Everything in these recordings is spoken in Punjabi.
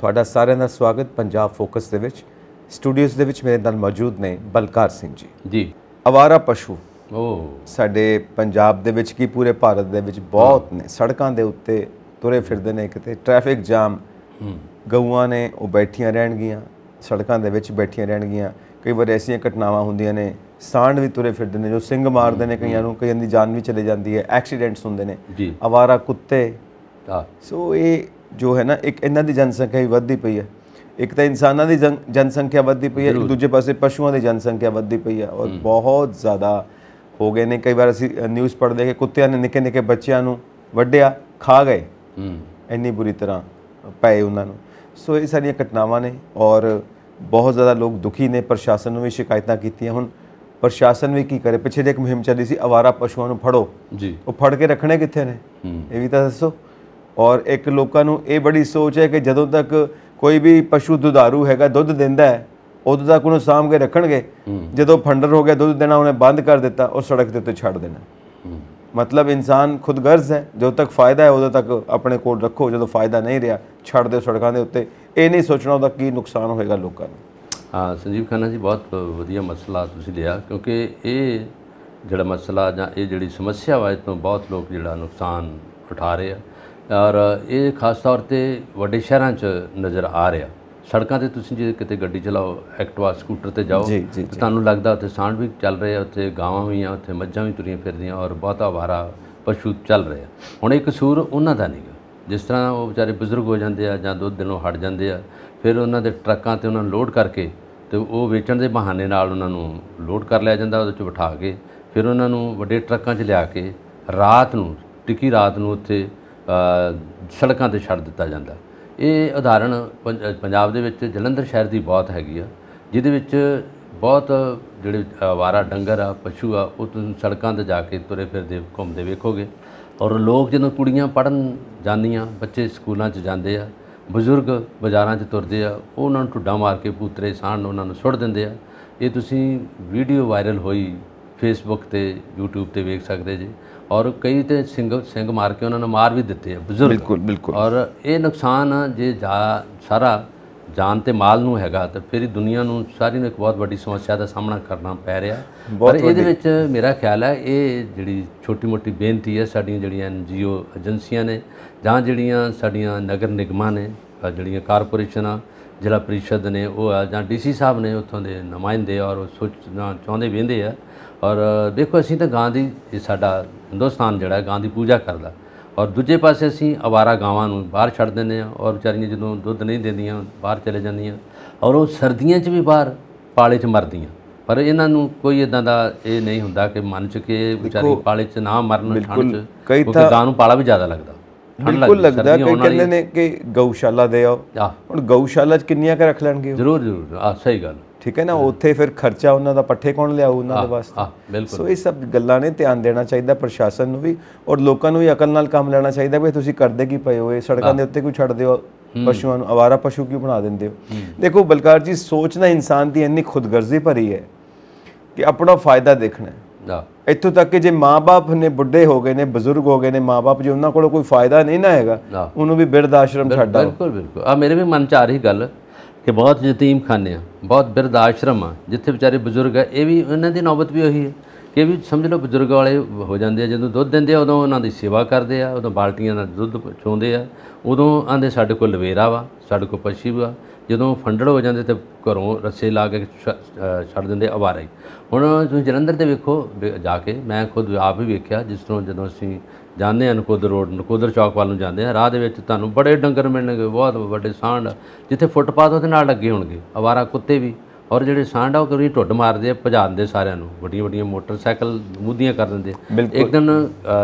ਤੁਹਾਡਾ ਸਾਰਿਆਂ ਦਾ ਸਵਾਗਤ ਪੰਜਾਬ ਫੋਕਸ ਦੇ ਵਿੱਚ ਸਟੂਡੀਓਜ਼ ਦੇ ਵਿੱਚ ਮੇਰੇ ਨਾਲ ਮੌਜੂਦ ਨੇ ਬਲਕਾਰ ਸਿੰਘ ਜੀ ਜੀ ਅਵਾਰਾ ਪਸ਼ੂ ਓ ਸਾਡੇ ਪੰਜਾਬ ਦੇ ਵਿੱਚ ਕੀ ਪੂਰੇ ਭਾਰਤ ਦੇ ਵਿੱਚ ਬਹੁਤ ਨੇ ਸੜਕਾਂ ਦੇ ਉੱਤੇ ਤੁਰੇ ਫਿਰਦੇ ਨੇ ਕਿਤੇ ਟ੍ਰੈਫਿਕ ਜਾਮ ਗਊਆਂ ਨੇ ਉਹ ਬੈਠੀਆਂ ਰਹਿਣਗੀਆਂ ਸੜਕਾਂ ਦੇ ਵਿੱਚ ਬੈਠੀਆਂ ਰਹਿਣਗੀਆਂ ਕਈ ਵਾਰ ਐਸੀਆਂ ਘਟਨਾਵਾਂ ਹੁੰਦੀਆਂ ਨੇ ਸਾਂਡ ਵੀ ਤੁਰੇ ਫਿਰਦੇ ਨੇ ਜੋ ਸਿੰਘ ਮਾਰਦੇ ਨੇ ਕਈਆਂ ਨੂੰ ਕਈਆਂ ਦੀ ਜਾਨ ਵੀ ਚਲੇ ਜਾਂਦੀ ਹੈ ਐਕਸੀਡੈਂਟਸ ਹੁੰਦੇ ਨੇ ਜੀ ਆਵਾਰਾ ਕੁੱਤੇ ਸੋ ਇਹ ਜੋ ਹੈ ਨਾ ਇੱਕ ਇਹਨਾਂ ਦੀ ਜਨਸੰਖਿਆ ਹੀ ਵੱਧਦੀ ਪਈ ਹੈ ਇੱਕ ਤਾਂ ਇਨਸਾਨਾਂ ਦੀ ਜਨਸੰਖਿਆ ਵੱਧਦੀ ਪਈ ਹੈ ਇੱਕ ਦੂਜੇ ਪਾਸੇ ਪਸ਼ੂਆਂ ਦੀ ਜਨਸੰਖਿਆ ਵੱਧਦੀ ਪਈ ਹੈ ਔਰ ਬਹੁਤ ਜ਼ਿਆਦਾ ਹੋ ਗਏ ਨੇ ਕਈ ਵਾਰ ਅਸੀਂ ਨਿਊਜ਼ ਪੜ੍ਹਦੇ ਕਿ ਕੁੱਤਿਆਂ ਨੇ ਨਿੱਕੇ ਨਿੱਕੇ ਬੱਚਿਆਂ ਨੂੰ ਵੱਡਿਆ ਖਾ ਗਏ ਇੰਨੀ ਬੁਰੀ ਤਰ੍ਹਾਂ ਪਏ ਉਹਨਾਂ ਨੂੰ ਸੋ ਇਹ ਸਾਰੀਆਂ ਘਟਨਾਵਾਂ ਨੇ ਔਰ ਬਹੁਤ ਜ਼ਿਆਦਾ ਲੋਕ ਦੁਖੀ ਨੇ ਪ੍ਰਸ਼ਾਸਨ ਨੂੰ ਵੀ ਸ਼ਿਕਾਇਤਾਂ ਕੀਤੀਆਂ ਹੁਣ ਪ੍ਰਸ਼ਾਸਨ ਵੀ ਕੀ ਕਰੇ ਪਿੱਛੇ ਜੇ ਇੱਕ ਮੁਹਿੰਮ ਚੱਲੀ ਸੀ ਆਵਾਰਾ ਪਸ਼ੂਆਂ ਨੂੰ ਫੜੋ ਜੀ ਉਹ ਫੜ ਕੇ ਰੱਖਣੇ ਕਿੱਥੇ ਨੇ ਇਹ ਵੀ ਤਾਂ ਦੱਸੋ ਔਰ ਇੱਕ ਲੋਕਾਂ ਨੂੰ ਇਹ ਬੜੀ ਸੋਚ ਹੈ ਕਿ ਜਦੋਂ ਤੱਕ ਕੋਈ ਵੀ ਪਸ਼ੂ ਦੁਧਾਰੂ ਹੈਗਾ ਦੁੱਧ ਦਿੰਦਾ ਹੈ ਉਦੋਂ ਤੱਕ ਉਹਨੂੰ ਸਾਮ ਕੇ ਰੱਖਣਗੇ ਜਦੋਂ ਫੰਡਰ ਹੋ ਗਿਆ ਦੁੱਧ ਦੇਣਾ ਉਹਨੇ ਬੰਦ ਕਰ ਦਿੱਤਾ ਉਹ ਸੜਕ ਦੇ ਉੱਤੇ ਛੱਡ ਦੇਣਾ ਮਤਲਬ ਇਨਸਾਨ ਖੁਦਗਰਜ਼ ਹੈ ਜਦੋਂ ਤੱਕ ਫਾਇਦਾ ਹੈ ਉਦੋਂ ਤੱਕ ਆਪਣੇ ਕੋਲ ਰੱਖੋ ਜਦੋਂ ਫਾਇਦਾ ਨਹੀਂ ਰਿਹਾ ਛੱਡ ਦਿਓ ਸੜਕਾਂ ਦੇ ਉੱਤੇ ਇਹ ਨਹੀਂ ਸੋਚਣਾ ਉਹਦਾ ਕੀ ਨੁਕਸਾਨ ਹੋਏਗਾ ਲੋਕਾਂ ਨੂੰ ਹਾਂ ਸੰਜੀਵ ਖਾਨਾ ਜੀ ਬਹੁਤ ਵਧੀਆ ਮਸਲਾ ਤੁਸੀਂ ਲਿਆ ਕਿਉਂਕਿ ਇਹ ਜਿਹੜਾ ਮਸਲਾ ਜਾਂ ਇਹ ਜਿਹੜੀ ਸਮੱਸਿਆ ਵਾ ਇਸ ਤੋਂ ਬਹੁਤ ਲੋਕ ਜਿਹੜਾ ਨੁਕਸਾਨ ਉਠਾ ਰਹੇ ਆ ਔਰ ਇਹ ਖਾਸ ਤੌਰ ਤੇ ਵੱਡੇ ਸ਼ਹਿਰਾਂ 'ਚ ਨਜ਼ਰ ਆ ਰਿਹਾ ਸੜਕਾਂ ਤੇ ਤੁਸੀਂ ਜੇ ਕਿਤੇ ਗੱਡੀ ਚਲਾਓ ਐਕਟਵਾ ਸਕੂਟਰ ਤੇ ਜਾਓ ਤੁਹਾਨੂੰ ਲੱਗਦਾ ਉੱਥੇ ਸਾਂਡ ਵੀ ਚੱਲ ਰਹੇ ਆ ਉੱਥੇ ਗਾਵਾਂ ਵੀ ਆ ਉੱਥੇ ਮੱਝਾਂ ਵੀ ਤੁਰੀਆਂ ਫਿਰਦੀਆਂ ਔਰ ਬਹੁਤਾ ਵਾਰਾ ਪਸ਼ੂ ਚੱਲ ਰਹੇ ਆ ਹੁਣ ਇਹ ਕਸੂਰ ਉਹਨਾਂ ਦਾ ਨਹੀਂ ਜਿਸ ਤਰ੍ਹਾਂ ਉਹ ਵਿਚਾਰੇ ਬਜ਼ੁਰਗ ਹੋ ਜਾਂਦੇ ਆ ਜਾਂ ਦੁੱਧ ਦਿਨੋਂ ਹਟ ਜਾਂਦੇ ਆ ਫਿਰ ਉਹਨਾਂ ਦੇ ਟਰੱਕਾਂ ਤੇ ਉਹਨਾਂ ਨੂੰ ਲੋਡ ਕਰਕੇ ਤੇ ਉਹ ਵੇਚਣ ਦੇ ਬਹਾਨੇ ਨਾਲ ਉਹਨਾਂ ਨੂੰ ਲੋਡ ਕਰ ਲਿਆ ਜਾਂਦਾ ਉਹਦੇ ਚ ਬਿਠਾ ਕੇ ਫਿਰ ਉਹਨਾਂ ਨੂੰ ਵੱਡੇ ਟਰੱਕਾਂ 'ਚ ਲਿਆ ਕੇ ਰਾਤ ਨੂੰ ਟਿੱਕੀ ਰਾਤ ਨੂੰ ਉੱਥੇ ਸੜਕਾਂ ਤੇ ਛੱਡ ਦਿੱਤਾ ਜਾਂਦਾ ਇਹ ਉਦਾਹਰਣ ਪੰਜਾਬ ਦੇ ਵਿੱਚ ਜਲੰਧਰ ਸ਼ਹਿਰ ਦੀ ਬਹੁਤ ਹੈਗੀ ਆ ਜਿਹਦੇ ਵਿੱਚ ਬਹੁਤ ਜਿਹੜੇ ਆਵਾਰਾ ਡੰਗਰ ਆ ਪਸ਼ੂ ਆ ਉਹ ਤੁਸੀਂ ਸੜਕਾਂ ਤੇ ਜਾ ਕੇ ਤੁਰੇ ਫਿਰਦੇ ਘੁੰਮਦੇ ਵੇਖੋਗੇ ਔਰ ਲੋਕ ਜਦੋਂ ਕੁੜੀਆਂ ਪੜਨ ਜਾਂਦੀਆਂ ਬੱਚੇ ਸਕੂਲਾਂ 'ਚ ਜਾਂਦੇ ਆ ਬਜ਼ੁਰਗ ਬਾਜ਼ਾਰਾਂ 'ਚ ਤੁਰਦੇ ਆ ਉਹਨਾਂ ਨੂੰ ਟੁੱਡਾ ਮਾਰ ਕੇ ਪੂਤਰੇ ਸਾਹਣ ਉਹਨਾਂ ਨੂੰ ਸੁੱਟ ਦਿੰਦੇ ਆ ਇਹ ਤੁਸੀਂ ਵੀਡੀਓ ਵਾਇਰਲ ਹੋਈ ਫੇਸਬੁੱਕ ਤੇ YouTube ਤੇ ਵੇਖ ਸਕਦੇ ਜੀ ਔਰ ਕਈ ਤੇ ਸਿੰਘ ਸਿੰਘ ਮਾਰ ਕੇ ਉਹਨਾਂ ਨੂੰ ਮਾਰ ਵੀ ਦਿੱਤੇ ਆ ਬਜ਼ੁਰਗ ਬਿਲਕੁਲ ਬਿਲਕੁਲ ਔਰ ਇਹ ਨੁਕਸਾਨ ਜੇ ਜਾ ਸਾਰਾ ਜਾਨ ਤੇ ਮਾਲ ਨੂੰ ਹੈਗਾ ਤਾਂ ਫਿਰ ਦੁਨੀਆ ਨੂੰ ਸਾਰੀ ਨੂੰ ਇੱਕ ਬਹੁਤ ਵੱਡੀ ਸਮੱਸਿਆ ਦਾ ਸਾਹਮਣਾ ਕਰਨਾ ਪੈ ਰਿਹਾ ਪਰ ਇਹਦੇ ਵਿੱਚ ਮੇਰਾ ਖਿਆਲ ਹੈ ਇਹ ਜਿਹੜੀ ਛੋਟੀ-ਮੋਟੀ ਬੇਨਤੀ ਹੈ ਸਾਡੀਆਂ ਜਿਹੜੀਆਂ ਐਨਜੀਓ ਏਜੰਸੀਆਂ ਨੇ ਜਾਂ ਜਿਹੜੀਆਂ ਸਾਡੀਆਂ ਨਗਰ ਨਿਗਮਾਂ ਨੇ ਜਿਹੜੀਆਂ ਕਾਰਪੋਰੇਸ਼ਨਾਂ ਜ਼ਿਲ੍ਹਾ ਪ੍ਰੀਸ਼ਦ ਨੇ ਉਹ ਜਾਂ ਡੀਸੀ ਸਾਹਿਬ ਨੇ ਉੱਥੋਂ ਦੇ ਨੁਮਾਇੰਦੇ ਔਰ ਉਹ ਸੋਚਣਾ ਚਾਹੁੰਦੇ ਵੇਂਦੇ ਆ ਔਰ ਦੇਖੋ ਅਸੀਂ ਤਾਂ ਗਾਂ ਦੀ ਸਾਡਾ ਹਿੰਦੁਸਤਾਨ ਜਿਹੜਾ ਗਾਂ ਦੀ ਪੂਜਾ ਕਰਦਾ ਔਰ ਦੂਜੇ ਪਾਸੇ ਅਸੀਂ ਆਵਾਰਾ ਗਾਵਾਂ ਨੂੰ ਬਾਹਰ ਛੱਡ ਦਿੰਦੇ ਆ ਔਰ ਵਿਚਾਰੀਆਂ ਜਦੋਂ ਦੁੱਧ ਨਹੀਂ ਦਿੰਦੀਆਂ ਬਾਹਰ ਚਲੇ ਜਾਂਦੀਆਂ ਔਰ ਉਹ ਸਰਦੀਆਂ 'ਚ ਵੀ ਬਾਹਰ ਪਾਲੇ 'ਚ ਮਰਦੀਆਂ ਪਰ ਇਹਨਾਂ ਨੂੰ ਕੋਈ ਇਦਾਂ ਦਾ ਇਹ ਨਹੀਂ ਹੁੰਦਾ ਕਿ ਮਨ 'ਚ ਕਿ ਵਿਚਾਰੀ ਪਾਲੇ 'ਚ ਨਾ ਮਰਨ ਠੰਡ 'ਚ ਕਈ ਤਾਂ ਗਾਂ ਨੂੰ ਪਾਲਾ ਵੀ ਜ਼ਿਆਦਾ ਲੱਗਦਾ ਬਿਲਕੁਲ ਲੱਗਦਾ ਕਿ ਕਹਿੰਦੇ ਨੇ ਕਿ ਗਊਸ਼ਾਲਾ ਦੇ ਆ ਹੁਣ ਗਊਸ਼ਾਲਾ 'ਚ ਕਿੰਨੀਆਂ ਕ ਰੱਖ ਲੈਣਗੇ ਜ਼ਰੂਰ ਜ਼ਰੂਰ ਆ ਸਹੀ ਗੱਲ ਠੀਕ ਹੈ ਨਾ ਉੱਥੇ ਫਿਰ ਖਰਚਾ ਉਹਨਾਂ ਦਾ ਪੱਠੇ ਕੌਣ ਲਿਆਉ ਉਹਨਾਂ ਦੇ ਵਾਸਤੇ ਸੋ ਇਹ ਸਭ ਗੱਲਾਂ ਨੇ ਧਿਆਨ ਦੇਣਾ ਚਾਹੀਦਾ ਪ੍ਰਸ਼ਾਸਨ ਨੂੰ ਵੀ ਔਰ ਲੋਕਾਂ ਨੂੰ ਵੀ ਅਕਲ ਨਾਲ ਕੰਮ ਲੈਣਾ ਚਾਹੀਦਾ ਵੀ ਤੁਸੀਂ ਕਰਦੇ ਕੀ ਪਏ ਹੋ ਇਹ ਸੜਕਾਂ ਦੇ ਉੱਤੇ ਕੋਈ ਛੱਡਦੇ ਹੋ ਪਸ਼ੂਆਂ ਨੂੰ ਆਵਾਰਾ ਪਸ਼ੂ ਕਿਉਂ ਬਣਾ ਦਿੰਦੇ ਹੋ ਦੇਖੋ ਬਲਕਾਰ ਜੀ ਸੋਚਣਾ ਇਨਸਾਨ ਦੀ ਇੰਨੀ ਖੁਦਗਰਜ਼ੀ ਭਰੀ ਹੈ ਕਿ ਆਪਣਾ ਫਾਇਦਾ ਦੇਖਣਾ ਹੈ ਇੱਥੋਂ ਤੱਕ ਕਿ ਜੇ ਮਾਪੇ ਨੇ ਬੁੱਢੇ ਹੋ ਗਏ ਨੇ ਬਜ਼ੁਰਗ ਹੋ ਗਏ ਨੇ ਮਾਪੇ ਜੇ ਉਹਨਾਂ ਕੋਲ ਕੋਈ ਫਾਇਦਾ ਨਹੀਂ ਨਾ ਹੈਗਾ ਉਹਨੂੰ ਵੀ ਬਿਰਧ ਆਸ਼ਰਮ ਛੱਡ ਬਿਲਕੁਲ ਬਿਲਕੁਲ ਆ ਮੇਰੇ ਵੀ ਮਨ ਚ ਆ ਰਹੀ ਗੱਲ ਕਿ ਬਹੁਤ ਖਾਨੇ ਆ ਬਹੁਤ ਬਿਰਧ ਆਸ਼ਰਮ ਆ ਜਿੱਥੇ ਵਿਚਾਰੇ ਬਜ਼ੁਰਗ ਆ ਇਹ ਵੀ ਉਹਨਾਂ ਦੀ ਨੌਬਤ ਵੀ ਉਹੀ ਹੈ ਕਿ ਵੀ ਸਮਝ ਲਓ ਬਜ਼ੁਰਗ ਵਾਲੇ ਹੋ ਜਾਂਦੇ ਆ ਜਦੋਂ ਦੁੱਧ ਦਿੰਦੇ ਆ ਉਦੋਂ ਉਹਨਾਂ ਦੀ ਸੇਵਾ ਕਰਦੇ ਆ ਉਦੋਂ ਬਾਲਟੀਆਂ ਨਾਲ ਦੁੱਧ ਚੋਂਦੇ ਆ ਉਦੋਂ ਆਂਦੇ ਸਾਡੇ ਕੋਲ ਲਵੇਰਾ ਵਾ ਸਾਡੇ ਕੋਲ ਪਸ਼ੀ ਵਾ ਜਦੋਂ ਫੰਡੜ ਹੋ ਜਾਂਦੇ ਤੇ ਘਰੋਂ ਰੱਸੇ ਲਾ ਕੇ ਛੱਡ ਦਿੰਦੇ ਆਵਾਰੇ ਹੁਣ ਤੁਸੀਂ ਜਲੰਧਰ ਤੇ ਵੇਖੋ ਜਾ ਕੇ ਮੈਂ ਖੁਦ ਆਪ ਹੀ ਵੇਖਿਆ ਜਿਸ ਤਰ੍ਹਾਂ ਜਦੋਂ ਅਸੀਂ ਜਾਂਦੇ ਆ ਨਕੋਦਰ ਰੋਡ ਨਕੋਦਰ ਚੌਕ ਵੱਲ ਨੂੰ ਜਾਂਦੇ ਆ ਰਾਹ ਦੇ ਵਿੱਚ ਤੁਹਾਨੂੰ ਬੜੇ ਡੰਗਰ ਮਿਲਣਗੇ ਬਹੁਤ ਵੱਡੇ ਸਾਂਡ ਜਿੱਥੇ ਫੁੱਟਪਾਥ ਉਹਦੇ ਨਾਲ ਲੱਗੇ ਹੋਣਗੇ ਅਵਾਰਾ ਕੁੱਤੇ ਵੀ ਔਰ ਜਿਹੜੇ ਸਾਂਡ ਆ ਉਹ ਕਰੀ ਢੁੱਡ ਮਾਰਦੇ ਆ ਭਜਾਉਂਦੇ ਸਾਰਿਆਂ ਨੂੰ ਵੱਡੀਆਂ ਵੱਡੀਆਂ ਮੋਟਰਸਾਈਕਲ ਮੁੱਦੀਆਂ ਕਰ ਦਿੰਦੇ ਇੱਕ ਦਿਨ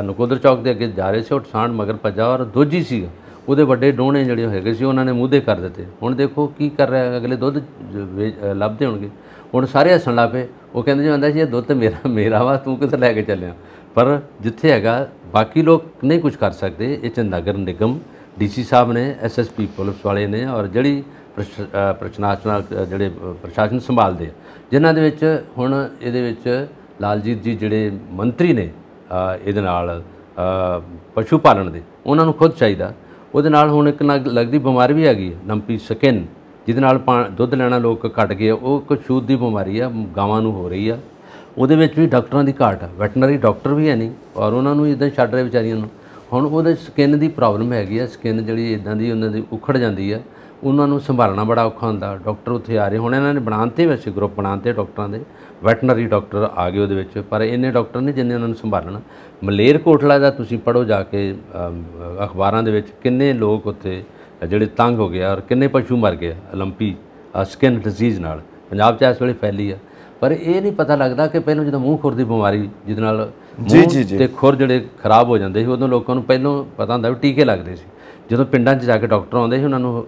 ਨਕੋਦਰ ਚੌਕ ਦੇ ਅੱਗੇ ਜਾ ਰਹੇ ਸੀ ਉਹ ਸਾਂਡ ਮਗਰ ਭਜਾ ਔਰ ਦੋਜੀ ਸੀ ਉਹਦੇ ਵੱਡੇ ਡੋਣੇ ਜਿਹੜੇ ਹੈਗੇ ਸੀ ਉਹਨਾਂ ਨੇ ਮੂਧੇ ਕਰ ਦਿੱਤੇ ਹੁਣ ਦੇਖੋ ਕੀ ਕਰ ਰਿਹਾ ਅਗਲੇ ਦੁੱਧ ਲੱਭਦੇ ਹੋਣਗੇ ਹੁਣ ਸਾਰੇ ਹੱਸਣ ਲੱਪੇ ਉਹ ਕਹਿੰਦੇ ਜੀ ਹੁੰਦਾ ਸੀ ਇਹ ਦੁੱਧ ਮੇਰਾ ਮੇਰਾ ਵਾ ਤੂੰ ਕਿੱਥੇ ਲੈ ਕੇ ਚੱਲਿਆ ਪਰ ਜਿੱਥੇ ਹੈਗਾ ਬਾਕੀ ਲੋਕ ਨਹੀਂ ਕੁਝ ਕਰ ਸਕਦੇ ਇਹ ਚ ਨਗਰ ਨਿਗਮ ਡੀਸੀ ਸਾਹਿਬ ਨੇ ਐਸਐਸਪੀ ਪੁਲਿਸ ਵਾਲੇ ਨੇ ਔਰ ਜਿਹੜੀ ਪ੍ਰਸ਼ਾਸਨ ਜਿਹੜੇ ਪ੍ਰਸ਼ਾਸਨ ਸੰਭਾਲਦੇ ਜਿਨ੍ਹਾਂ ਦੇ ਵਿੱਚ ਹੁਣ ਇਹਦੇ ਵਿੱਚ ਲਾਲਜੀਤ ਜੀ ਜਿਹੜੇ ਮੰਤਰੀ ਨੇ ਇਹਦੇ ਨਾਲ ਪਸ਼ੂ ਪਾਲਣ ਦੇ ਉਹਨਾਂ ਨੂੰ ਖੁਦ ਚਾਹੀਦਾ ਉਹਦੇ ਨਾਲ ਹੁਣ ਇੱਕ ਲੱਗਦੀ ਬਿਮਾਰੀ ਵੀ ਆ ਗਈ ਨੰਪੀ ਸਕਿਨ ਜਿਹਦੇ ਨਾਲ ਦੁੱਧ ਲੈਣਾ ਲੋਕ ਘਟ ਗਏ ਉਹ ਇੱਕ ਛੂਤ ਦੀ ਬਿਮਾਰੀ ਆ ਗਾਵਾਂ ਨੂੰ ਹੋ ਰਹੀ ਆ ਉਹਦੇ ਵਿੱਚ ਵੀ ਡਾਕਟਰਾਂ ਦੀ ਘਾਟ ਹੈ ਵੈਟਰਨਰੀ ਡਾਕਟਰ ਵੀ ਹੈ ਨਹੀਂ ਔਰ ਉਹਨਾਂ ਨੂੰ ਇਦਾਂ ਛੱਡ ਰਹੇ ਵਿਚਾਰੀਆਂ ਨੂੰ ਹੁਣ ਉਹਦੇ ਸਕਿਨ ਦੀ ਪ੍ਰੋਬਲਮ ਹੈਗੀ ਆ ਸਕਿਨ ਜਿਹੜੀ ਇਦਾਂ ਦੀ ਉਹਨਾਂ ਦੀ ਉਖੜ ਜਾਂਦੀ ਆ ਉਹਨਾਂ ਨੂੰ ਸੰਭਾਲਣਾ ਬੜਾ ਔਖਾ ਹੁੰਦਾ ਡਾਕਟਰ ਉੱਥੇ ਆ ਰਹੇ ਹੁਣ ਇਹਨਾਂ ਨੇ ਬਣਾਉਂਦੇ ਵੈਸੇ ਗਰੁੱਪ ਬਣਾਉਂਦੇ ਡਾਕਟਰਾਂ ਦੇ ਵੈਟਰਨਰੀ ਡਾਕਟਰ ਆ ਗਏ ਉਹਦੇ ਵਿੱਚ ਪਰ ਇੰਨੇ ਡਾਕਟਰ ਨੇ ਜਿੰਨੇ ਉਹਨਾਂ ਨੂੰ ਸੰਭਾਲਣਾ ਮਲੇਰ ਕੋਟਲਾ ਦਾ ਤੁਸੀਂ ਪੜੋ ਜਾ ਕੇ ਅਖਬਾਰਾਂ ਦੇ ਵਿੱਚ ਕਿੰਨੇ ਲੋਕ ਉੱਥੇ ਜਿਹੜੇ ਤੰਗ ਹੋ ਗਏ ਔਰ ਕਿੰਨੇ ਪਸ਼ੂ ਮਰ ਗਏ ਓਲੰਪੀ ਸਕਿਨ ਡਿਜ਼ੀਜ਼ ਨਾਲ ਪੰਜਾਬ 'ਚ ਇਸ ਵੇਲੇ ਫੈਲੀ ਆ ਪਰ ਇਹ ਨਹੀਂ ਪਤਾ ਲੱਗਦਾ ਕਿ ਪਹਿਲਾਂ ਜਦੋਂ ਮੂੰਹ ਖੁਰ ਦੀ ਬਿਮਾਰੀ ਜਿਹਦੇ ਨਾਲ ਮੂੰਹ ਤੇ ਖੁਰ ਜਿਹੜੇ ਖਰਾਬ ਹੋ ਜਾਂਦੇ ਸੀ ਉਦੋਂ ਲੋਕਾਂ ਨੂੰ ਪਹਿਲਾਂ ਪਤਾ ਹੁੰਦਾ ਵੀ ਟੀਕੇ ਲੱਗਦੇ ਸੀ ਜਦੋਂ ਪਿੰਡਾਂ 'ਚ ਜਾ ਕੇ ਡਾਕਟਰ ਆਉਂਦੇ ਸੀ ਉਹਨਾਂ ਨੂੰ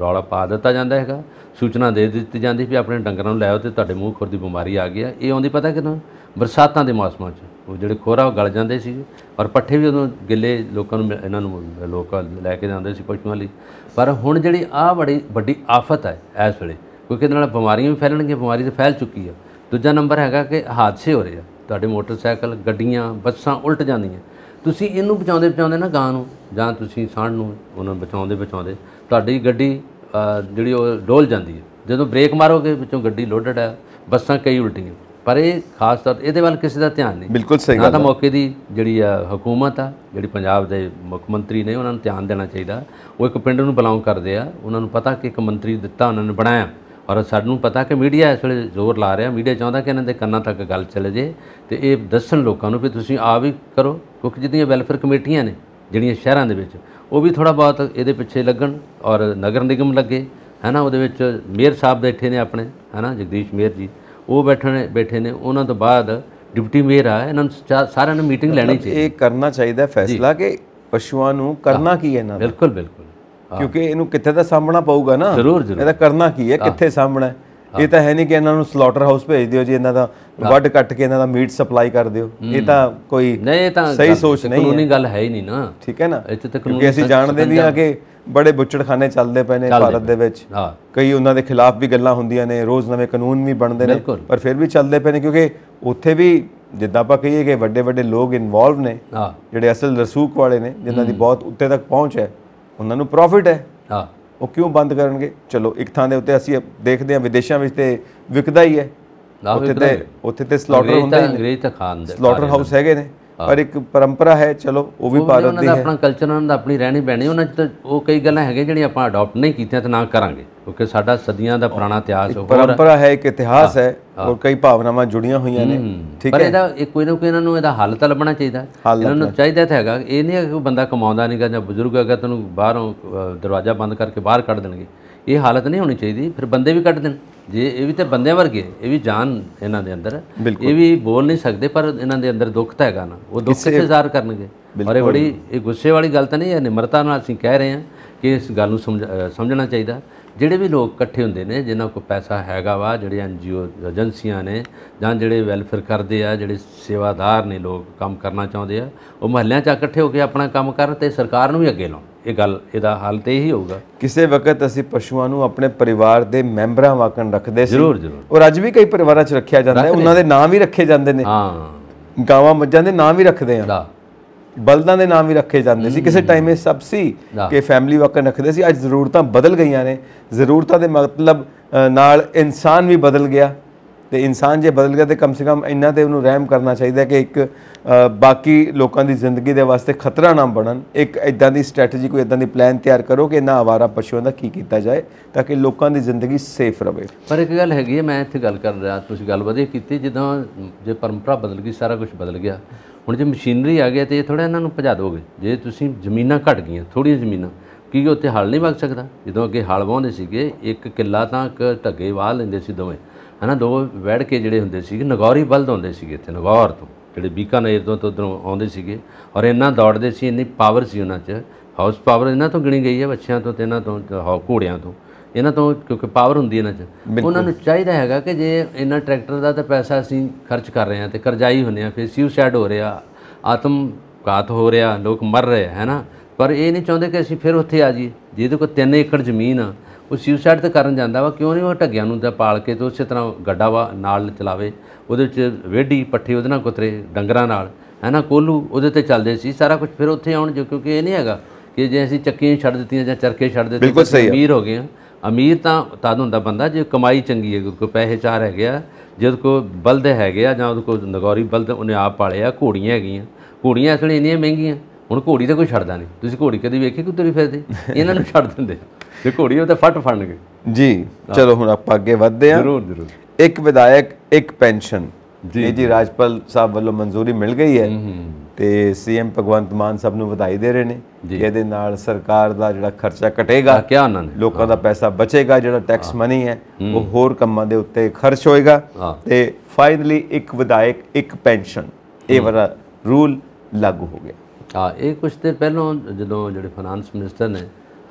ਰੌਲਾ ਪਾ ਦਿੱਤਾ ਜਾਂਦਾ ਹੈਗਾ ਸੂਚਨਾ ਦੇ ਦਿੱਤੀ ਜਾਂਦੀ ਵੀ ਆਪਣੇ ਡੰਗਰਾਂ ਨੂੰ ਲੈ ਆਓ ਤੇ ਤੁਹਾਡੇ ਮੂੰਹ ਖੁਰ ਦੀ ਬਿਮਾਰੀ ਆ ਗਈ ਆ ਇਹ ਆਉਂਦੀ ਪਤਾ ਕਿ ਨਾ ਬਰਸਾਤਾਂ ਦੇ ਮੌਸਮਾਂ 'ਚ ਉਹ ਜਿਹੜੇ ਖੋਰਾ ਉਹ ਗਲ ਜਾਂਦੇ ਸੀ ਔਰ ਪੱਠੇ ਵੀ ਉਦੋਂ ਗਿੱਲੇ ਲੋਕਾਂ ਨੂੰ ਇਹਨਾਂ ਨੂੰ ਲੋਕ ਲੈ ਕੇ ਜਾਂਦੇ ਸੀ ਪਸ਼ੂਆਂ ਲਈ ਪਰ ਹੁਣ ਜਿਹੜੀ ਆ ਬੜੀ ਵੱਡੀ ਆਫਤ ਹੈ ਇਸ ਵੇਲੇ ਕਿਉਂਕਿ ਇਹਦੇ ਨਾਲ ਬਿਮਾਰੀਆਂ ਵੀ ਫੈਲਣਗੀਆਂ ਬਿਮਾਰੀ ਤਾਂ ਫੈਲ ਚੁੱਕੀ ਆ ਦੂਜਾ ਨੰਬਰ ਹੈਗਾ ਕਿ ਹਾਦਸੇ ਹੋ ਰਹੇ ਆ ਤੁਹਾਡੇ ਮੋਟਰਸਾਈਕਲ ਗੱਡੀਆਂ ਬੱਸਾਂ ਉਲਟ ਜਾਂਦੀਆਂ ਤੁਸੀਂ ਇਹਨੂੰ ਬਚਾਉਂਦੇ ਬਚਾਉਂਦੇ ਨਾ ਗਾਂ ਨੂੰ ਜਾਂ ਤੁਸੀਂ ਸਾਂਢ ਨੂੰ ਉਹਨਾਂ ਬਚਾਉਂਦੇ ਬਚਾਉਂਦੇ ਤੁਹਾਡੀ ਗੱਡੀ ਜਿਹੜੀ ਉਹ ਡੋਲ ਜਾਂਦੀ ਹੈ ਜਦੋਂ ਬ੍ਰੇਕ ਮਾਰੋਗੇ ਵਿੱਚੋਂ ਗੱਡੀ ਲੋਡਡ ਹੈ ਬੱਸਾਂ ਕਈ ਉਲਟੀਆਂ ਪਰ ਇਹ ਖਾਸ ਤੌਰ ਇਹਦੇ ਵੱਲ ਕਿਸੇ ਦਾ ਧਿਆਨ ਨਹੀਂ ਬਿਲਕੁਲ ਸਹੀ ਗੱਲ ਹੈ ਤਾਂ ਮੌਕੇ ਦੀ ਜਿਹੜੀ ਆ ਹਕੂਮਤ ਆ ਜਿਹੜੀ ਪੰਜਾਬ ਦੇ ਮੁੱਖ ਮੰਤਰੀ ਨੇ ਉਹਨਾਂ ਨੂੰ ਧਿਆਨ ਦੇਣਾ ਚਾਹੀਦਾ ਉਹ ਇੱਕ ਪਿੰਡ ਨੂੰ ਬਲੌਂਗ ਕਰਦੇ ਆ ਉਹਨਾਂ ਨੂੰ ਪਤਾ ਕਿ ਇੱਕ ਮੰਤਰੀ ਦਿੱਤਾ ਉਹਨਾਂ ਨੇ ਬਣਾਇਆ ਔਰ ਸਾਨੂੰ ਪਤਾ ਕਿ ਮੀਡੀਆ ਇਸ ਵੇਲੇ ਜ਼ੋਰ ਲਾ ਰਿਹਾ ਮੀਡੀਆ ਚਾਹੁੰਦਾ ਕਿ ਇਹਨਾਂ ਦੇ ਕੰਨਾਂ ਤੱਕ ਗੱਲ ਚਲੇ ਜੇ ਤੇ ਇਹ ਦੱਸਣ ਲੋਕਾਂ ਨੂੰ ਵੀ ਤੁਸੀਂ ਆ ਵੀ ਕਰੋ ਕਿਉਂਕਿ ਜਿਹੜੀਆਂ ਵੈਲਫੇਅਰ ਕਮੇਟੀਆਂ ਨੇ ਜਿਹੜੀਆਂ ਸ਼ਹਿਰਾਂ ਦੇ ਵਿੱਚ ਉਹ ਵੀ ਥੋੜਾ ਬਹੁਤ ਇਹਦੇ ਪਿੱਛੇ ਲੱਗਣ ਔਰ ਨਗਰ ਨਿਗਮ ਲੱਗੇ ਹੈਨਾ ਉਹਦੇ ਵਿੱਚ ਮੇਅਰ ਸਾਹਿਬ ਬੈਠੇ ਨੇ ਆਪਣੇ ਹੈਨਾ ਜਗਦੀਸ਼ ਮੇਅਰ ਜੀ ਉਹ ਬੈਠਣੇ ਬੈਠੇ ਨੇ ਉਹਨਾਂ ਤੋਂ ਬਾਅਦ ਡਿਪਟੀ ਮੇਅਰ ਆ ਇਹਨਾਂ ਸਾਰਿਆਂ ਨੂੰ ਮੀਟਿੰਗ ਲੈਣੀ ਚਾਹੀਦੀ ਇਹ ਕਰਨਾ ਚਾਹੀਦਾ ਫੈਸਲਾ ਕਿ ਪਸ਼ੂਆਂ ਨੂੰ ਕਰਨਾ ਕੀ ਹੈ ਇਹਨਾਂ ਬਿਲਕੁਲ ਬਿਲਕੁਲ ਕਿਉਂਕਿ ਇਹਨੂੰ ਕਿੱਥੇ ਤਾਂ ਸਾਹਮਣਾ ਪਊਗਾ ਨਾ ਜ਼ਰੂਰ ਜ਼ਰੂਰ ਇਹਦਾ ਕਰਨਾ ਕੀ ਹੈ ਕਿੱਥੇ ਸਾਹਮਣਾ ਇਹ ਤਾਂ ਹੈ ਨਹੀਂ ਕਿ ਇਹਨਾਂ ਨੂੰ ਸਲੌਟਰ ਹਾਊਸ ਭੇਜ ਦਿਓ ਜੀ ਇਹਨਾਂ ਦਾ ਵੱਡ ਕੱਟ ਕੇ ਇਹਨਾਂ ਦਾ ਮੀਟ ਸਪਲਾਈ ਕਰ ਦਿਓ ਇਹ ਤਾਂ ਕੋਈ ਨਹੀਂ ਇਹ ਤਾਂ ਸਹੀ ਸੋਚ ਨਹੀਂ ਕਾਨੂੰਨੀ ਗੱਲ ਹੈ ਹੀ ਨਹੀਂ ਨਾ ਠੀਕ ਹੈ ਨਾ ਇੱਥੇ ਤੱਕ ਕਿਉਂਕਿ ਅਸੀਂ ਜਾਣਦੇ ਵੀ ਆ ਕਿ ਬੜੇ ਬੁੱਚੜਖਾਨੇ ਚੱਲਦੇ ਪਏ ਨੇ ਭਾਰਤ ਦੇ ਵਿੱਚ ਕਈ ਉਹਨਾਂ ਦੇ ਖਿਲਾਫ ਵੀ ਗੱਲਾਂ ਹੁੰਦੀਆਂ ਨੇ ਰੋਜ਼ ਨਵੇਂ ਕਾਨੂੰਨ ਵੀ ਬਣਦੇ ਨੇ ਪਰ ਫਿਰ ਵੀ ਚੱਲਦੇ ਪਏ ਨੇ ਕਿਉਂਕਿ ਉੱਥੇ ਵੀ ਜਿੱਦਾਂ ਆਪਾਂ ਕਹੀਏ ਕਿ ਵੱਡੇ ਵੱਡੇ ਲੋਕ ਇਨਵੋਲਵ ਨੇ ਜਿਹੜੇ ਅਸਲ ਰਸੂਖ ਵਾਲੇ ਨੇ ਜਿਨ੍ਹਾਂ ਦੀ ਬਹੁਤ ਉੱਤੇ ਤੱਕ ਪਹੁੰਚ ਹੈ ਉਹਨਾਂ ਨੂੰ ਪ੍ਰੋਫਿਟ ਹੈ ਹਾਂ ਉਹ ਕਿਉਂ ਬੰਦ ਕਰਨਗੇ ਚਲੋ ਇੱਕ ਥਾਂ ਦੇ ਉੱਤੇ ਅਸੀਂ ਦੇਖਦੇ ਹਾਂ ਵਿਦੇਸ਼ਾਂ ਵਿੱਚ ਤੇ ਵਿਕਦਾ ਹੀ ਹੈ ਉੱਥੇ ਤੇ ਉੱਥੇ ਤੇ ਸਲੌਟਰ ਹੁੰਦੇ ਨੇ ਅੰਗਰੇਜ਼ ਤਾਂ ਖਾਂਦੇ ਸਲੌਟਰ ਹਾਊਸ ਹੈਗੇ ਨੇ ਪਰ ਇੱਕ ਪਰੰਪਰਾ ਹੈ ਚਲੋ ਉਹ ਵੀ ਭਾਰਤ ਦੀ ਹੈ ਉਹ ਆਪਣਾ ਕਲਚਰ ਉਹਨਾਂ ਦਾ ਆਪਣੀ ਰਹਿਣੀ ਬਹਿਣੀ ਉਹਨਾਂ ਚ ਉਹ ਕਈ ਗੱਲਾਂ ਹੈਗੇ ਜਿਹੜੀਆਂ ਆਪਾਂ ਅਡਾਪਟ ਨਹੀਂ ਕੀਤੀਆਂ ਤੇ ਨਾ ਕਰਾਂਗੇ ਕਿਉਂਕਿ ਸਾਡਾ ਸਦੀਆਂ ਦਾ ਪੁਰਾਣਾ ਇਤਿਹਾਸ ਹੋ ਪਰੰਪਰਾ ਹੈ ਇੱਕ ਇਤਿਹਾਸ ਹੈ ਔਰ ਕਈ ਭਾਵਨਾਵਾਂ ਜੁੜੀਆਂ ਹੋਈਆਂ ਨੇ ਠੀਕ ਹੈ ਪਰ ਇਹਦਾ ਕੋਈ ਨਾ ਕੋਈ ਇਹਨਾਂ ਨੂੰ ਇਹਦਾ ਹੱਲ ਤਾਂ ਲੱਭਣਾ ਚਾਹੀਦਾ ਇਹਨਾਂ ਨੂੰ ਚਾਹੀਦਾ ਤਾਂ ਹੈਗਾ ਇਹ ਨਹੀਂ ਕਿ ਬੰਦਾ ਕਮਾਉਂਦਾ ਨਹੀਂਗਾ ਜਾਂ ਬਜ਼ੁਰਗ ਹੈਗਾ ਤੈਨੂੰ ਬਾਹਰੋਂ ਦਰਵਾਜ਼ਾ ਬੰਦ ਕਰਕੇ ਬਾਹਰ ਕੱਢ ਦੇਣਗੇ ਇਹ ਹਾਲਤ ਨਹੀਂ ਹੋਣੀ ਚਾਹੀਦੀ ਫਿਰ ਬੰਦੇ ਵੀ ਕੱਢ ਦੇਣ ਜੇ ਇਹ ਵੀ ਤੇ ਬੰਦੇ ਵਰਗੇ ਇਹ ਵੀ ਜਾਨ ਇਹਨਾਂ ਦੇ ਅੰਦਰ ਇਹ ਵੀ ਬੋਲ ਨਹੀਂ ਸਕਦੇ ਪਰ ਇਹਨਾਂ ਦੇ ਅੰਦਰ ਦੁੱਖ ਤਾਂ ਹੈਗਾ ਨਾ ਉਹ ਦੁੱਖ ਕਿੱਥੇ ਜ਼ਾਰ ਕਰਨਗੇ ਔਰ ਇਹ ਬੜੀ ਇਹ ਗੁੱਸੇ ਵਾਲੀ ਗੱਲ ਤਾਂ ਨਹੀਂ ਹੈ ਨਿਮਰਤਾ ਨਾਲ ਅਸੀਂ ਕਹਿ ਰਹੇ ਹਾਂ ਕਿ ਇਸ ਗੱਲ ਨੂੰ ਸਮਝਣਾ ਚਾਹੀਦਾ ਜਿਹੜੇ ਵੀ ਲੋਕ ਇਕੱਠੇ ਹੁੰਦੇ ਨੇ ਜਿਨ੍ਹਾਂ ਕੋਲ ਪੈਸਾ ਹੈਗਾ ਵਾ ਜਿਹੜੇ ਐਨਜੀਓ ਏਜੰਸੀਆਂ ਨੇ ਜਾਂ ਜਿਹੜੇ ਵੈਲਫੇਅਰ ਕਰਦੇ ਆ ਜਿਹੜੇ ਸੇਵਾਦਾਰ ਨੇ ਲੋਕ ਕੰਮ ਕਰਨਾ ਚਾਹੁੰਦੇ ਆ ਉਹ ਮਹੱਲਿਆਂ 'ਚ ਇਕੱਠੇ ਹੋ ਕੇ ਆਪਣਾ ਕੰਮ ਕਰ ਤੇ ਸਰਕਾਰ ਨੂੰ ਵੀ ਅੱਗੇ ਲਾਉਣ ਇਹ ਗੱਲ ਇਹਦਾ ਹੱਲ ਤੇ ਇਹੀ ਹੋਊਗਾ ਕਿਸੇ ਵਕਤ ਅਸੀਂ ਪਸ਼ੂਆਂ ਨੂੰ ਆਪਣੇ ਪਰਿਵਾਰ ਦੇ ਮੈਂਬਰਾਂ ਵਾਂਗ ਰੱਖਦੇ ਸੀ ਜ਼ਰੂਰ ਜ਼ਰੂਰ ਔਰ ਅੱਜ ਵੀ ਕਈ ਪਰਿਵਾਰਾਂ 'ਚ ਰੱਖਿਆ ਜਾਂਦਾ ਹੈ ਉਹਨਾਂ ਦੇ ਨਾਮ ਵੀ ਰੱਖੇ ਜਾਂਦੇ ਨੇ ਹਾਂ ਗਾਵਾਂ ਮੱਝਾਂ ਦੇ ਨਾਮ ਵੀ ਰੱਖਦੇ ਆ ਬਲਦਾਂ ਦੇ ਨਾਮ ਵੀ ਰੱਖੇ ਜਾਂਦੇ ਸੀ ਕਿਸੇ ਟਾਈਮ ਇਹ ਸਭ ਸੀ ਕਿ ਫੈਮਿਲੀ ਵਕਨ ਰੱਖਦੇ ਸੀ ਅੱਜ ਜ਼ਰੂਰਤਾਂ ਬਦਲ ਗਈਆਂ ਨੇ ਜ਼ਰੂਰਤਾਂ ਦੇ ਮਤਲਬ ਨਾਲ ਇਨਸਾਨ ਵੀ ਬਦਲ ਗਿਆ ਤੇ ਇਨਸਾਨ ਜੇ ਬਦਲ ਗਿਆ ਤੇ ਕਮ ਸੇ ਕਮ ਇੰਨਾ ਤੇ ਉਹਨੂੰ ਰਹਿਮ ਕਰਨਾ ਚਾਹੀਦਾ ਕਿ ਇੱਕ ਬਾਕੀ ਲੋਕਾਂ ਦੀ ਜ਼ਿੰਦਗੀ ਦੇ ਵਾਸਤੇ ਖਤਰਾ ਨਾ ਬਣਨ ਇੱਕ ਇਦਾਂ ਦੀ ਸਟ੍ਰੈਟਜੀ ਕੋਈ ਇਦਾਂ ਦੀ ਪਲਾਨ ਤਿਆਰ ਕਰੋ ਕਿ ਇਹਨਾਂ ਆਵਾਰਾ ਪਸ਼ੂਆਂ ਦਾ ਕੀ ਕੀਤਾ ਜਾਏ ਤਾਂ ਕਿ ਲੋਕਾਂ ਦੀ ਜ਼ਿੰਦਗੀ ਸੇਫ ਰਵੇ ਪਰ ਇੱਕ ਗੱਲ ਹੈਗੀ ਹੈ ਮੈਂ ਇੱਥੇ ਗੱਲ ਕਰ ਰਿਹਾ ਤੁਸੀਂ ਗੱਲ ਵਧੀਆ ਕੀਤੀ ਜਦੋਂ ਜੇ ਪਰੰਪਰਾ ਬਦਲ ਗਈ ਸਾਰਾ ਕੁਝ ਬਦਲ ਗਿਆ ਹੁਣ ਜੇ ਮਸ਼ੀਨਰੀ ਆ ਗਿਆ ਤੇ ਇਹ ਥੋੜਾ ਇਹਨਾਂ ਨੂੰ ਭਜਾ ਦੋਗੇ ਜੇ ਤੁਸੀਂ ਜ਼ਮੀਨਾਂ ਘਟ ਗਈਆਂ ਥੋੜੀਆਂ ਜ਼ਮੀਨਾਂ ਕੀ ਉੱਥੇ ਹਲ ਨਹੀਂ ਵਗ ਸਕਦਾ ਜਦੋਂ ਅੱਗੇ ਹਲ ਵਾਉਂਦੇ ਸੀਗੇ ਇੱਕ ਕਿੱਲਾ ਤਾਂ ਇੱਕ ਢੱਗੇ ਵਾਹ ਲੈਂਦੇ ਸੀ ਦੋਵੇਂ ਹਨਾ ਦੋ ਵੈੜ ਕੇ ਜਿਹੜੇ ਹੁੰਦੇ ਸੀਗੇ ਨਗੌਰੀ ਬਲਦ ਹੁੰਦੇ ਸੀਗੇ ਇੱਥੇ ਨਗੌਰ ਤੋਂ ਜਿਹੜੇ ਬੀਕਾਨੇਰ ਤੋਂ ਤੋਂ ਉਧਰੋਂ ਆਉਂਦੇ ਸੀਗੇ ਔਰ ਇੰਨਾ ਦੌੜਦੇ ਸੀ ਇੰਨੀ ਪਾਵਰ ਸੀ ਉਹਨਾਂ 'ਚ ਹਾਊਸ ਪਾਵਰ ਇਹਨਾਂ ਤੋਂ ਗਿਣੀ ਗਈ ਹੈ ਬੱਚਿਆਂ ਤੋਂ ਤੇ ਇਹਨਾਂ ਤੋਂ ਘੋੜਿਆਂ ਤੋਂ ਇਹਨਾਂ ਤੋਂ ਕਿਉਂਕਿ ਪਾਵਰ ਹੁੰਦੀ ਇਹਨਾਂ 'ਚ ਉਹਨਾਂ ਨੂੰ ਚਾਹੀਦਾ ਹੈਗਾ ਕਿ ਜੇ ਇਹਨਾਂ ਟਰੈਕਟਰ ਦਾ ਤਾਂ ਪੈਸਾ ਅਸੀਂ ਖਰਚ ਕਰ ਰਹੇ ਹਾਂ ਤੇ ਕਰਜ਼ਾਈ ਹੁੰਨੇ ਆ ਫਿਰ ਸ਼ੈਡ ਹੋ ਰਿਹਾ ਆਤਮ ਘਾਤ ਹੋ ਰਿਹਾ ਲੋਕ ਮਰ ਰਹੇ ਹੈ ਨਾ ਪਰ ਇਹ ਨਹੀਂ ਚਾਹੁੰਦੇ ਕਿ ਅਸੀਂ ਫਿਰ ਉੱਥੇ ਆ ਜੀ ਜਿਹਦੇ ਕੋਲ 3 ਏਕੜ ਜ਼ਮੀਨ ਆ ਉਹ ਸ਼ੈਡ ਤਾਂ ਕਰਨ ਜਾਂਦਾ ਵਾ ਕਿਉਂ ਨਹੀਂ ਉਹ ਢੱਗਿਆਂ ਨੂੰ ਤਾਂ ਪਾਲ ਕੇ ਤੇ ਉਸੇ ਤਰ੍ਹਾਂ ਗੱਡਾ ਵਾ ਨਾਲ ਚਲਾਵੇ ਉਹਦੇ ਵਿੱਚ ਵੇਢੀ ਪੱਠੇ ਉਹਦੇ ਨਾਲ ਕੁਤਰੇ ਡੰਗਰਾਂ ਨਾਲ ਹੈ ਨਾ ਕੋਲੂ ਉਹਦੇ ਤੇ ਚੱਲਦੇ ਸੀ ਸਾਰਾ ਕੁਝ ਫਿਰ ਉੱਥੇ ਆਉਣ ਜੋ ਕਿਉਂਕਿ ਇਹ ਨਹੀਂ ਹੈਗਾ ਕਿ ਜੇ ਅਸੀਂ ਚੱਕੀਆਂ ਛੱਡ ਦਿੱਤੀਆਂ ਜਾਂ ਚਰਕੇ ਛੱਡ ਦਿੱਤੇ ਅਮੀਰ ਹੋ ਗਏ ਆ ਅਮੀਰ ਤਾਂ ਤਦ ਹੁੰਦਾ ਬੰਦਾ ਜੇ ਕਮਾਈ ਚੰਗੀ ਹੈ ਕੋਈ ਪੈਸੇ ਚਾਰ ਗਿਆ ਜੇ ਉਹਦੇ ਕੋ ਬਲਦ ਹੈ ਗਿਆ ਜਾਂ ਉਹਦੇ ਕੋ ਨਗੌਰੀ ਬਲਦ ਉਹਨੇ ਆਪ ਪਾਲਿਆ ਘੋੜੀਆਂ ਹੈਗੀਆਂ ਘੋੜੀਆਂ ਅਸਲ ਇੰਨੀਆਂ ਮਹਿੰਗੀਆਂ ਹੁਣ ਘੋੜੀ ਤਾਂ ਕੋਈ ਛੱਡਦਾ ਨਹੀਂ ਤੁਸੀਂ ਘੋੜੀ ਕਦੀ ਵੇਖੀ ਕਿ ਤੇਰੀ ਫਿਰਦੀ ਇਹਨਾਂ ਨੂੰ ਛੱਡ ਦਿੰਦੇ ਤੇ ਘੋੜੀ ਉਹ ਤਾਂ ਫਟ ਫੜਨਗੇ ਜੀ ਚਲੋ ਹੁਣ ਆਪਾਂ ਅੱਗੇ ਵਧਦੇ ਆ ਜ਼ਰੂਰ ਜ਼ਰੂਰ ਇੱਕ ਵਿਧਾਇਕ ਇੱਕ ਪੈਨਸ਼ਨ ਜੀ ਜੀ ਰਾਜਪਾਲ ਸਾਹਿਬ ਵੱਲੋਂ ਮਨਜ਼ੂਰੀ ਮਿਲ ਗਈ ਹੈ ਤੇ ਸੀਐਮ ਭਗਵੰਤ ਮਾਨ ਸਭ ਨੂੰ ਵਧਾਈ ਦੇ ਰਹੇ ਨੇ ਕਿ ਇਹਦੇ ਨਾਲ ਸਰਕਾਰ ਦਾ ਜਿਹੜਾ ਖਰਚਾ ਘਟੇਗਾ ਕੀ ਆਨੰਦ ਲੋਕਾਂ ਦਾ ਪੈਸਾ ਬਚੇਗਾ ਜਿਹੜਾ ਟੈਕਸ ਮਨੀ ਹੈ ਉਹ ਹੋਰ ਕੰਮਾਂ ਦੇ ਉੱਤੇ ਖਰਚ ਹੋਏਗਾ ਤੇ ਫਾਈਨਲੀ ਇੱਕ ਵਿਧਾਇਕ ਇੱਕ ਪੈਨਸ਼ਨ ਇਹ ਵਾਲਾ ਰੂਲ ਲਾਗੂ ਹੋ ਗਿਆ ਆ ਇਹ ਕੁਝ ਦਿਨ ਪਹਿਲਾਂ ਜਦੋਂ ਜਿਹੜੇ ਫਾਈਨਾਂਸ ਮਿਨਿਸਟਰ ਨੇ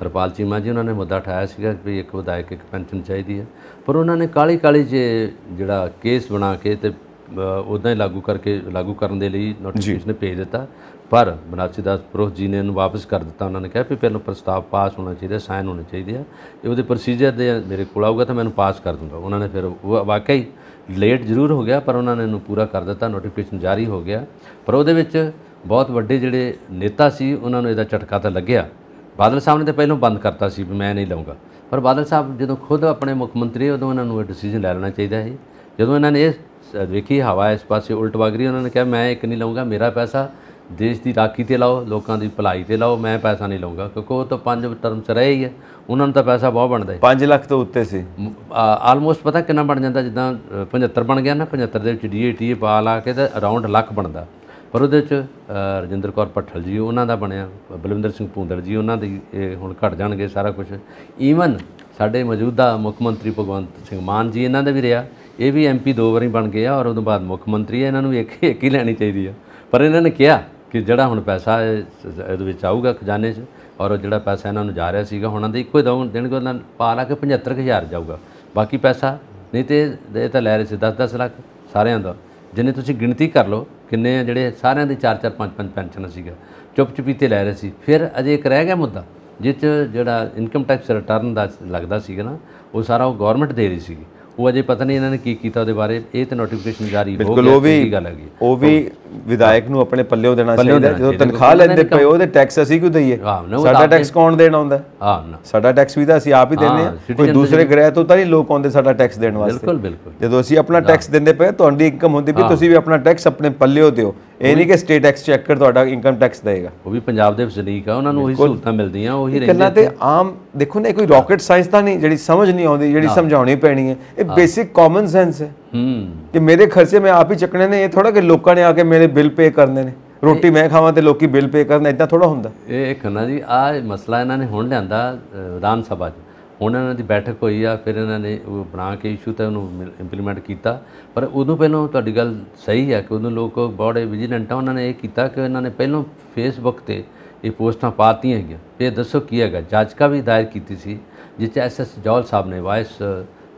ਹਰਪਾਲ ਚੀਮਾ ਜੀ ਉਹਨਾਂ ਨੇ ਮੁੱਦਾ ਠਾਇਆ ਸੀਗਾ ਕਿ ਇੱਕ ਵਿਧਾਇਕ ਇੱਕ ਪੈਨਸ਼ਨ ਚਾਹੀਦੀ ਹੈ ਪਰ ਉਹਨਾਂ ਨੇ ਕਾਲੀ ਕਾਲੀ ਜਿਹੜਾ ਕੇਸ ਬਣਾ ਕੇ ਤੇ ਉਦਾਂ ਹੀ ਲਾਗੂ ਕਰਕੇ ਲਾਗੂ ਕਰਨ ਦੇ ਲਈ ਨੋਟੀਫਿਕੇਸ਼ਨ ਭੇਜ ਦਿੱਤਾ ਪਰ ਬਨਾਰਸੀ ਦਾਸ ਪ੍ਰੋਹ ਜੀ ਨੇ ਇਹਨੂੰ ਵਾਪਸ ਕਰ ਦਿੱਤਾ ਉਹਨਾਂ ਨੇ ਕਿਹਾ ਵੀ ਪਹਿਲਾਂ ਪ੍ਰਸਤਾਵ ਪਾਸ ਹੋਣਾ ਚਾਹੀਦਾ ਸਾਈਨ ਹੋਣੇ ਚਾਹੀਦੇ ਆ ਇਹ ਉਹਦੇ ਪ੍ਰੋਸੀਜਰ ਦੇ ਮੇਰੇ ਕੋਲ ਆਊਗਾ ਤਾਂ ਮੈਂ ਇਹਨੂੰ ਪਾਸ ਕਰ ਦੂੰਗਾ ਉਹਨਾਂ ਨੇ ਫਿਰ ਵਾਕਈ ਲੇਟ ਜ਼ਰੂਰ ਹੋ ਗਿਆ ਪਰ ਉਹਨਾਂ ਨੇ ਇਹਨੂੰ ਪੂਰਾ ਕਰ ਦਿੱਤਾ ਨੋਟੀਫਿਕੇਸ਼ਨ ਜਾਰੀ ਹੋ ਗਿਆ ਪਰ ਉਹਦੇ ਵਿੱਚ ਬਹੁਤ ਵੱਡੇ ਜਿਹੜੇ ਨੇਤਾ ਸੀ ਉਹਨਾਂ ਨੂੰ ਇਹਦਾ ਝਟਕਾ ਤਾਂ ਲੱਗਿਆ ਬਾਦਲ ਸਾਹਿਬ ਨੇ ਤਾਂ ਪਹਿਲਾਂ ਬੰਦ ਕਰਤਾ ਸੀ ਵੀ ਮੈਂ ਨਹੀਂ ਲਵਾਂਗਾ ਪਰ ਬਾਦਲ ਸਾਹਿਬ ਜਦੋਂ ਖੁਦ ਆਪਣੇ ਮੁੱਖ ਮੰਤਰੀ ਉਦੋਂ ਉਹਨਾਂ ਨੂੰ ਇਹ ਡਿਸੀਜਨ ਲੈ ਲੈਣਾ ਚਾਹੀਦਾ ਸੀ ਜਦੋਂ ਇਹਨਾਂ ਨੇ ਇਹ ਵੇਖੀ ਹਵਾ ਇਸ ਪਾਸੇ ਉਲਟ ਵਗ ਰਹੀ ਉਹਨਾਂ ਨੇ ਕਿਹਾ ਮੈਂ ਇੱਕ ਨਹੀਂ ਲਾਉਂਗਾ ਮੇਰਾ ਪੈਸਾ ਦੇਸ਼ ਦੀ ਰਾਖੀ ਤੇ ਲਾਓ ਲੋਕਾਂ ਦੀ ਭਲਾਈ ਤੇ ਲਾਓ ਮੈਂ ਪੈਸਾ ਨਹੀਂ ਲਾਉਂਗਾ ਕਿਉਂਕਿ ਉਹ ਤਾਂ ਪੰਜ ਟਰਮ ਚ ਰਹੇ ਹੀ ਹੈ ਉਹਨਾਂ ਨੂੰ ਤਾਂ ਪੈਸਾ ਬਹੁਤ ਬਣਦਾ ਹੈ 5 ਲੱਖ ਤੋਂ ਉੱਤੇ ਸੀ ਆਲਮੋਸਟ ਪਤਾ ਕਿੰਨਾ ਬਣ ਜਾਂਦਾ ਜਿੱਦਾਂ 75 ਬਣ ਗਿਆ ਨਾ 75 ਦੇ ਵਿੱਚ ਡੀਏਟੀ ਪਾ ਲਾ ਕੇ ਤਾਂ ਅਰਾਊਂਡ ਲੱਖ ਬਣਦਾ ਪਰ ਉਹਦੇ ਵਿੱਚ ਰਜਿੰਦਰ ਕੌਰ ਪੱਠਲ ਜੀ ਉਹਨਾਂ ਦਾ ਬਣਿਆ ਬਲਵਿੰਦਰ ਸਿੰਘ ਪੂੰਦੜ ਜੀ ਉਹਨਾਂ ਦੀ ਹੁਣ ਘਟ ਜਾਣਗੇ ਸਾਰਾ ਕੁਝ ਈਵਨ ਸਾਡੇ ਮੌਜੂਦਾ ਮੁੱਖ ਮੰਤਰੀ ਭਗਵੰਤ ਸਿੰਘ ਮਾਨ ਜੀ ਇਹਨਾਂ ਦਾ ਵੀ ਰਿਹਾ ਇਹ ਵੀ ਐਮਪੀ ਦੋ ਵਾਰੀ ਬਣ ਗਏ ਆ ਔਰ ਉਦੋਂ ਬਾਅਦ ਮੁੱਖ ਮੰਤਰੀ ਆ ਇਹਨਾਂ ਨੂੰ ਇੱਕ ਇੱਕ ਹੀ ਲੈਣੀ ਚਾਹੀਦੀ ਆ ਪਰ ਇਹਨਾਂ ਨੇ ਕਿਹਾ ਕਿ ਜਿਹੜਾ ਹੁਣ ਪੈਸਾ ਇਹਦੇ ਵਿੱਚ ਆਊਗਾ ਖਜ਼ਾਨੇ 'ਚ ਔਰ ਉਹ ਜਿਹੜਾ ਪੈਸਾ ਇਹਨਾਂ ਨੂੰ ਜਾ ਰਿਹਾ ਸੀਗਾ ਹੁਣਾਂ ਦੇ ਇੱਕੋ ਦਉਣ ਦੇਣਗੇ ਉਹਨਾਂ ਪਾ ਲਾ ਕੇ 75000 ਜਾਊਗਾ ਬਾਕੀ ਪੈਸਾ ਨਹੀਂ ਤੇ ਇਹ ਤਾਂ ਲੈ ਰਹੇ ਸੀ 10-10 ਲੱਖ ਸਾਰਿਆਂ ਦਾ ਜਿੰਨੇ ਤੁਸੀਂ ਗਿਣਤੀ ਕਰ ਲਓ ਕਿੰਨੇ ਆ ਜਿਹੜੇ ਸਾਰਿਆਂ ਦੇ 4-4 5-5 ਪੈਨਸ਼ਨ ਸੀਗਾ ਚੁੱਪ ਲੈ ਰਹੇ ਸੀ ਫਿਰ ਅਜੇ ਇੱਕ ਰਹਿ ਗਿਆ ਮੁੱਦਾ ਜਿੱਥੇ ਜਿਹੜਾ ਇਨਕਮ ਟੈਕਸ ਰਿਟਰਨ ਦਾ ਲੱਗਦਾ ਸੀਗਾ ਨਾ ਉਹ ਸਾਰਾ ਉਹ ਗਵਰਨਮੈਂਟ ਦੇ ਰਹੀ ਸੀਗੀ ਉਹ ਅਜੇ ਪਤਾ ਨਹੀਂ ਇਹਨਾਂ ਨੇ ਕੀ ਕੀਤਾ ਉਹਦੇ ਬਾਰੇ ਇਹ ਤਾਂ ਨੋਟੀਫਿਕੇਸ਼ਨ ਜਾਰੀ ਹੋ ਗਿਆ ਉਹ ਵੀ ਗੱਲ ਹੈਗੀ ਉਹ ਵੀ ਵਿਧਾਇਕ ਨੂੰ ਆਪਣੇ ਪੱਲਿਓ ਦੇਣਾ ਚਾਹੀਦਾ ਜਦੋਂ ਤਨਖਾਹ ਲੈਂਦੇ ਪਏ ਉਹਦੇ ਟੈਕਸ ਅਸੀਂ ਕਿਉਂ ਦਈਏ ਸਾਡਾ ਟੈਕਸ ਕੌਣ ਦੇਣ ਆਉਂਦਾ ਹਾਂ ਸਾਡਾ ਟੈਕਸ ਵੀ ਤਾਂ ਅਸੀਂ ਆਪ ਹੀ ਦਿੰਦੇ ਆ ਕੋਈ ਦੂਸਰੇ ਗ੍ਰਹਿ ਤੋਂ ਤਾਂ ਨਹੀਂ ਲੋਕ ਆਉਂਦੇ ਸਾਡਾ ਟੈਕਸ ਦੇਣ ਵਾਸਤੇ ਬਿਲਕੁਲ ਬਿਲਕੁਲ ਜਦੋਂ ਅਸੀਂ ਆਪਣਾ ਟੈਕਸ ਦਿੰਦੇ ਪਏ ਤੁਹਾਡੀ ਇਨਕਮ ਹੁੰਦੀ ਵੀ ਤੁਸੀਂ ਵੀ ਆਪਣਾ ਟੈਕਸ ਆਪਣੇ ਪੱਲਿਓ ਦਿਓ ਇਹ ਨਹੀਂ ਕਿ ਸਟੇਟ ਟੈਕਸ ਚੈੱਕ ਕਰ ਤੁਹਾਡਾ ਇਨਕਮ ਟੈਕਸ ਦੇਗਾ ਉਹ ਵੀ ਪੰਜਾਬ ਦੇ ਵਸਨੀਕ ਆ ਉਹਨਾਂ ਨੂੰ ਉਹੀ ਸਹੂਲਤਾਂ ਮਿਲਦੀਆਂ ਉਹੀ ਰਹਿੰਦੇ ਕਿੰਨਾ ਤੇ ਆਮ ਦੇਖੋ ਨਾ ਕੋਈ ਰਾਕਟ ਸਾਇੰਸ ਤਾਂ ਨਹੀਂ ਜਿਹੜੀ ਸਮਝ ਨਹੀਂ ਆਉਂਦੀ ਜਿਹੜੀ ਸਮਝਾਉਣੀ ਪੈਣੀ ਹੈ ਇਹ ਬੇਸਿਕ ਕਾਮਨ ਸੈਂਸ ਹੈ ਹੂੰ ਕਿ ਮੇਰੇ ਖਰਚੇ ਮੈਂ ਆਪ ਹੀ ਚੱਕਣੇ ਨੇ ਇਹ ਥੋੜਾ ਕਿ ਲੋਕਾਂ ਨੇ ਆ ਕੇ ਮੇਰੇ ਬਿੱਲ ਪੇ ਕਰਨੇ ਨੇ ਰੋਟੀ ਮੈਂ ਖਾਵਾਂ ਤੇ ਲੋਕੀ ਬਿੱਲ ਪੇ ਕਰਨ ਇਦਾਂ ਥੋੜਾ ਹੁੰਦਾ ਇਹ ਨਾ ਜੀ ਆ ਮਸਲਾ ਇਹਨਾਂ ਨੇ ਹੁਣ ਲਿਆਂਦਾ ਰਾਮ ਸਭਾ 'ਚ ਉਹਨਾਂ ਦੀ ਬੈਠਕ ਹੋਈ ਆ ਫਿਰ ਇਹਨਾਂ ਨੇ ਉਹ ਬਣਾ ਕੇ ਇਸ਼ੂ ਤਾਂ ਉਹਨੂੰ ਇੰਪਲੀਮੈਂਟ ਕੀਤਾ ਪਰ ਉਦੋਂ ਪਹਿਲਾਂ ਤੁਹਾਡੀ ਗੱਲ ਸਹੀ ਆ ਕਿ ਉਦੋਂ ਲੋਕ ਬੜੇ ਵਿਜੀਲੈਂਟ ਆ ਉਹਨਾਂ ਨੇ ਇਹ ਕੀਤਾ ਕਿ ਇਹਨਾਂ ਨੇ ਪਹਿਲਾਂ ਫੇਸਬੁੱਕ ਤੇ ਇਹ ਪੋਸਟਾਂ ਪਾਤੀਆਂ ਹੈਗੀਆਂ ਫਿਰ ਦੱਸੋ ਕੀ ਹੈਗਾ ਕਾ ਵੀ ਦਾਇਰ ਕੀਤੀ ਸੀ ਜਿਸ ਚ ਐਸਐਸ ਜੌਲ ਸਾਹਿਬ ਨੇ ਵਾਈਸ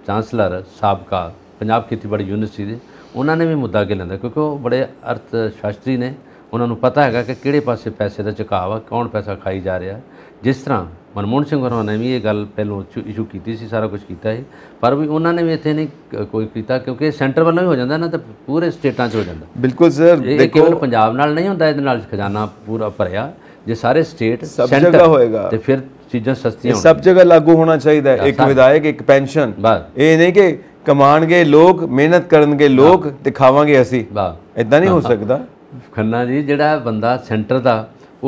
ਚਾਂਸਲਰ ਸਾਬਕਾ ਪੰਜਾਬ ਖੇਤੀਬਾੜੀ ਯੂਨੀਵਰਸਿਟੀ ਦੇ ਉਹਨਾਂ ਨੇ ਵੀ ਮੁੱਦਾ ਕੇ ਲੈਂਦਾ ਕਿਉਂਕਿ ਉਹ ਬੜੇ ਅਰਥ ਸ਼ਾਸਤਰੀ ਨੇ ਉਹਨਾਂ ਨੂੰ ਪਤਾ ਹੈਗਾ ਕਿ ਕਿਹੜੇ ਪਾਸੇ ਪੈਸੇ ਦਾ ਝੁਕਾਅ ਆ ਕੌਣ ਪੈਸਾ ਖਾਈ ਜਾ ਰਿਹਾ ਜਿਸ ਤਰ੍ਹਾਂ ਮਨਮੋਹਨ ਸਿੰਘ ਵਰਮਾ ਨੇ ਵੀ ਇਹ ਗੱਲ ਪਹਿਲਾਂ ਇਸ਼ੂ ਕੀਤੀ ਸੀ ਸਾਰਾ ਕੁਝ ਕੀਤਾ ਹੈ ਪਰ ਵੀ ਉਹਨਾਂ ਨੇ ਵੀ ਇੱਥੇ ਨਹੀਂ ਕੋਈ ਕੀਤਾ ਕਿਉਂਕਿ ਸੈਂਟਰ ਵੱਲੋਂ ਹੀ ਹੋ ਜਾਂਦਾ ਨਾ ਤਾਂ ਪੂਰੇ ਸਟੇਟਾਂ 'ਚ ਹੋ ਜਾਂਦਾ ਬਿਲਕੁਲ ਸਰ ਦੇਖੋ ਕੇਵਲ ਪੰਜਾਬ ਨਾਲ ਨਹੀਂ ਹੁੰਦਾ ਇਹਦੇ ਨਾਲ ਖਜ਼ਾਨਾ ਪੂਰਾ ਭਰਿਆ ਜੇ ਸਾਰੇ ਸਟੇਟ ਸਭ ਜਗ੍ਹਾ ਹੋਏਗਾ ਤੇ ਫਿਰ ਚੀਜ਼ਾਂ ਸਸਤੀਆਂ ਹੋਣਗੀਆਂ ਸਭ ਜਗ੍ਹਾ ਲਾਗੂ ਹੋਣਾ ਚਾਹੀਦਾ ਹੈ ਇੱਕ ਵਿਧਾਇਕ ਇੱਕ ਪੈਨਸ਼ਨ ਇਹ ਨਹੀਂ ਕਿ ਕਮਾਣਗੇ ਲੋਕ ਮਿਹਨਤ ਕਰਨਗੇ ਲੋਕ ਦਿਖਾਵਾਂਗੇ ਅਸੀਂ ਇਦਾਂ ਨਹੀਂ ਹੋ ਸਕਦਾ ਖੰਨਾ ਜੀ ਜਿਹੜਾ ਬੰਦਾ ਸੈਂਟਰ ਦਾ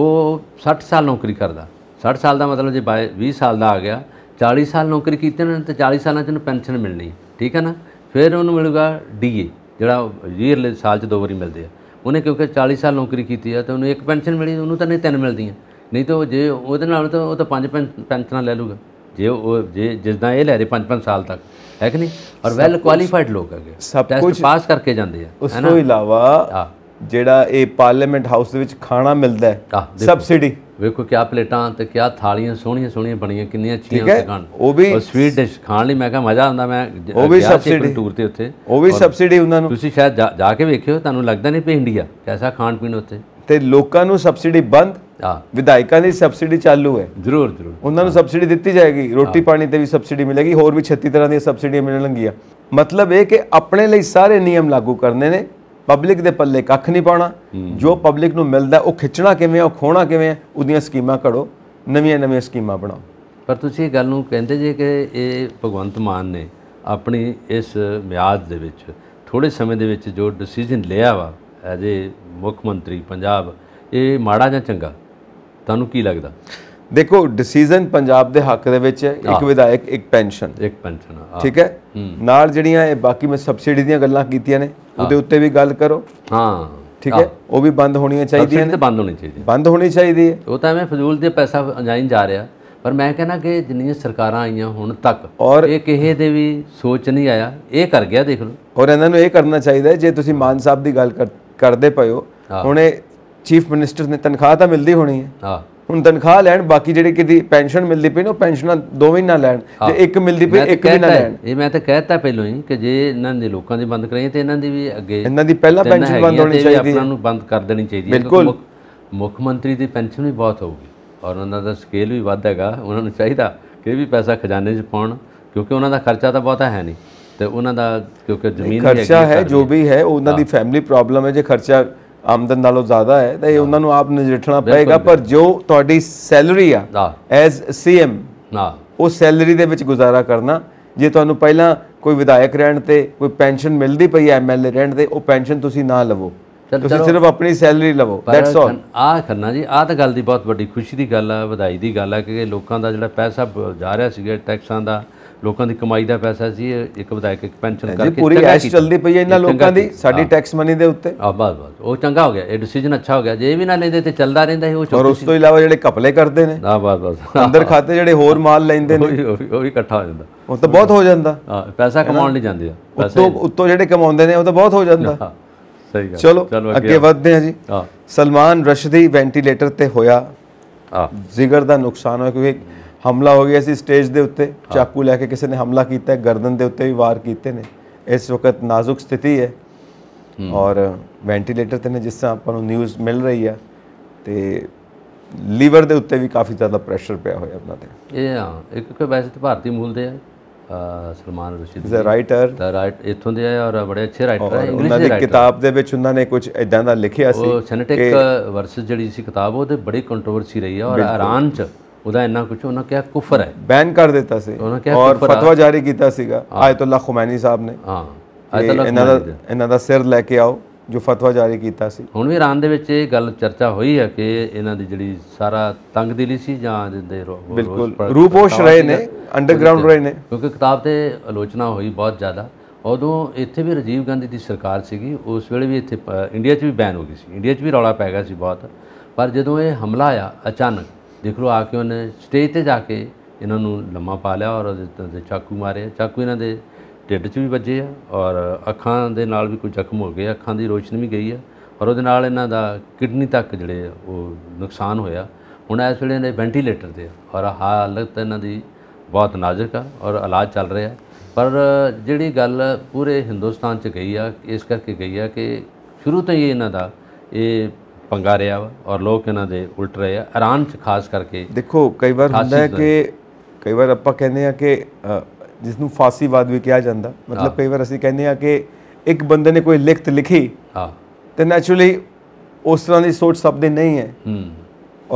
ਉਹ 60 ਸਾਲ ਨੌਕਰੀ ਕਰਦਾ 60 ਸਾਲ ਦਾ ਮਤਲਬ ਜੇ 20 ਸਾਲ ਦਾ ਆ ਗਿਆ 40 ਸਾਲ ਨੌਕਰੀ ਕੀਤੀ ਨੇ ਤਾਂ 40 ਸਾਲਾਂ ਚ ਨੂੰ ਪੈਨਸ਼ਨ ਮਿਲਣੀ ਠੀਕ ਹੈ ਨਾ ਫਿਰ ਉਹਨੂੰ ਮਿਲੂਗਾ ਡੀਏ ਜਿਹੜਾ ਯੀਅਰਲੀ ਸਾਲ ਚ ਦੋ ਵਾਰੀ ਮਿਲਦੇ ਆ ਉਹਨੇ ਕਿਉਂਕਿ 40 ਸਾਲ ਨੌਕਰੀ ਕੀਤੀ ਆ ਤਾਂ ਉਹਨੂੰ ਇੱਕ ਪੈਨਸ਼ਨ ਮਿਲੀ ਉਹਨੂੰ ਤਾਂ ਨਹੀਂ ਤਿੰਨ ਮਿਲਦੀਆਂ ਨਹੀਂ ਤਾਂ ਜੇ ਉਹਦੇ ਨਾਲ ਤਾਂ ਉਹ ਤਾਂ ਪੰਜ ਪੈਨਸ਼ਨਾਂ ਲੈ ਲੂਗਾ ਜੇ ਉਹ ਜੇ ਜਿਸਦਾ ਇਹ ਲੈ ਰਹੇ ਪੰਜ ਪੰਜ ਸਾਲ ਤੱਕ ਹੈ ਕਿ ਨਹੀਂ ਔਰ ਵੈਲ ਕੁਆਲੀਫਾਈਡ ਲੋਕ ਹੈਗੇ ਸਭ ਕੁਝ ਪਾਸ ਕਰਕੇ ਜਾਂਦੇ ਆ ਉਸ ਤੋਂ ਇਲਾਵਾ ਜਿਹੜਾ ਇਹ ਪਾਰਲੀਮੈਂਟ ਹਾਊਸ ਦੇ ਵਿੱਚ ਖਾਣਾ ਮਿਲਦਾ ਹੈ ਸਬਸਿਡੀ ਵੇਖੋ ਕਿਆ ਪਲੇਟਾਂ ਤੇ ਕਿਆ ਥਾਲੀਆਂ ਸੋਹਣੀਆਂ ਸੋਹਣੀਆਂ ਬਣੀਆਂ ਕਿੰਨੀਆਂ ਅੱਛੀਆਂ ਗਣ ਉਹ ਵੀ ਸਵੀਟ ਡਿਸ਼ ਖਾਣ ਲਈ ਮੈਂ ਕਿਹਾ ਮਜ਼ਾ ਆਉਂਦਾ ਮੈਂ ਉਹ ਵੀ ਸਬਸਿਡੀ ਟੂਰ ਤੇ ਉੱਥੇ ਉਹ ਵੀ ਸਬਸਿਡੀ ਉਹਨਾਂ ਨੂੰ ਤੁਸੀਂ ਸ਼ਾਇਦ ਜਾ ਕੇ ਵੇਖਿਓ ਤੁਹਾਨੂੰ ਲੱਗਦਾ ਨਹੀਂ ਪਈ ਇੰਡੀਆ ਕਿਹਦਾ ਖਾਣ ਪੀਣ ਉੱਥੇ ਤੇ ਲੋਕਾਂ ਨੂੰ ਸਬਸਿਡੀ ਬੰਦ ਹਾਂ ਵਿਧਾਇਕਾਂ ਦੀ ਸਬਸਿਡੀ ਚਾਲੂ ਹੈ ਜ਼ਰੂਰ ਜ਼ਰੂਰ ਉਹਨਾਂ ਨੂੰ ਸਬਸਿਡੀ ਦਿੱਤੀ ਜਾਏਗੀ ਰੋਟੀ ਪਾਣੀ ਤੇ ਵੀ ਸਬਸਿਡੀ ਮਿਲੇਗੀ ਹੋਰ ਵੀ 36 ਤਰ੍ਹਾਂ ਦੀਆਂ ਸਬਸਿਡੀਆਂ ਮਿਲਣ ਲੱਗੀਆਂ ਮਤਲਬ ਇਹ ਕਿ ਆਪਣੇ ਲਈ ਸਾਰੇ ਨਿਯਮ ਲਾਗੂ ਕਰਨੇ ਨੇ ਪਬਲਿਕ ਦੇ ਪੱਲੇ ਕੱਖ ਨਹੀਂ ਪਾਉਣਾ ਜੋ ਪਬਲਿਕ ਨੂੰ ਮਿਲਦਾ ਉਹ ਖਿੱਚਣਾ ਕਿਵੇਂ ਉਹ ਖੋਣਾ ਕਿਵੇਂ ਉਹਦੀਆਂ ਸਕੀਮਾਂ ਘੜੋ ਨਵੀਆਂ ਨਵੀਆਂ ਸਕੀਮਾਂ ਬਣਾਓ ਪਰ ਤੁਸੀਂ ਇਹ ਗੱਲ ਨੂੰ ਕਹਿੰਦੇ ਜੇ ਕਿ ਇਹ ਭਗਵੰਤ ਮਾਨ ਨੇ ਆਪਣੀ ਇਸ ਮਿਆਦ ਦੇ ਵਿੱਚ ਥੋੜੇ ਸਮੇਂ ਦੇ ਵਿੱਚ ਜੋ ਡਿਸੀਜਨ ਲਿਆ ਵਾ ਐਜ਼ ਮੁੱਖ ਮੰਤਰੀ ਪੰਜਾਬ ਇਹ ਮਾੜਾ ਜਾਂ ਚੰਗਾ ਤੁਹਾਨੂੰ ਕੀ ਲੱਗਦਾ ਦੇਖੋ ਡਿਸੀਜਨ ਪੰਜਾਬ ਦੇ ਹੱਕ ਦੇ ਵਿੱਚ ਹੈ ਇੱਕ ਵਿਧਾਇਕ ਇੱਕ ਪੈਨਸ਼ਨ ਇੱਕ ਪੈਨਸ਼ਨ ਠੀਕ ਹੈ ਨਾਲ ਜਿਹੜੀਆਂ ਇਹ ਬਾਕੀ ਮੈਂ ਸਬਸਿਡੀ ਦੀਆਂ ਗੱਲਾਂ ਕੀਤੀਆਂ ਨੇ ਉਹਦੇ ਉੱਤੇ ਵੀ ਗੱਲ ਕਰੋ ਹਾਂ ਠੀਕ ਹੈ ਉਹ ਵੀ ਬੰਦ ਹੋਣੀਆਂ ਚਾਹੀਦੀਆਂ ਨੇ ਬੰਦ ਹੋਣੀ ਚਾਹੀਦੀ ਬੰਦ ਹੋਣੀ ਚਾਹੀਦੀ ਹੈ ਉਹ ਤਾਂ ਐਵੇਂ ਫਜ਼ੂਲ ਦੇ ਪੈਸਾ ਅੰਜਾਈਨ ਜਾ ਰਿਹਾ ਪਰ ਮੈਂ ਕਹਿੰਦਾ ਕਿ ਜਿੰਨੀਆਂ ਸਰਕਾਰਾਂ ਆਈਆਂ ਹੁਣ ਤੱਕ ਇਹ ਕਿਸੇ ਦੇ ਵੀ ਸੋਚ ਨਹੀਂ ਆਇਆ ਇਹ ਕਰ ਗਿਆ ਦੇਖ ਲਓ ਔਰ ਇਹਨਾਂ ਨੂੰ ਇਹ ਕਰਨਾ ਚਾਹੀਦਾ ਜੇ ਤੁਸੀਂ ਮਾਨ ਸਾਹਿਬ ਦੀ ਗੱਲ ਕਰਦੇ ਪਏ ਹੋ ਹੁਣ ਇਹ ਚੀਫ ਮਿਨਿਸਟਰ ਨੇ ਤਨਖਾਹ ਤਾਂ ਮਿਲਦੀ ਹੋਣੀ ਹੈ ਹਾਂ ਹੁਣ ਤਨਖਾਹ ਲੈਣ ਬਾਕੀ ਜਿਹੜੇ ਕਿਦੀ ਪੈਨਸ਼ਨ ਮਿਲਦੀ ਪਈ ਨਾ ਉਹ ਪੈਨਸ਼ਨਾਂ ਦੋਵੇਂ ਨਾ ਲੈਣ ਤੇ ਇੱਕ ਮਿਲਦੀ ਪਈ ਇੱਕ ਵੀ ਨਾ ਲੈਣ ਇਹ ਮੈਂ ਤਾਂ ਕਹਿਤਾ ਪਹਿਲਾਂ ਹੀ ਕਿ ਜੇ ਇਹਨਾਂ ਦੇ ਲੋਕਾਂ ਦੀ ਬੰਦ ਕਰਾਈਏ ਤੇ ਇਹਨਾਂ ਦੀ ਵੀ ਅੱਗੇ ਇਹਨਾਂ ਦੀ ਪਹਿਲਾਂ ਪੈਨਸ਼ਨ ਬੰਦ ਹੋਣੀ ਚਾਹੀਦੀ ਹੈ ਆਪਣਾ ਨੂੰ ਬੰਦ ਕਰ ਦੇਣੀ ਚਾਹੀਦੀ ਹੈ ਬਿਲਕੁਲ ਮੁੱਖ ਮੰਤਰੀ ਦੀ ਪੈਨਸ਼ਨ ਵੀ ਬਹੁਤ ਹੋਊਗੀ ਔਰ ਉਹਨਾਂ ਦਾ ਸਕੇਲ ਵੀ ਵੱਧ ਹੈਗਾ ਉਹਨਾਂ ਨੂੰ ਚਾਹੀਦਾ ਕਿ ਵੀ ਪੈਸਾ ਖਜ਼ਾਨੇ 'ਚ ਪਾਉਣ ਕਿਉਂਕਿ ਉਹਨਾਂ ਦਾ ਖਰਚਾ ਤਾਂ ਬਹੁਤਾ ਹੈ ਨਹੀਂ ਤੇ ਉਹਨਾਂ ਦਾ ਕਿਉਂਕਿ ਜ਼ਮੀਨ ਖਰਚਾ ਹੈ ਜੋ ਵੀ ਹੈ ਉਹਨਾਂ ਦੀ ਫੈਮਿਲੀ ਪ੍ਰੋਬਲਮ ਹੈ ਜੇ ਖਰਚਾ ਆਮਦਨ ਨਾਲੋਂ ਜ਼ਿਆਦਾ ਹੈ ਤਾਂ ਇਹ ਉਹਨਾਂ ਨੂੰ ਆਪ ਨਜਿੱਠਣਾ ਪਏਗਾ ਪਰ ਜੋ ਤੁਹਾਡੀ ਸੈਲਰੀ ਆ ਐਜ਼ ਸੀਐਮ ਨਾ ਉਹ ਸੈਲਰੀ ਦੇ ਵਿੱਚ ਗੁਜ਼ਾਰਾ ਕਰਨਾ ਜੇ ਤੁਹਾਨੂੰ ਪਹਿਲਾਂ ਕੋਈ ਵਿਧਾਇਕ ਰਹਿਣ ਤੇ ਕੋਈ ਪੈਨਸ਼ਨ ਮਿਲਦੀ ਪਈ ਐ ਐਮਐਲਏ ਰਹਿਣ ਤੇ ਉਹ ਪੈਨਸ਼ਨ ਤੁਸੀਂ ਨਾ ਲਵੋ ਤੁਸੀਂ ਸਿਰਫ ਆਪਣੀ ਸੈਲਰੀ ਲਵੋ ਦੈਟਸ ਆਲ ਆ ਖੰਨਾ ਜੀ ਆ ਤਾਂ ਗੱਲ ਦੀ ਬਹੁਤ ਵੱਡੀ ਖੁਸ਼ੀ ਦੀ ਗੱਲ ਆ ਵਧਾਈ ਦੀ ਗੱਲ ਆ ਕਿ ਲੋਕਾਂ ਦਾ ਜਿਹੜਾ ਪੈਸਾ ਜਾ ਰਿਹਾ ਸੀਗਾ ਟੈਕਸਾਂ ਦਾ ਲੋਕਾਂ ਦੀ ਕਮਾਈ ਦਾ ਪੈਸਾ ਸੀ ਇੱਕ ਵਿਧਾਇਕ ਇੱਕ ਪੈਨਸ਼ਨ ਕਰਕੇ ਜੀ ਪੂਰੀ ਐਸ਼ ਚੱਲਦੀ ਪਈ ਹੈ ਇਹਨਾਂ ਲੋਕਾਂ ਦੀ ਸਾਡੀ ਟੈਕਸ ਮਨੀ ਦੇ ਉੱਤੇ ਆ ਬਸ ਬਸ ਉਹ ਚੰਗਾ ਹੋ ਗਿਆ ਇਹ ਡਿਸੀਜਨ ਅੱਛਾ ਹੋ ਗਿਆ ਜੇ ਵੀ ਨਾ ਲੈਂਦੇ ਤੇ ਚੱਲਦਾ ਰਹਿੰਦਾ ਇਹ ਉਹ ਔਰ ਉਸ ਤੋਂ ਇਲਾਵਾ ਜਿਹੜੇ ਕਪਲੇ ਕਰਦੇ ਨੇ ਆ ਬਸ ਬਸ ਅੰਦਰ ਖਾਤੇ ਜਿਹੜੇ ਹੋਰ ਮਾਲ ਲੈਂਦੇ ਨੇ ਉਹ ਵੀ ਇਕੱਠਾ ਹੋ ਜਾਂਦਾ ਉਹ ਤਾਂ ਬਹੁਤ ਹੋ ਜਾਂਦਾ ਹਾਂ ਪੈਸਾ ਕਮਾਉਣ ਨਹੀਂ ਜਾਂਦੇ ਆ ਉੱਤੋਂ ਉੱਤੋਂ ਜਿਹੜੇ ਕਮਾਉਂਦੇ ਨੇ ਉਹ ਤਾਂ ਬਹੁਤ ਹੋ ਜਾਂਦਾ ਸਹੀ ਗੱਲ ਚਲੋ ਅੱਗੇ ਵਧਦੇ ਹਾਂ ਜੀ ਹਾਂ ਸਲਮਾਨ ਰਸ਼ਦੀ ਵੈਂਟੀਲੇਟਰ ਤੇ ਹੋਇਆ ਆ ਜਿਗਰ ਦਾ ਨੁਕਸਾਨ ਹੋਇਆ ਕਿਉਂਕਿ ਹਮਲਾ ਹੋ ਗਿਆ ਸੀ ਸਟੇਜ ਦੇ ਉੱਤੇ ਚਾਕੂ ਲੈ ਕੇ ਕਿਸੇ ਨੇ ਹਮਲਾ ਕੀਤਾ ਹੈ ਗਰਦਨ ਦੇ ਉੱਤੇ ਵੀ ਵਾਰ ਕੀਤੇ ਨੇ ਇਸ ਵਕਤ ਨਾਜ਼ੁਕ ਸਥਿਤੀ ਹੈ ਔਰ ਵੈਂਟੀਲੇਟਰ ਤੇ ਨੇ ਜਿਸ ਤਰ੍ਹਾਂ ਆਪਾਂ ਨੂੰ ਨਿਊਜ਼ ਮਿਲ ਰਹੀ ਹੈ ਤੇ ਲੀਵਰ ਦੇ ਉੱਤੇ ਵੀ ਕਾਫੀ ਜ਼ਿਆਦਾ ਪ੍ਰੈਸ਼ਰ ਪਿਆ ਹੋਇਆ ਉਹਨਾਂ ਤੇ ਇਹ ਹਾਂ ਇੱਕ ਕਿ ਵੈਸੇ ਤੇ ਭਾਰਤੀ ਮੂਲ ਦੇ ਆ ਸਲਮਾਨ ਰਸ਼ੀਦ ਦਾ ਰਾਈਟਰ ਦਾ ਰਾਈਟ ਇਥੋਂ ਦੇ ਆ ਔਰ ਬੜੇ ਅੱਛੇ ਰਾਈਟਰ ਆ ਇੰਗਲਿਸ਼ ਦੇ ਰਾਈਟਰ ਕਿਤਾਬ ਦੇ ਵਿੱਚ ਉਹਨਾਂ ਨੇ ਕੁਝ ਇਦਾਂ ਦਾ ਲਿਖਿਆ ਸੀ ਉਹ ਸੈਨੇਟਿਕ ਵਰਸਸ ਜਿਹੜੀ ਸੀ ਕਿਤਾਬ ਉਹਦੇ ਬੜੀ ਕੰਟਰੋਵਰਸੀ ਰਹੀ ਆ ਔਰ ਇਰਾਨ ਚ ਉਹਦਾ ਇੰਨਾ ਕੁਝ ਉਹਨਾਂ ਕਿਹਾ ਕਫਰ ਹੈ ਬੈਨ ਕਰ ਦਿੱਤਾ ਸੀ ਉਹਨਾਂ ਔਰ ਫਤਵਾ ਜਾਰੀ ਕੀਤਾ ਸੀਗਾ ਆਇਤੁੱਲਾ ਖੁਮੈਨੀ ਸਾਹਿਬ ਨੇ ਹਾਂ ਆਇਤੁੱਲਾ ਇਹਨਾਂ ਦਾ ਇਹਨਾਂ ਦਾ ਸਿਰ ਲੈ ਕੇ ਆਓ ਜੋ ਫਤਵਾ ਜਾਰੀ ਕੀਤਾ ਸੀ ਹੁਣ ਵੀ ਇਰਾਨ ਦੇ ਵਿੱਚ ਇਹ ਗੱਲ ਚਰਚਾ ਹੋਈ ਹੈ ਕਿ ਇਹਨਾਂ ਦੀ ਜਿਹੜੀ ਸਾਰਾ ਤੰਗਦਿਲੀ ਸੀ ਜਾਂ ਦਿੰਦੇ ਬਿਲਕੁਲ ਰੂਪੋਸ਼ ਰਹੇ ਨੇ ਅੰਡਰਗਰਾਉਂਡ ਰਹੇ ਨੇ ਕਿਉਂਕਿ ਕਿਤਾਬ ਤੇ ਆਲੋਚਨਾ ਹੋਈ ਬਹੁਤ ਜ਼ਿਆਦਾ ਉਦੋਂ ਇੱਥੇ ਵੀ ਰਜੀਵ ਗਾਂਧੀ ਦੀ ਸਰਕਾਰ ਸੀਗੀ ਉਸ ਵੇਲੇ ਵੀ ਇੱਥੇ ਇੰਡੀਆ 'ਚ ਵੀ ਬੈਨ ਹੋ ਗਈ ਸੀ ਇੰਡੀਆ 'ਚ ਵੀ ਰੌਲਾ ਪੈ ਗਿਆ ਸੀ ਬਹੁਤ ਪਰ ਜਦੋਂ ਇਹ ਹਮਲਾ ਆਇਆ ਅਚਾਨਕ ਦੇਖ ਲਓ ਆ ਕੇ ਉਹਨੇ ਸਟੇਜ ਤੇ ਜਾ ਕੇ ਇਹਨਾਂ ਨੂੰ ਲੰਮਾ ਪਾ ਲਿਆ ਔਰ ਉਹਦੇ ਚਾਕੂ ਮਾਰੇ ਚਾਕੂ ਇਹਨਾਂ ਦੇ ਢਿੱਡ 'ਚ ਵੀ ਵੱਜੇ ਆ ਔਰ ਅੱਖਾਂ ਦੇ ਨਾਲ ਵੀ ਕੋਈ ਜ਼ਖਮ ਹੋ ਗਏ ਅੱਖਾਂ ਦੀ ਰੋਸ਼ਨੀ ਵੀ ਗਈ ਆ ਔਰ ਉਹਦੇ ਨਾਲ ਇਹਨਾਂ ਦਾ ਕਿਡਨੀ ਤੱਕ ਜਿਹੜੇ ਉਹ ਨੁਕਸਾਨ ਹੋਇਆ ਹੁਣ ਇਸ ਵੇਲੇ ਨੇ ਵੈਂਟੀਲੇਟਰ ਤੇ ਔਰ ਹਾਲਤ ਇਹਨਾਂ ਦੀ ਬਹੁਤ ਨਾਜ਼ੁਕ ਆ ਔਰ ਇਲਾਜ ਚੱਲ ਰਿਹਾ ਪਰ ਜਿਹੜੀ ਗੱਲ ਪੂਰੇ ਹਿੰਦੁਸਤਾਨ 'ਚ ਗਈ ਆ ਇਸ ਕਰਕੇ ਗਈ ਆ ਕਿ ਸ਼ੁਰੂ ਤੋਂ ਹੀ ਇਹਨਾਂ ਦਾ ਇਹ ਪੰਗਾ ਰਿਹਾ ਵਾ ਔਰ ਲੋਕ ਇਹਨਾਂ ਦੇ ਉਲਟ ਰਹੇ ਆ ਇਰਾਨ ਚ ਖਾਸ ਕਰਕੇ ਦੇਖੋ ਕਈ ਵਾਰ ਹੁੰਦਾ ਹੈ ਕਿ ਕਈ ਵਾਰ ਆਪਾਂ ਕਹਿੰਦੇ ਆ ਕਿ ਜਿਸ ਨੂੰ ਫਾਸੀਵਾਦ ਵੀ ਕਿਹਾ ਜਾਂਦਾ ਮਤਲਬ ਕਈ ਵਾਰ ਅਸੀਂ ਕਹਿੰਦੇ ਆ ਕਿ ਇੱਕ ਬੰਦੇ ਨੇ ਕੋਈ ਲਿਖਤ ਲਿਖੀ ਹਾਂ ਤੇ ਨੈਚੁਰਲੀ ਉਸ ਤਰ੍ਹਾਂ ਦੀ ਸੋਚ ਸਭ ਦੇ ਨਹੀਂ ਹੈ ਹੂੰ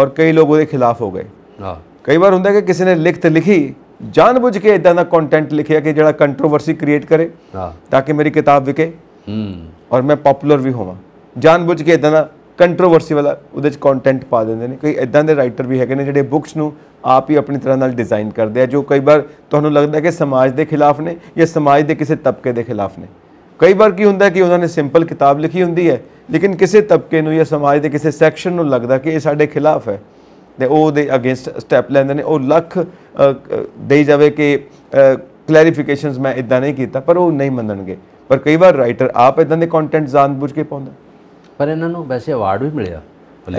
ਔਰ ਕਈ ਲੋਕ ਉਹਦੇ ਖਿਲਾਫ ਹੋ ਗਏ ਹਾਂ ਕਈ ਵਾਰ ਹੁੰਦਾ ਕਿ ਕਿਸੇ ਨੇ ਲਿਖਤ ਲਿਖੀ ਜਾਣਬੁੱਝ ਕੇ ਇਦਾਂ ਦਾ ਕੰਟੈਂਟ ਲਿਖਿਆ ਕਿ ਜਿਹੜਾ ਕੰਟਰੋਵਰਸੀ ਕ੍ਰੀਏਟ ਕਰੇ ਹਾਂ ਤਾਂ ਕਿ ਮੇਰੀ ਕਿਤਾਬ ਵਿਕੇ ਹੂੰ ਔਰ ਮੈਂ ਪਪੂਲਰ ਵੀ ਹੋਵਾਂ ਜਾਣਬੁੱਝ ਕੇ ਇਦਾਂ ਦਾ ਕੰਟਰੋਵਰਸੀ ਵਾਲਾ ਉਹਦੇ ਚ ਕੰਟੈਂਟ ਪਾ ਦਿੰਦੇ ਨੇ ਕਈ ਇਦਾਂ ਦੇ ਰਾਈਟਰ ਵੀ ਹੈਗੇ ਨੇ ਜਿਹੜੇ ਬੁੱਕਸ ਨੂੰ ਆਪ ਹੀ ਆਪਣੀ ਤਰ੍ਹਾਂ ਨਾਲ ਡਿਜ਼ਾਈਨ ਕਰਦੇ ਆ ਜੋ ਕਈ ਵਾਰ ਤੁਹਾਨੂੰ ਲੱਗਦਾ ਕਿ ਸਮਾਜ ਦੇ ਖਿਲਾਫ ਨੇ ਜਾਂ ਸਮਾਜ ਦੇ ਕਿਸੇ ਤਬਕੇ ਦੇ ਖਿਲਾਫ ਨੇ ਕਈ ਵਾਰ ਕੀ ਹੁੰਦਾ ਕਿ ਉਹਨਾਂ ਨੇ ਸਿੰਪਲ ਕਿਤਾਬ ਲਿਖੀ ਹੁੰਦੀ ਹੈ ਲੇਕਿਨ ਕਿਸੇ ਤਬਕੇ ਨੂੰ ਜਾਂ ਸਮਾਜ ਦੇ ਕਿਸੇ ਸੈਕਸ਼ਨ ਨੂੰ ਲੱਗਦਾ ਕਿ ਇਹ ਸਾਡੇ ਖਿਲਾਫ ਹੈ ਤੇ ਉਹ ਦੇ ਅਗੇਂਸਟ ਸਟੈਪ ਲੈਂਦੇ ਨੇ ਉਹ ਲੱਖ ਦੇਈ ਜਾਵੇ ਕਿ ਕਲੈਰੀਫਿਕੇਸ਼ਨਸ ਮੈਂ ਇਦਾਂ ਨਹੀਂ ਕੀਤਾ ਪਰ ਉਹ ਨਹੀਂ ਮੰਨਣਗੇ ਪਰ ਕਈ ਵਾਰ ਰਾਈਟਰ ਆਪ ਇਦਾਂ ਦੇ ਕੰਟੈਂਟ ਜਾਣਬੁੱਝ ਕੇ ਪਾਉਂਦਾ ਪਰ ਇਹਨਾਂ ਨੂੰ ਵੈਸੇ ਅਵਾਰਡ ਵੀ ਮਿਲਿਆ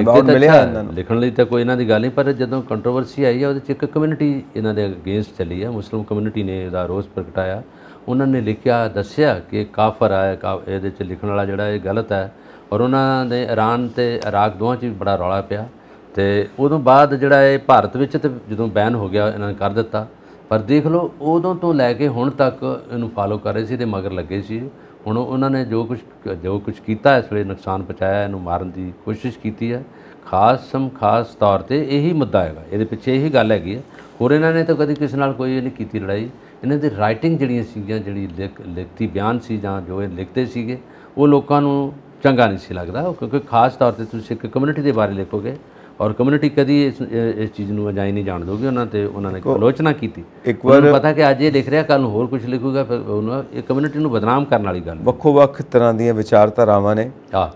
ਅਵਾਰਡ ਮਿਲਿਆ ਲਿਖਣ ਲਈ ਤਾਂ ਕੋਈ ਇਹਨਾਂ ਦੀ ਗੱਲ ਨਹੀਂ ਪਰ ਜਦੋਂ ਕੰਟਰੋਵਰਸੀ ਆਈ ਹੈ ਉਹਦੇ ਚ ਇੱਕ ਕਮਿਊਨਿਟੀ ਇਹਨਾਂ ਦੇ ਅਗੇਂਸਟ ਚੱਲੀ ਹੈ ਮੁਸਲਮ ਕਮਿਊਨਿਟੀ ਨੇ ਇਹਦਾ ਰੋਸ ਪ੍ਰਗਟਾਇਆ ਉਹਨਾਂ ਨੇ ਲਿਖਿਆ ਦੱਸਿਆ ਕਿ ਕਾਫਰ ਆ ਇਹਦੇ ਚ ਲਿਖਣ ਵਾਲਾ ਜਿਹੜਾ ਇਹ ਗਲਤ ਹੈ ਔਰ ਉਹਨਾਂ ਦੇ ਇਰਾਨ ਤੇ ਇਰਾਕ ਦੋਹਾਂ 'ਚ ਵੀ ਬੜਾ ਰੌਲਾ ਪਿਆ ਤੇ ਉਦੋਂ ਬਾਅਦ ਜਿਹੜਾ ਇਹ ਭਾਰਤ ਵਿੱਚ ਤੇ ਜਦੋਂ ਬੈਨ ਹੋ ਗਿਆ ਇਹਨਾਂ ਨੇ ਕਰ ਦਿੱਤਾ ਪਰ ਦੇਖ ਲਓ ਉਦੋਂ ਤੋਂ ਲੈ ਕੇ ਹੁਣ ਤੱਕ ਇਹਨੂੰ ਫਾਲੋ ਕਰ ਰਹੇ ਸੀ ਤੇ ਮਗਰ ਲੱਗੇ ਸੀ ਹੁਣ ਉਹਨਾਂ ਨੇ ਜੋ ਕੁਝ ਜੋ ਕੁਝ ਕੀਤਾ ਇਸ ਵੇਲੇ ਨੁਕਸਾਨ ਪਹੁੰਚਾਇਆ ਇਹਨੂੰ ਮਾਰਨ ਦੀ ਕੋਸ਼ਿਸ਼ ਕੀਤੀ ਹੈ ਖਾਸ ਸਮ ਖਾਸ ਤੌਰ ਤੇ ਇਹੀ ਮੁੱਦਾ ਹੈਗਾ ਇਹਦੇ ਪਿੱਛੇ ਇਹੀ ਗੱਲ ਹੈਗੀ ਹੈ ਹੋਰ ਇਹਨਾਂ ਨੇ ਤਾਂ ਕਦੀ ਕਿਸੇ ਨਾਲ ਕੋਈ ਇਹ ਨਹੀਂ ਕੀਤੀ ਲੜਾਈ ਇਹਨਾਂ ਦੀ ਰਾਈਟਿੰਗ ਜਿਹੜੀਆਂ ਸੀਗੀਆਂ ਜਿਹੜੀ ਲਿਖਤੀ ਬਿਆਨ ਸੀ ਜਾਂ ਜੋ ਇਹ ਲਿਖਦੇ ਸੀਗੇ ਉਹ ਲੋਕਾਂ ਨੂੰ ਚੰਗਾ ਨਹੀਂ ਸੀ ਲੱਗਦਾ ਕਿਉਂਕਿ ਖਾਸ ਤੌਰ ਤੇ ਤੁਸੀਂ ਇੱਕ ਕਮਿਊਨਿਟੀ ਦੇ ਬਾਰੇ ਲਿਖੋਗੇ ਔਰ ਕਮਿਊਨਿਟੀ ਕਦੀ ਇਸ ਇਸ ਚੀਜ਼ ਨੂੰ ਅਜਾਈ ਨਹੀਂ ਜਾਣ ਦੋਗੇ ਉਹਨਾਂ ਤੇ ਉਹਨਾਂ ਨੇ ਆਲੋਚਨਾ ਕੀਤੀ ਇੱਕ ਵਾਰ ਪਤਾ ਕਿ ਅੱਜ ਇਹ ਲਿਖ ਰਿਹਾ ਕੱਲ ਨੂੰ ਹੋਰ ਕੁਝ ਲਿਖੂਗਾ ਫਿਰ ਉਹਨਾਂ ਇਹ ਕਮਿਊਨਿਟੀ ਨੂੰ ਬਦਨਾਮ ਕਰਨ ਵਾਲੀ ਗੱਲ ਵੱਖੋ ਵੱਖ ਤਰ੍ਹਾਂ ਦੀਆਂ ਵਿਚਾਰਧਾਰਾਵਾਂ ਨੇ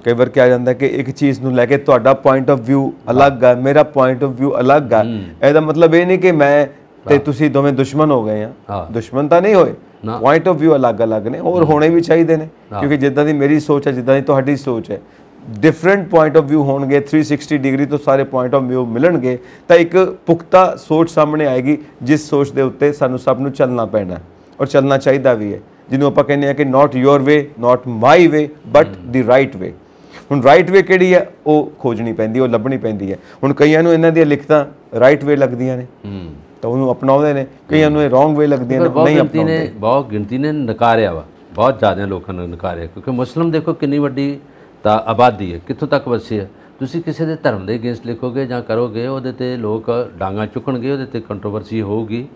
ਕਈ ਵਾਰ ਕਿਹਾ ਜਾਂਦਾ ਕਿ ਇੱਕ ਚੀਜ਼ ਨੂੰ ਲੈ ਕੇ ਤੁਹਾਡਾ ਪੁਆਇੰਟ ਆਫ View ਅਲੱਗ ਹੈ ਮੇਰਾ ਪੁਆਇੰਟ ਆਫ View ਅਲੱਗ ਹੈ ਇਹਦਾ ਮਤਲਬ ਇਹ ਨਹੀਂ ਕਿ ਮੈਂ ਤੇ ਤੁਸੀਂ ਦੋਵੇਂ ਦੁਸ਼ਮਣ ਹੋ ਗਏ ਆ ਦੁਸ਼ਮਣ ਤਾਂ ਨਹੀਂ ਹੋਏ ਪੁਆਇੰਟ ਆਫ View ਅਲੱਗ-ਅਲੱਗ ਨੇ ਔਰ ਹੋਣੇ ਵੀ ਚਾਹੀਦੇ ਨੇ ਕਿਉਂਕਿ ਜਿੱਦਾਂ ਦੀ ਮੇਰੀ ਸੋਚ ਹੈ ਜਿੱਦਾਂ ਦੀ ਤੁਹਾਡੀ ਸੋਚ ਹੈ ਡਿਫਰੈਂਟ ਪੁਆਇੰਟ ਆਫ View ਹੋਣਗੇ 360 ਡਿਗਰੀ ਤੋਂ ਸਾਰੇ ਪੁਆਇੰਟ ਆਫ View ਮਿਲਣਗੇ ਤਾਂ ਇੱਕ ਪੁਖਤਾ ਸੋਚ ਸਾਹਮਣੇ ਆਏਗੀ ਜਿਸ ਸੋਚ ਦੇ ਉੱਤੇ ਸਾਨੂੰ ਸਭ ਨੂੰ ਚੱਲਣਾ ਪੈਣਾ ਔਰ ਚੱਲਣਾ ਚਾਹੀਦਾ ਵੀ ਹੈ ਜਿਹਨੂੰ ਆਪਾਂ ਕਹਿੰਦੇ ਆ ਕਿ ਨਾਟ ਯੋਰ ਵੇ ਨਾਟ ਮਾਈ ਵੇ ਬਟ ਦੀ ਰਾਈਟ ਵੇ ਹੁਣ ਰਾਈਟ ਵੇ ਕਿਹੜੀ ਹੈ ਉਹ ਖੋਜਣੀ ਪੈਂਦੀ ਉਹ ਲੱਭਣੀ ਪੈਂਦੀ ਹੈ ਹੁਣ ਕਈਆਂ ਨੂੰ ਇਹਨਾਂ ਦੀਆਂ ਲਿਖਤਾਂ ਰਾਈਟ ਵੇ ਲੱਗਦੀਆਂ ਨੇ ਤਾਂ ਉਹਨੂੰ ਅਪਣਾਉਂਦੇ ਨੇ ਕਈਆਂ ਨੂੰ ਇਹ ਰੋਂਗ ਵੇ ਲੱਗਦੀਆਂ ਨੇ ਨਹੀਂ ਅਪਣਾਉਂਦੇ ਬਹੁਤ ਗਿਣਤੀ ਨੇ ਨਕਾਰਿਆ ਵਾ ਬਹੁਤ ਜ਼ਿਆਦਾ ਲੋਕਾਂ ਨੇ ਨਕਾਰਿਆ ਕਿਉਂਕਿ ਮੁਸਲਮ ਦੇਖੋ ਕਿੰਨੀ ਵੱਡੀ ਤਾਂ ਆਬਾਦੀ ਹੈ ਕਿੱਥੋਂ ਤੱਕ ਵਸੀ ਹੈ ਤੁਸੀਂ ਕਿਸੇ ਦੇ ਧਰਮ ਦੇ ਅਗੇਂਸਟ ਲਿਖੋਗੇ ਜਾਂ ਕਰੋਗੇ ਉਹਦੇ ਤੇ ਲੋਕ ਡਾਂਗਾ ਚੁੱਕਣਗੇ ਉਹਦੇ ਤੇ ਕੰਟਰੋਵਰਸੀ ਹੋਊਗੀ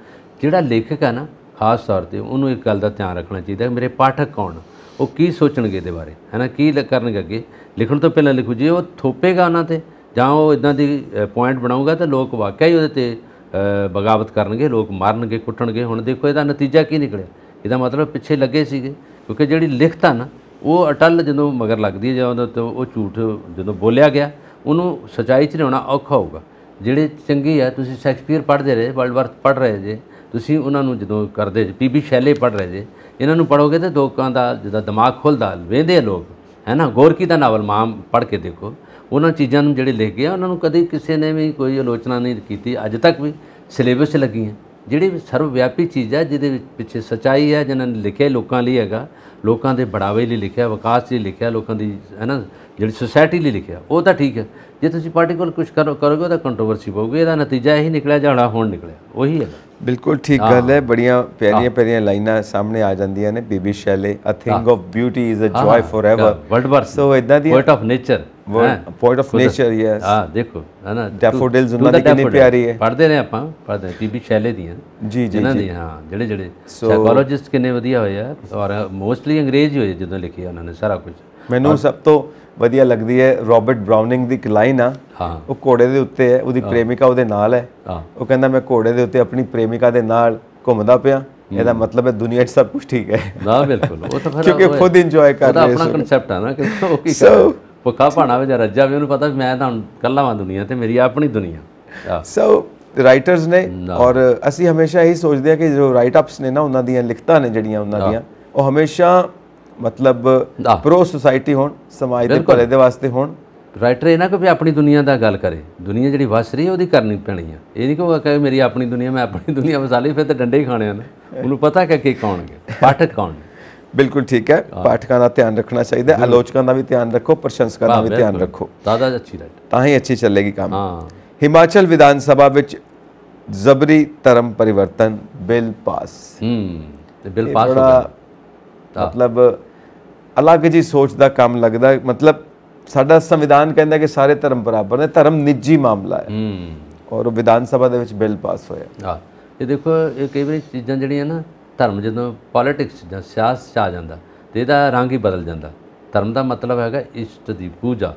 ਜਿਹੜਾ ਲੇਖਕ ਹੈ ਨਾ ਖਾਸ ਤੌਰ ਤੇ ਉਹਨੂੰ ਇੱਕ ਗੱਲ ਦਾ ਧਿਆਨ ਰੱਖਣਾ ਚਾਹੀਦਾ ਮੇਰੇ ਪਾਠਕ ਕੌਣ ਉਹ ਕੀ ਸੋਚਣਗੇ ਇਹਦੇ ਬਾਰੇ ਹੈਨਾ ਕੀ ਕਰਨਗੇ ਅੱਗੇ ਲਿਖਣ ਤੋਂ ਪਹਿਲਾਂ ਲਿਖੋ ਜੇ ਉਹ ਥੋਪੇਗਾ ਉਹਨਾਂ ਤੇ ਜਾਂ ਉਹ ਇਦਾਂ ਦੀ ਪੁਆਇੰਟ ਬਣਾਊਗਾ ਤਾਂ ਲੋਕ ਵਾਕਿਆ ਹੀ ਉਹਦੇ ਤੇ ਬਗਾਵਤ ਕਰਨਗੇ ਲੋਕ ਮਾਰਨਗੇ ਕੁੱਟਣਗੇ ਹੁਣ ਦੇਖੋ ਇਹਦਾ ਨਤੀਜਾ ਕੀ ਨਿਕਲਿਆ ਇਹਦਾ ਮਤਲਬ ਪਿੱਛੇ ਲੱਗੇ ਸੀਗੇ ਕਿਉਂਕਿ ਜਿਹੜੀ ਲਿਖਤਾ ਨਾ ਉਹ ਅਟਲ ਜਦੋਂ ਮਗਰ ਲੱਗਦੀ ਹੈ ਜਾਂ ਉਹਦਾ ਤੇ ਉਹ ਝੂਠ ਜਦੋਂ ਬੋਲਿਆ ਗਿਆ ਉਹਨੂੰ ਸਚਾਈ 'ਚ ਲਿਆਉਣਾ ਔਖਾ ਹੋਊਗਾ ਜਿਹੜੇ ਚੰਗੇ ਆ ਤੁਸੀਂ ਸ਼ੈਕਸਪੀਅਰ ਪੜ੍ਹਦੇ ਰਹੇ ਵਰਲਡ ਵਾਰ ਪੜ੍ਹ ਰਹੇ ਜੇ ਤੁਸੀਂ ਉਹਨਾਂ ਨੂੰ ਜਦੋਂ ਕਰਦੇ ਪੀਪੀ ਸ਼ੈਲੇ ਪੜ੍ਹ ਰਹੇ ਜੇ ਇਹਨਾਂ ਨੂੰ ਪੜੋਗੇ ਤੇ ਲੋਕਾਂ ਦਾ ਜਿਹਦਾ ਦਿਮਾਗ ਖੁੱਲਦਾ ਵੇਂਦੇ ਲੋਕ ਹੈ ਨਾ ਗੋਰਕੀ ਦਾ ਨਾਵਲ ਮਾਂ ਪੜ੍ਹ ਕੇ ਦੇਖੋ ਉਹਨਾਂ ਚੀਜ਼ਾਂ ਨੂੰ ਜਿਹੜੇ ਲਿਖ ਗਿਆ ਉਹਨਾਂ ਨੂੰ ਕਦੇ ਕਿਸੇ ਨੇ ਵੀ ਕੋਈ ਆਲੋਚਨਾ ਨਹੀਂ ਕੀਤੀ ਅੱਜ ਤੱਕ ਵੀ ਸਿਲੇਬਸ ਲੱਗੀਆਂ ਜਿਹੜੀ ਸਰਵ ਵਿਆਪੀ ਚੀਜ਼ ਹੈ ਜਿਹਦੇ ਪਿੱਛੇ ਸਚਾਈ ਹੈ ਜਿਨ੍ਹਾਂ ਨੇ ਲਿਖਿਆ ਲੋਕਾਂ ਲਈ ਹੈਗਾ ਲੋਕਾਂ ਦੇ ਬੜਾਵੇ ਲਈ ਲਿਖਿਆ ਵਿਕਾਸ ਲਈ ਲਿਖਿਆ ਲੋਕਾਂ ਦੀ ਹੈ ਨਾ ਜਿਹੜੀ ਸੋਸਾਇਟੀ ਲਈ ਲਿਖਿਆ ਉਹ ਤਾਂ ਠੀਕ ਹੈ ਜੇ ਤੁਸੀਂ ਪਾਰਟੀਕੂਲਰ ਕੁਝ ਕਰੋਗੇ ਤਾਂ ਕੰਟਰੋਵਰਸੀ ਪਊਗੀ ਇਹਦਾ ਨਤੀਜਾ ਇਹੀ ਨਿਕਲਿਆ ਜਾਣਾ ਹੁਣ ਨਿਕਲਿਆ ਉਹੀ ਹੈ ਬਿਲਕੁਲ ਠੀਕ ਗੱਲ ਹੈ ਬੜੀਆਂ ਪਿਆਰੀਆਂ ਪਿਆਰੀਆਂ ਲਾਈਨਾਂ ਸਾਹਮਣੇ ਆ ਜਾਂਦੀਆਂ ਨੇ ਬੀਬੀ Shelley a thing of beauty is a joy forever verse so ਇਦਾਂ ਦੀ poet of nature word poet of nature yes ਹਾਂ ਦੇਖੋ ਹੈ ਨਾ ਡੈਫੋਡਿਲਸ ਉਹਨਾਂ ਦੀ ਕਿੰਨੀ ਪਿਆਰੀ ਹੈ ਪੜਦੇ ਨੇ ਆਪਾਂ ਪੜਦੇ ਟੀਬੀ ਸ਼ੈਲੇ ਦੀਆਂ ਜੀ ਜੀ ਜੀ ਹਾਂ ਜਿਹੜੇ ਜਿਹੜੇ ਸਾਈਕੋਲੋਜਿਸਟ ਕਿੰਨੇ ਵਧੀਆ ਹੋਏ ਆ ਔਰ ਮੋਸਟਲੀ ਅੰਗਰੇਜ਼ ਹੋਏ ਜਦੋਂ ਲਿਖਿਆ ਉਹਨਾਂ ਨੇ ਸਾਰਾ ਕੁਝ ਮੈਨੂੰ ਸਭ ਤੋਂ ਵਧੀਆ ਲੱਗਦੀ ਹੈ ਰਾਬਰਟ ਬ੍ਰਾਊਨਿੰਗ ਦੀ ਇੱਕ ਲਾਈਨ ਆ ਉਹ ਘੋੜੇ ਦੇ ਉੱਤੇ ਹੈ ਉਹਦੀ ਪ੍ਰੇਮਿਕਾ ਉਹਦੇ ਨਾਲ ਹੈ ਉਹ ਕਹਿੰਦਾ ਮੈਂ ਘੋੜੇ ਦੇ ਉੱਤੇ ਆਪਣੀ ਪ੍ਰੇਮਿਕਾ ਦੇ ਨਾਲ ਘੁੰਮਦਾ ਪਿਆ ਇਹਦਾ ਮਤਲਬ ਹੈ ਦੁਨੀਆ 'ਚ ਸਭ ਕੁਝ ਠੀਕ ਹੈ ਨਾ ਬਿਲਕੁਲ ਉਹ ਤਾਂ ਫਿਰ ਕਿਉਂਕਿ ਖੁਦ ਇੰਜੋਏ ਕਰ ਰਹੇ ਸੋ ਆਪਣਾ ਕਨਸੈਪਟ ਆ ਨਾ ਕਿ ਉਹ ਕੀ ਕਰ ਪੱਕਾ ਭਾਣਾ ਵਿੱਚ ਰੱਜਾ ਵੀ ਉਹਨੂੰ ਪਤਾ ਮੈਂ ਤਾਂ ਕੱਲਾ ਵਾਂ ਦੁਨੀਆ ਤੇ ਮੇਰੀ ਆਪਣੀ ਦੁਨੀਆ ਸੋ ਰਾਈਟਰਸ ਨੇ ਔਰ ਅਸੀਂ ਹਮੇਸ਼ਾ ਇਹ ਸੋਚਦੇ ਆ ਕਿ ਜੋ ਰਾਈਟ ਅਪਸ ਨੇ ਨਾ ਉਹਨਾਂ ਦੀਆਂ ਲਿਖਤਾਂ ਨੇ ਜਿਹੜੀਆਂ ਉਹਨਾਂ ਦੀਆਂ ਉਹ ਹਮੇਸ਼ਾ ਮਤਲਬ ਪ੍ਰੋ ਸੋਸਾਇਟੀ ਹੋਣ ਸਮਾਜ ਦੇ ਭਲੇ ਦੇ ਵਾਸਤੇ ਹੋਣ ਰਾਈਟਰ ਇਹ ਨਾ ਕਿ ਆਪਣੀ ਦੁਨੀਆ ਦਾ ਗੱਲ ਕਰੇ ਦੁਨੀਆ ਜਿਹੜੀ ਵਸ ਰਹੀ ਹੈ ਉਹਦੀ ਕਰਨੀ ਪੈਣੀ ਆ ਇਹ ਨਹੀਂ ਕਿ ਮੇਰੀ ਆਪਣੀ ਦੁਨੀਆ ਮੈਂ ਆਪਣੀ ਦੁਨੀਆ ਵਸਾ ਲਈ ਫਿਰ ਤਾਂ ਡੰਡੇ ਹੀ ਖਾਣੇ ਆ ਨਾ ਉਹਨੂੰ ਪਤਾ ਕਿ ਕੀ ਕੌਣਗੇ ਪਾਠਕ ਕੌਣ ਬਿਲਕੁਲ ਠੀਕ ਹੈ ਪਾਠਕਾਂ ਦਾ ਧਿਆਨ ਰੱਖਣਾ ਚਾਹੀਦਾ ਆਲੋਚਕਾਂ ਦਾ ਵੀ ਧਿਆਨ ਰੱਖੋ ਪ੍ਰਸ਼ੰਸਕਾਂ ਦਾ ਵੀ ਧਿਆਨ ਰੱਖੋ ਦਾਦਾ ਅੱਛੀ ਰਾਈਟ ਤਾਂ ਹੀ ਅੱਛੀ ਚੱਲੇਗੀ ਕੰਮ ਹਾਂ ਹਿਮਾਚਲ ਵਿਧਾਨ ਸਭਾ ਵਿੱਚ ਜ਼ਬਰੀ ਧਰਮ ਪਰਿਵਰਤਨ ਬਿੱਲ ਪਾਸ ਹੂੰ ਤੇ ਬਿੱਲ ਪਾਸ ਹੋ ਗਿਆ ਮਤਲਬ ਅਲੱਗ ਜੀ ਸੋਚ ਦਾ ਕੰਮ ਲੱਗਦਾ ਮਤਲਬ ਸਾਡਾ ਸੰਵਿਧਾਨ ਕਹਿੰਦਾ ਕਿ ਸਾਰੇ ਧਰਮ ਬਰਾਬਰ ਨੇ ਧਰਮ ਨਿੱਜੀ ਮਾਮਲਾ ਹੈ ਹੂੰ ਔਰ ਵਿਧਾਨ ਸਭਾ ਦੇ ਵਿੱਚ ਬਿੱਲ ਪਾਸ ਹੋਇਆ ਹਾਂ ਇਹ ਦੇਖੋ ਇਹ ਕਈ ਵਾਰੀ ਚੀਜ਼ਾਂ ਜਿਹੜੀਆਂ ਨਾ ਧਰਮ ਜਦੋਂ ਪੋਲਿਟਿਕਸ ਜਾਂ ਸਿਆਸਤ 'ਚ ਆ ਜਾਂਦਾ ਤੇ ਇਹਦਾ ਰੰਗ ਹੀ ਬਦਲ ਜਾਂਦਾ ਧਰਮ ਦਾ ਮਤਲਬ ਹੈਗਾ ਇਸ਼ਟ ਦੀ ਪੂਜਾ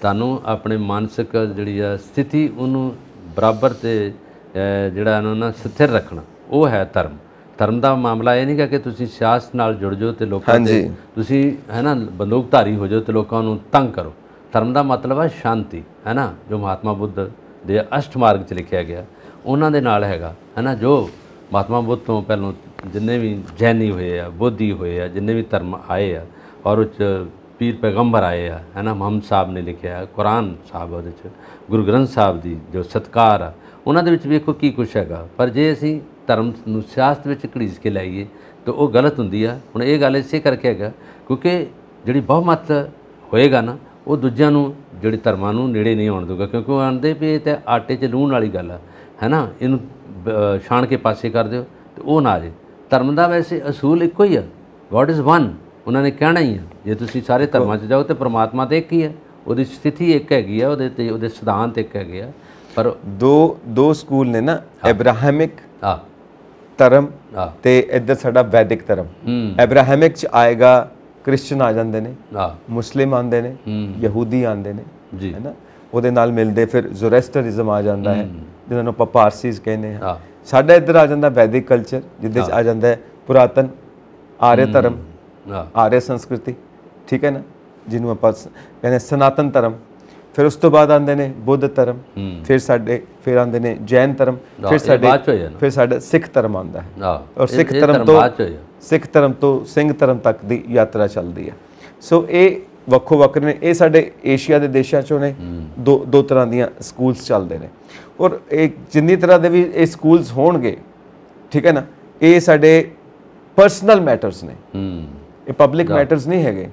ਤੁਹਾਨੂੰ ਆਪਣੇ ਮਾਨਸਿਕ ਜਿਹੜੀ ਆ ਸਥਿਤੀ ਉਹਨੂੰ ਬਰਾਬਰ ਤੇ ਜਿਹੜਾ ਉਹਨਾਂ ਨਾਲ ਸਥਿਰ ਰੱਖਣਾ ਉਹ ਹੈ ਧਰਮ ਧਰਮ ਦਾ ਮਾਮਲਾ ਇਹ ਨਹੀਂ ਕਿ ਤੁਸੀਂ ਸਿਆਸਤ ਨਾਲ ਜੁੜ ਜਾਓ ਤੇ ਲੋਕਾਂ ਦੇ ਤੁਸੀਂ ਹੈ ਨਾ ਬੰਦੂਕਧਾਰੀ ਹੋ ਜਾਓ ਤੇ ਲੋਕਾਂ ਨੂੰ ਤੰਗ ਕਰੋ ਧਰਮ ਦਾ ਮਤਲਬ ਹੈ ਸ਼ਾਂਤੀ ਹੈ ਨਾ ਜੋ ਮਹਾਤਮਾ ਬੁੱਧ ਦੇ ਅਸ਼ਟ ਮਾਰਗ 'ਚ ਲਿਖਿਆ ਗਿਆ ਉਹਨਾਂ ਦੇ ਨਾਲ ਹੈਗਾ ਹੈ ਨਾ ਜੋ ਮਹਾਤਮਾ ਬੁੱਧ ਤੋਂ ਪਹਿਲਾਂ ਜਿੰਨੇ ਵੀ ਜੈਨੀ ਹੋਏ ਆ ਬੋਧੀ ਹੋਏ ਆ ਜਿੰਨੇ ਵੀ ਧਰਮ ਆਏ ਆ ਔਰ ਉਹ ਪੀਰ ਪੈਗੰਬਰ ਆਏ ਆ ਹੈ ਨਾ ਮਹਮ ਸਾਹਿਬ ਨੇ ਲਿਖਿਆ ਕੁਰਾਨ ਸਾਹਿਬ ਉਹਦੇ ਚ ਗੁਰੂ ਗ੍ਰੰਥ ਸਾਹਿਬ ਦੀ ਜੋ ਸਤਕਾਰ ਆ ਉਹਨਾਂ ਦੇ ਵਿੱਚ ਵੇਖੋ ਕੀ ਕੁਛ ਹੈਗਾ ਪਰ ਜੇ ਅਸੀਂ ਧਰਮ ਨੂੰ ਸਿਆਸਤ ਵਿੱਚ ਘੜੀਸ ਕੇ ਲਾਈਏ ਤਾਂ ਉਹ ਗਲਤ ਹੁੰਦੀ ਆ ਹੁਣ ਇਹ ਗੱਲ ਇਸੇ ਕਰਕੇ ਹੈਗਾ ਕਿਉਂਕਿ ਜਿਹੜੀ ਬਹੁਮਤ ਹੋਏਗਾ ਨਾ ਉਹ ਦੂਜਿਆਂ ਨੂੰ ਜਿਹੜੇ ਧਰਮਾਂ ਨੂੰ ਨੇੜੇ ਨਹੀਂ ਆਉਣ ਦੂਗਾ ਕਿਉਂਕਿ ਉਹ ਆਂਦੇ ਇਹ ਤੇ ਆਟੇ 'ਚ ਲੂਣ ਵਾਲੀ ਗੱਲ ਆ ਹੈਨਾ ਇਹਨੂੰ ਛਾਣ ਕੇ ਪਾਸੇ ਕਰ ਦਿਓ ਤੇ ਉਹ ਨਾ ਆ ਜੇ ਧਰਮ ਦਾ ਵੈਸੇ ਅਸੂਲ ਇੱਕੋ ਹੀ ਆ ਗੋਡ ਇਜ਼ ਵਨ ਉਹਨਾਂ ਨੇ ਕਹਿਣਾ ਹੀ ਆ ਜੇ ਤੁਸੀਂ ਸਾਰੇ ਧਰਮਾਂ 'ਚ ਜਾਓ ਤੇ ਪ੍ਰਮਾਤਮਾ ਤੇ ਇੱਕ ਹੀ ਆ ਉਹਦੀ ਸਥਿਤੀ ਇੱਕ ਹੈਗੀ ਆ ਉਹਦੇ ਤੇ ਉਹਦੇ ਸਿਧਾਂਤ ਇੱਕ ਹੈਗੇ ਆ ਪਰ ਦੋ ਦੋ ਸਕੂਲ ਨੇ ਨਾ ਇਬਰਾਹਿਮਿਕ ਹਾਂ ਧਰਮ ਤੇ ਇੱਧਰ ਸਾਡਾ ਵੈਦਿਕ ਧਰਮ ਇਬਰਾਹਿਮਿਕ ਚ ਆਏਗਾ ਕ੍ਰਿਸਚਨ ਆ ਜਾਂਦੇ ਨੇ ਹਾਂ ਮੁਸਲਿਮ ਆਉਂਦੇ ਨੇ ਯਹੂਦੀ ਆਉਂਦੇ ਨੇ ਜੀ ਹੈ ਨਾ ਉਹਦੇ ਨਾਲ ਮਿਲਦੇ ਫਿਰ ਜ਼ੋਰੈਸਟਰਿਜ਼ਮ ਆ ਜਾਂਦਾ ਹੈ ਜਿਹਨਾਂ ਨੂੰ ਆਪਾਂ ਪਾਰਸੀਜ਼ ਕਹਿੰਦੇ ਹਾਂ ਸਾਡਾ ਇੱਧਰ ਆ ਜਾਂਦਾ ਵੈਦਿਕ ਕਲਚਰ ਜਿੱਦੇ ਚ ਆ ਜਾਂਦਾ ਹੈ ਪੁਰਾਤਨ ਆਰਿਆ ਧਰਮ ਆਰਿਆ ਸੰਸਕ੍ਰਿਤੀ ਠੀਕ ਹੈ ਨਾ ਜਿਹਨੂੰ ਆਪਾਂ ਕਹਿੰਦੇ ਸਨਾਤਨ ਧਰਮ ਫਿਰ ਉਸ ਤੋਂ ਬਾਅਦ ਆਉਂਦੇ ਨੇ ਬੁੱਧ ਧਰਮ ਫਿਰ ਸਾਡੇ ਫਿਰ ਆਉਂਦੇ ਨੇ ਜੈਨ ਧਰਮ ਫਿਰ ਸਾਡੇ ਫਿਰ ਸਾਡਾ ਸਿੱਖ ਧਰਮ ਆਉਂਦਾ ਹੈ ਔਰ ਸਿੱਖ ਧਰਮ ਤੋਂ ਸਿੱਖ ਧਰਮ ਤੋਂ ਸਿੰਘ ਧਰਮ ਤੱਕ ਦੀ ਯਾਤਰਾ ਚੱਲਦੀ ਹੈ ਸੋ ਇਹ ਵੱਖੋ ਵੱਖਰੇ ਨੇ ਇਹ ਸਾਡੇ ਏਸ਼ੀਆ ਦੇ ਦੇਸ਼ਾਂ ਚੋਂ ਨੇ ਦੋ ਦੋ ਤਰ੍ਹਾਂ ਦੀਆਂ ਸਕੂਲਸ ਚੱਲਦੇ ਨੇ ਔਰ ਇਹ ਜਿੰਨੀ ਤਰ੍ਹਾਂ ਦੇ ਵੀ ਇਹ ਸਕੂਲਸ ਹੋਣਗੇ ਠੀਕ ਹੈ ਨਾ ਇਹ ਸਾਡੇ ਪਰਸਨਲ ਮੈਟਰਸ ਨੇ ਹੂੰ ਇਹ ਪਬਲਿਕ ਮੈਟਰਸ ਨਹੀਂ ਹੈਗੇ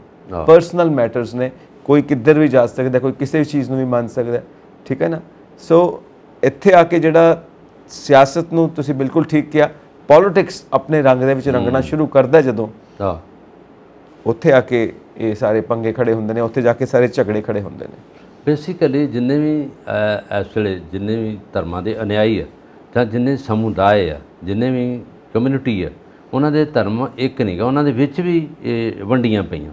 ਪਰਸਨਲ ਮੈਟਰਸ ਨੇ ਕੋਈ ਕਿੱਧਰ ਵੀ ਜਾ ਸਕਦਾ ਕੋਈ ਕਿਸੇ ਵੀ ਚੀਜ਼ ਨੂੰ ਵੀ ਮੰਨ ਸਕਦਾ ਠੀਕ ਹੈ ਨਾ ਸੋ ਇੱਥੇ ਆ ਕੇ ਜਿਹੜਾ ਸਿਆਸਤ ਨੂੰ ਤੁਸੀਂ ਬਿਲਕੁਲ ਠੀਕ ਕਿਹਾ ਪੋਲਿਟਿਕਸ ਆਪਣੇ ਰੰਗ ਦੇ ਵਿੱਚ ਰੰਗਣਾ ਸ਼ੁਰੂ ਕਰਦਾ ਜਦੋਂ ਹਾਂ ਉੱਥੇ ਆ ਕੇ ਇਹ ਸਾਰੇ ਪੰਗੇ ਖੜੇ ਹੁੰਦੇ ਨੇ ਉੱਥੇ ਜਾ ਕੇ ਸਾਰੇ ਝਗੜੇ ਖੜੇ ਹੁੰਦੇ ਨੇ ਬੇਸਿਕਲੀ ਜਿੰਨੇ ਵੀ ਇਸ ਵੇਲੇ ਜਿੰਨੇ ਵੀ ਧਰਮਾਂ ਦੇ ਅਨਿਆਈ ਆ ਜਾਂ ਜਿੰਨੇ ਸਮੁਦਾਇ ਆ ਜਿੰਨੇ ਵੀ ਕਮਿਊਨਿਟੀ ਆ ਉਹਨਾਂ ਦੇ ਧਰਮ ਇੱਕ ਨਹੀਂਗਾ ਉਹਨਾਂ ਦੇ ਵਿੱਚ ਵੀ ਇਹ ਵੰਡੀਆਂ ਪਈਆਂ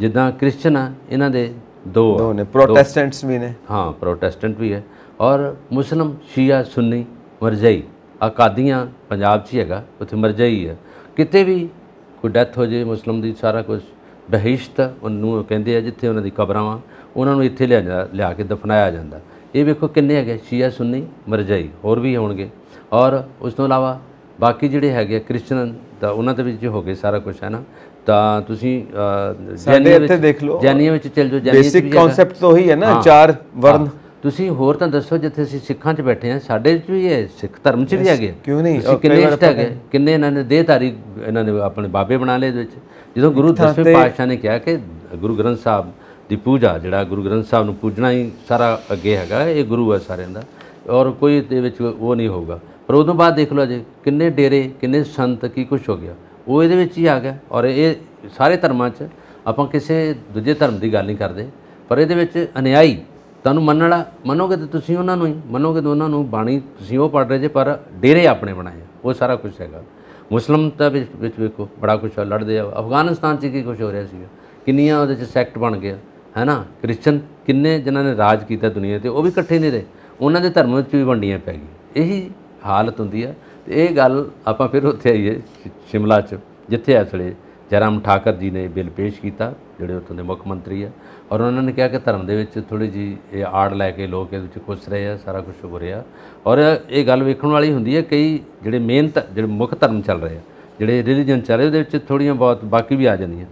ਜਿੱਦਾਂ ਕ੍ਰਿਸਚਨ ਆ ਇਹਨਾਂ ਦੇ ਦੋ ਦੋ ਨੇ ਪ੍ਰੋਟੈਸਟੈਂਟਸ ਵੀ ਨੇ ਹਾਂ ਪ੍ਰੋਟੈਸਟੈਂਟ ਵੀ ਹੈ ਔਰ ਮੁਸਲਮ ਸ਼ੀਆ ਸੁੰਨੀ ਮਰਜ਼ਈ ਆਕਾਦੀਆਂ ਪੰਜਾਬ 'ਚ ਹੈਗਾ ਉੱਥੇ ਮਰਜ਼ਈ ਹੈ ਕਿਤੇ ਵੀ ਕੋਈ ਡੈਥ ਹੋ ਜੇ ਮੁਸਲਮ ਦੀ ਸਾਰਾ ਕੁਝ ਬਹਿਸ਼ਤ ਉਹਨੂੰ ਕਹਿੰਦੇ ਆ ਜਿੱਥੇ ਉਹਨਾਂ ਦੀ ਕਬਰਾਂ ਆ ਉਹਨਾਂ ਨੂੰ ਇੱਥੇ ਲਿਆ ਲਿਆ ਕੇ ਦਫਨਾਇਆ ਜਾਂਦਾ ਇਹ ਵੇਖੋ ਕਿੰਨੇ ਹੈਗੇ ਸ਼ੀਆ ਸੁੰਨੀ ਮਰਜਾਈ ਹੋਰ ਵੀ ਹੋਣਗੇ ਔਰ ਉਸ ਤੋਂ ਇਲਾਵਾ ਬਾਕੀ ਜਿਹੜੇ ਹੈਗੇ ਕ੍ਰਿਸਚਨ ਤਾਂ ਉਹਨਾਂ ਦੇ ਵਿੱਚ ਹੋ ਗਏ ਸਾਰਾ ਕੁਝ ਹੈ ਨਾ ਤਾਂ ਤੁਸੀਂ ਜੈਨੀਆ ਵਿੱਚ ਦੇਖ ਲਓ ਜੈਨੀਆ ਵਿੱਚ ਚੱਲ ਜਾਓ ਜੈਨੀਆ ਬੇਸਿਕ ਕਨਸੈਪਟ ਤੋਂ ਹੀ ਹੈ ਨਾ ਚਾਰ ਵਰਨ ਤੁਸੀਂ ਹੋਰ ਤਾਂ ਦੱਸੋ ਜਿੱਥੇ ਅਸੀਂ ਸਿੱਖਾਂ 'ਚ ਬੈਠੇ ਆ ਸਾਡੇ 'ਚ ਵੀ ਹੈ ਸਿੱਖ ਧਰਮ 'ਚ ਵੀ ਹੈਗੇ ਕਿਉਂ ਨਹੀਂ ਕਿੰਨੇ ਇਸ਼ਟ ਹੈਗੇ ਕਿੰਨੇ ਇਹਨਾਂ ਨੇ ਦੇਹਧਾਰੀ ਇਹਨਾਂ ਨੇ ਆਪਣੇ ਬਾਬੇ ਬਣਾ ਲਏ ਦੇ ਵਿੱਚ ਜਦੋਂ ਗੁਰੂ ਦਸਵੇਂ ਪਾਤਸ਼ਾਹ ਨੇ ਕਿਹਾ ਕਿ ਗੁਰੂ ਗ੍ਰੰਥ ਸਾਹਿਬ ਦੀ ਪੂਜਾ ਜਿਹੜਾ ਗੁਰੂ ਗ੍ਰੰਥ ਸਾਹਿਬ ਨੂੰ ਪੂਜਣਾ ਹੀ ਸਾਰਾ ਅੱਗੇ ਹੈਗਾ ਇਹ ਗੁਰੂ ਹੈ ਸਾਰਿਆਂ ਦਾ ਔਰ ਕੋਈ ਦੇ ਵਿੱਚ ਉਹ ਨਹੀਂ ਹੋਊਗਾ ਪਰ ਤੋਂ ਬਾਅਦ ਦੇਖ ਲਓ ਜੇ ਕਿੰਨੇ ਡੇਰੇ ਕਿੰਨੇ ਸੰਤ ਕੀ ਕੁਝ ਹੋ ਗਿਆ ਉਹ ਇਹਦੇ ਵਿੱਚ ਹੀ ਆ ਗਿਆ ਔਰ ਇਹ ਸਾਰੇ ਧਰਮਾਂ 'ਚ ਆਪਾਂ ਕਿਸੇ ਦੂਜੇ ਧਰਮ ਦੀ ਗੱਲ ਨਹੀਂ ਕਰਦੇ ਪਰ ਇਹਦੇ ਵਿੱਚ ਅਨਿਆਈ ਤੁਹਾਨੂੰ ਮੰਨਣਾ ਮੰਨੋਗੇ ਤਾਂ ਤੁਸੀਂ ਉਹਨਾਂ ਨੂੰ ਹੀ ਮੰਨੋਗੇ ਤਾਂ ਉਹਨਾਂ ਨੂੰ ਬਾਣੀ ਤੁਸੀਂ ਉਹ ਪੜ੍ਹ ਰਹੇ ਜੇ ਪਰ ਡੇਰੇ ਆਪਣੇ ਬਣਾਏ ਉਹ ਸਾਰਾ ਕੁਝ ਹੈਗਾ ਮੁਸਲਮ ਤਾਂ ਵਿੱਚ ਵੇਖੋ ਬੜਾ ਕੁਝ ਲੜਦੇ ਆ ਅਫਗਾਨਿਸਤਾਨ 'ਚ ਕੀ ਕੁਝ ਹੋ ਰਿਹਾ ਸੀਗਾ ਕਿੰਨੀਆਂ ਉਹਦੇ 'ਚ ਸੈਕਟ ਬਣ ਗਿਆ ਹੈ ਨਾ ਕ੍ਰਿਸਚਨ ਕਿੰਨੇ ਜਿਨ੍ਹਾਂ ਨੇ ਰਾਜ ਕੀਤਾ ਦੁਨੀਆ ਤੇ ਉਹ ਵੀ ਇਕੱਠੇ ਨਹੀਂ ਰਹੇ ਉਹਨਾਂ ਦੇ ਧਰਮ ਵਿੱਚ ਵੀ ਵੰਡੀਆਂ ਪੈ ਗਈ ਇਹੀ ਹਾਲਤ ਹੁੰਦੀ ਹੈ ਤੇ ਇਹ ਗੱਲ ਆਪਾਂ ਫਿਰ ਉੱਥੇ ਆਈਏ ਸ਼ਿਮਲਾ 'ਚ ਜਿੱਥੇ ਅਸਲੇ ਜਰਮ ਠਾਕਰ ਜੀ ਨੇ ਬਿੱਲ ਪੇਸ਼ ਕੀਤਾ ਜਿਹੜੇ ਉੱਥੋਂ ਦੇ ਮੁੱਖ ਮੰਤਰੀ ਆ ਔਰ ਉਹਨਾਂ ਨੇ ਕਿਹਾ ਕਿ ਧਰਮ ਦੇ ਵਿੱਚ ਥੋੜੀ ਜੀ ਇਹ ਆੜ ਲੈ ਕੇ ਲੋਕ ਇਹਦੇ ਵਿੱਚ ਖੁਸ਼ ਰਹੇ ਆ ਸਾਰਾ ਕੁਝ ਹੋ ਰਿਹਾ ਔਰ ਇਹ ਗੱਲ ਵੇਖਣ ਵਾਲੀ ਹੁੰਦੀ ਹੈ ਕਈ ਜਿਹੜੇ ਮਿਹਨਤ ਜਿਹੜੇ ਮੁੱਖ ਧਰਮ ਚੱਲ ਰਹੇ ਆ ਜਿਹੜੇ ਰਿਲੀਜੀਅਨ ਚੱਲ ਰਹੇ ਉਹਦੇ ਵਿੱਚ ਥੋੜੀਆਂ ਬਹੁਤ ਬਾਕੀ ਵੀ ਆ ਜਾਂਦੀਆਂ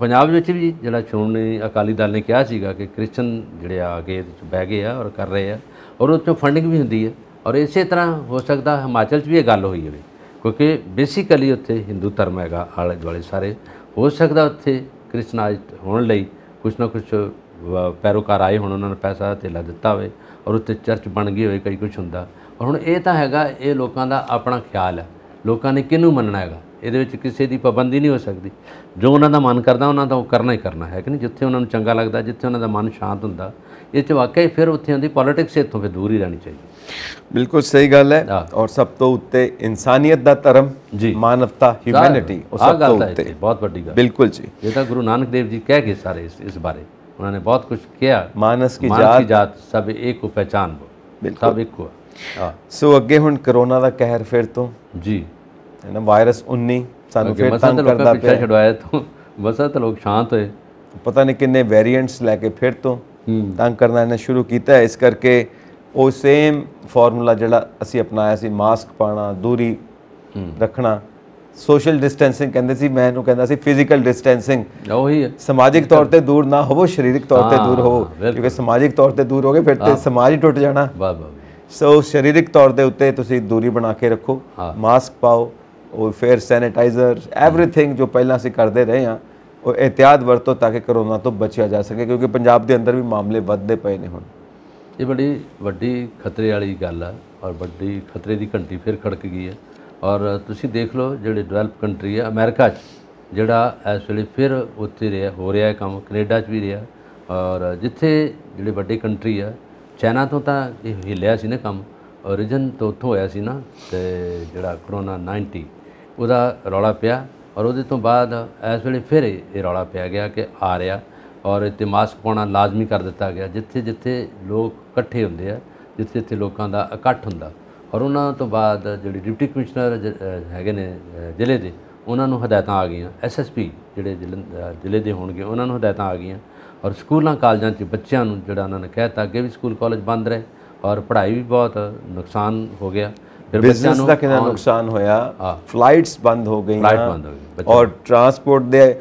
ਪੰਜਾਬ ਵਿੱਚ ਵੀ ਜਿਹੜਾ ਸ਼੍ਰੋਮਣੀ ਅਕਾਲੀ ਦਲ ਨੇ ਕਿਹਾ ਸੀਗਾ ਕਿ ਕ੍ਰਿਸਚਨ ਜਿਹੜੇ ਆ ਕੇ ਬਹਿ ਗਏ ਆ ਔਰ ਕਰ ਰਹੇ ਆ ਔਰ ਉਹ ਤੋਂ ਫੰਡਿੰਗ ਵੀ ਹੁੰਦੀ ਹੈ ਔਰ ਇਸੇ ਤਰ੍ਹਾਂ ਹੋ ਸਕਦਾ ਹਿਮਾਚਲ 'ਚ ਵੀ ਇਹ ਗੱਲ ਹੋਈ ਹੋਵੇ ਕਿਉਂਕਿ ਬੇਸਿਕਲੀ ਉੱਥੇ ਹਿੰਦੂ ਧਰਮ ਹੈਗਾ ਆਲੇ ਦੁਆਲੇ ਸਾਰੇ ਹੋ ਸਕਦਾ ਉੱਥੇ ਕ੍ਰਿਸਚਨਾਈਜ਼ ਹੋਣ ਲਈ ਕੁਝ ਨਾ ਕੁਝ ਪੈਰੋਕਾਰ ਆਏ ਹੁਣ ਉਹਨਾਂ ਨੇ ਪੈਸਾ ਤੇ ਲਾ ਦਿੱਤਾ ਹੋਵੇ ਔਰ ਉੱਤੇ ਚਰਚ ਬਣ ਗਈ ਹੋਵੇ ਕਈ ਕੁਝ ਹੁੰਦਾ ਔਰ ਹੁਣ ਇਹ ਤਾਂ ਹੈਗਾ ਇਹ ਲੋਕਾਂ ਦਾ ਆਪਣਾ ਖਿਆਲ ਹੈ ਲੋਕਾਂ ਨੇ ਕਿਹਨੂੰ ਮੰਨਣਾ ਹੈਗਾ ਇਹਦੇ ਵਿੱਚ ਕਿਸੇ ਦੀ ਪਾਬੰਦੀ ਨਹੀਂ ਹੋ ਸਕਦੀ ਜੋ ਉਹਨਾਂ ਦਾ ਮਨ ਕਰਦਾ ਉਹਨਾਂ ਦਾ ਉਹ ਕਰਨਾ ਹੀ ਕਰਨਾ ਹੈ ਕਿ ਨਹੀਂ ਜਿੱਥੇ ਉਹਨਾਂ ਨੂੰ ਚੰਗਾ ਲੱਗਦਾ ਜਿੱਥੇ ਉਹਨਾਂ ਦਾ ਮਨ ਸ਼ਾਂਤ ਹੁੰਦਾ ਇਹ ਚ ਵਾਕਈ ਫਿਰ ਉੱਥੇ ਆਂਦੀ ਪੋਲਿਟਿਕਸ ਇਥੋਂ ਫਿਰ ਦੂਰ ਹੀ ਰਹਿਣੀ ਚਾਹੀਦੀ ਬਿਲਕੁਲ ਸਹੀ ਗੱਲ ਹੈ ਔਰ ਸਭ ਤੋਂ ਉੱਤੇ ਇਨਸਾਨੀਅਤ ਦਾ ਧਰਮ ਮਾਨਵਤਾ ਹਿਊਮੈਨਿਟੀ ਉਹ ਸਭ ਤੋਂ ਉੱਤੇ ਬਹੁਤ ਵੱਡੀ ਗੱਲ ਬਿਲਕੁਲ ਜੀ ਇਹ ਤਾਂ ਗੁਰੂ ਨਾਨਕ ਦੇਵ ਜੀ ਕਹਿ ਗਏ ਸਾਰੇ ਇਸ ਬਾਰੇ ਉਹਨਾਂ ਨੇ ਬਹੁਤ ਕੁਝ ਕਿਹਾ ਮਾਨਸ ਕੀ ਜਾਤ ਸਭ ਇੱਕ ਕੋ ਪਹਿਚਾਨ ਸਭ ਇੱਕ ਹਾਂ ਸੋ ਅੱਗੇ ਹੁਣ ਕਰੋਨਾ ਦਾ ਕਹਿਰ ਫਿਰ ਤੋਂ ਜੀ ਹੈ ਨਾ ਵਾਇਰਸ 19 ਸਾਨੂੰ ਫਿਰ ਤੰਗ ਕਰਦਾ ਪਿਆ ਛਡਵਾਇਆ ਤੋਂ ਵਸਾ ਤਾਂ ਲੋਕ ਸ਼ਾਂਤ ਹੋਏ ਪਤਾ ਨਹੀਂ ਕਿੰਨੇ ਵੇਰੀਐਂਟਸ ਲੈ ਕੇ ਫਿਰ ਤੋਂ ਤੰਗ ਕਰਨਾ ਇਹਨੇ ਸ਼ੁਰੂ ਕੀਤਾ ਇਸ ਕਰਕੇ ਉਹ ਸੇਮ ਫਾਰਮੂਲਾ ਜਿਹੜਾ ਅਸੀਂ ਅਪਣਾਇਆ ਸੀ ਮਾਸਕ ਪਾਣਾ ਦੂਰੀ ਰੱਖਣਾ ਸੋਸ਼ਲ ਡਿਸਟੈਂਸਿੰਗ ਕਹਿੰਦੇ ਸੀ ਮੈਂ ਇਹਨੂੰ ਕਹਿੰਦਾ ਸੀ ਫਿਜ਼ੀਕਲ ਡਿਸਟੈਂਸਿੰਗ ਉਹੀ ਹੈ ਸਮਾਜਿਕ ਤੌਰ ਤੇ ਦੂਰ ਨਾ ਹੋਵੋ ਸਰੀਰਕ ਤੌਰ ਤੇ ਦੂਰ ਹੋਵੋ ਕਿਉਂਕਿ ਸਮਾਜਿਕ ਤੌਰ ਤੇ ਦੂਰ ਹੋਗੇ ਫਿਰ ਤੇ ਸਮਾਜ ਹੀ ਟੁੱਟ ਜਾਣਾ ਵਾਹ ਵਾਹ ਸੋ ਸਰੀਰਕ ਤੌਰ ਦੇ ਉੱਤੇ ਤੁਸੀਂ ਦੂਰੀ ਬਣਾ ਕੇ ਰੱਖੋ ਮਾਸਕ ਪਾਓ ਉਹ ਫੇਰ ਸੈਨੀਟਾਈਜ਼ਰ ਐਵਰੀਥਿੰਗ ਜੋ ਪਹਿਲਾਂ ਸੀ ਕਰਦੇ ਰਹੇ ਆ ਉਹ ਇhtiyat ਵਰਤੋ ਤਾਂ ਕਿ ਕਰੋਨਾ ਤੋਂ ਬਚਿਆ ਜਾ ਸਕੇ ਕਿਉਂਕਿ ਪੰਜਾਬ ਦੇ ਅੰਦਰ ਵੀ ਮਾਮਲੇ ਵੱਧਦੇ ਪਏ ਨੇ ਹੁਣ ਇਹ ਬੜੀ ਵੱਡੀ ਖਤਰੇ ਵਾਲੀ ਗੱਲ ਆ ਔਰ ਵੱਡੀ ਖਤਰੇ ਦੀ ਘੰਟੀ ਫਿਰ ਖੜਕ ਗਈ ਹੈ ਔਰ ਤੁਸੀਂ ਦੇਖ ਲਓ ਜਿਹੜੇ ਡਵੈਲਪ ਕੰਟਰੀ ਆ ਅਮਰੀਕਾ 'ਚ ਜਿਹੜਾ ਇਸ ਵੇਲੇ ਫਿਰ ਉੱਥੇ ਰਿਹਾ ਹੋ ਰਿਹਾ ਹੈ ਕੰਮ ਕੈਨੇਡਾ 'ਚ ਵੀ ਰਿਹਾ ਔਰ ਜਿੱਥੇ ਜਿਹੜੇ ਵੱਡੇ ਕੰਟਰੀ ਆ ਚਾਈਨਾ ਤੋਂ ਤਾਂ ਇਹ ਹਿੱਲਿਆ ਸੀ ਨਾ ਕੰਮ origin ਤੋਂ ਉੱਥੋਂ ਹੋਇਆ ਸੀ ਨਾ ਤੇ ਜਿਹੜਾ ਕਰੋਨਾ 19 ਉਹਦਾ ਰੌਲਾ ਪਿਆ ਔਰ ਉਹਦੇ ਤੋਂ ਬਾਅਦ ਇਸ ਵੇਲੇ ਫਿਰ ਇਹ ਰੌਲਾ ਪਿਆ ਗਿਆ ਕਿ ਆ ਰਿਹਾ ਔਰ ਇੱਥੇ ਮਾਸਕ ਪਾਉਣਾ ਲਾਜ਼ਮੀ ਕਰ ਦਿੱਤਾ ਗਿਆ ਜਿੱਥੇ ਜਿੱਥੇ ਲੋਕ ਇਕੱਠੇ ਹੁੰਦੇ ਆ ਜਿੱਥੇ ਜਿੱਥੇ ਲੋਕਾਂ ਦਾ ਇਕੱਠ ਹੁੰਦਾ ਔਰ ਉਹਨਾਂ ਤੋਂ ਬਾਅਦ ਜਿਹੜੀ ਡਿਪਟੀ ਕਮਿਸ਼ਨਰ ਹੈਗੇ ਨੇ ਜ਼ਿਲ੍ਹੇ ਦੇ ਉਹਨਾਂ ਨੂੰ ਹਦਾਇਤਾਂ ਆ ਗਈਆਂ ਐਸਐਸਪੀ ਜਿਹੜੇ ਜ਼ਿਲ੍ਹੇ ਦੇ ਹੋਣਗੇ ਉਹਨਾਂ ਨੂੰ ਹਦਾਇਤਾਂ ਆ ਗਈਆਂ ਔਰ ਸਕੂਲਾਂ ਕਾਲਜਾਂ 'ਚ ਬੱਚਿਆਂ ਨੂੰ ਜਿਹੜਾ ਉਹਨਾਂ ਨੇ ਕਹਿਤਾ ਕਿ ਵੀ ਸਕੂਲ ਕਾਲਜ ਬੰਦ ਰਹੇ ਔਰ ਪੜ੍ਹਾਈ ਵੀ ਬਹੁਤ ਨੁਕਸਾਨ ਹੋ ਗਿਆ ਬਿਜ਼ਨਸ ਦਾ ਕਿੰਨਾ ਨੁਕਸਾਨ ਹੋਇਆ ਫਲਾਈਟਸ ਬੰਦ ਹੋ ਗਈਆਂ ਫਲਾਈਟ ਬੰਦ ਹੋ ਗਈ ਔਰ ਟਰਾਂਸਪੋਰਟ ਦੇ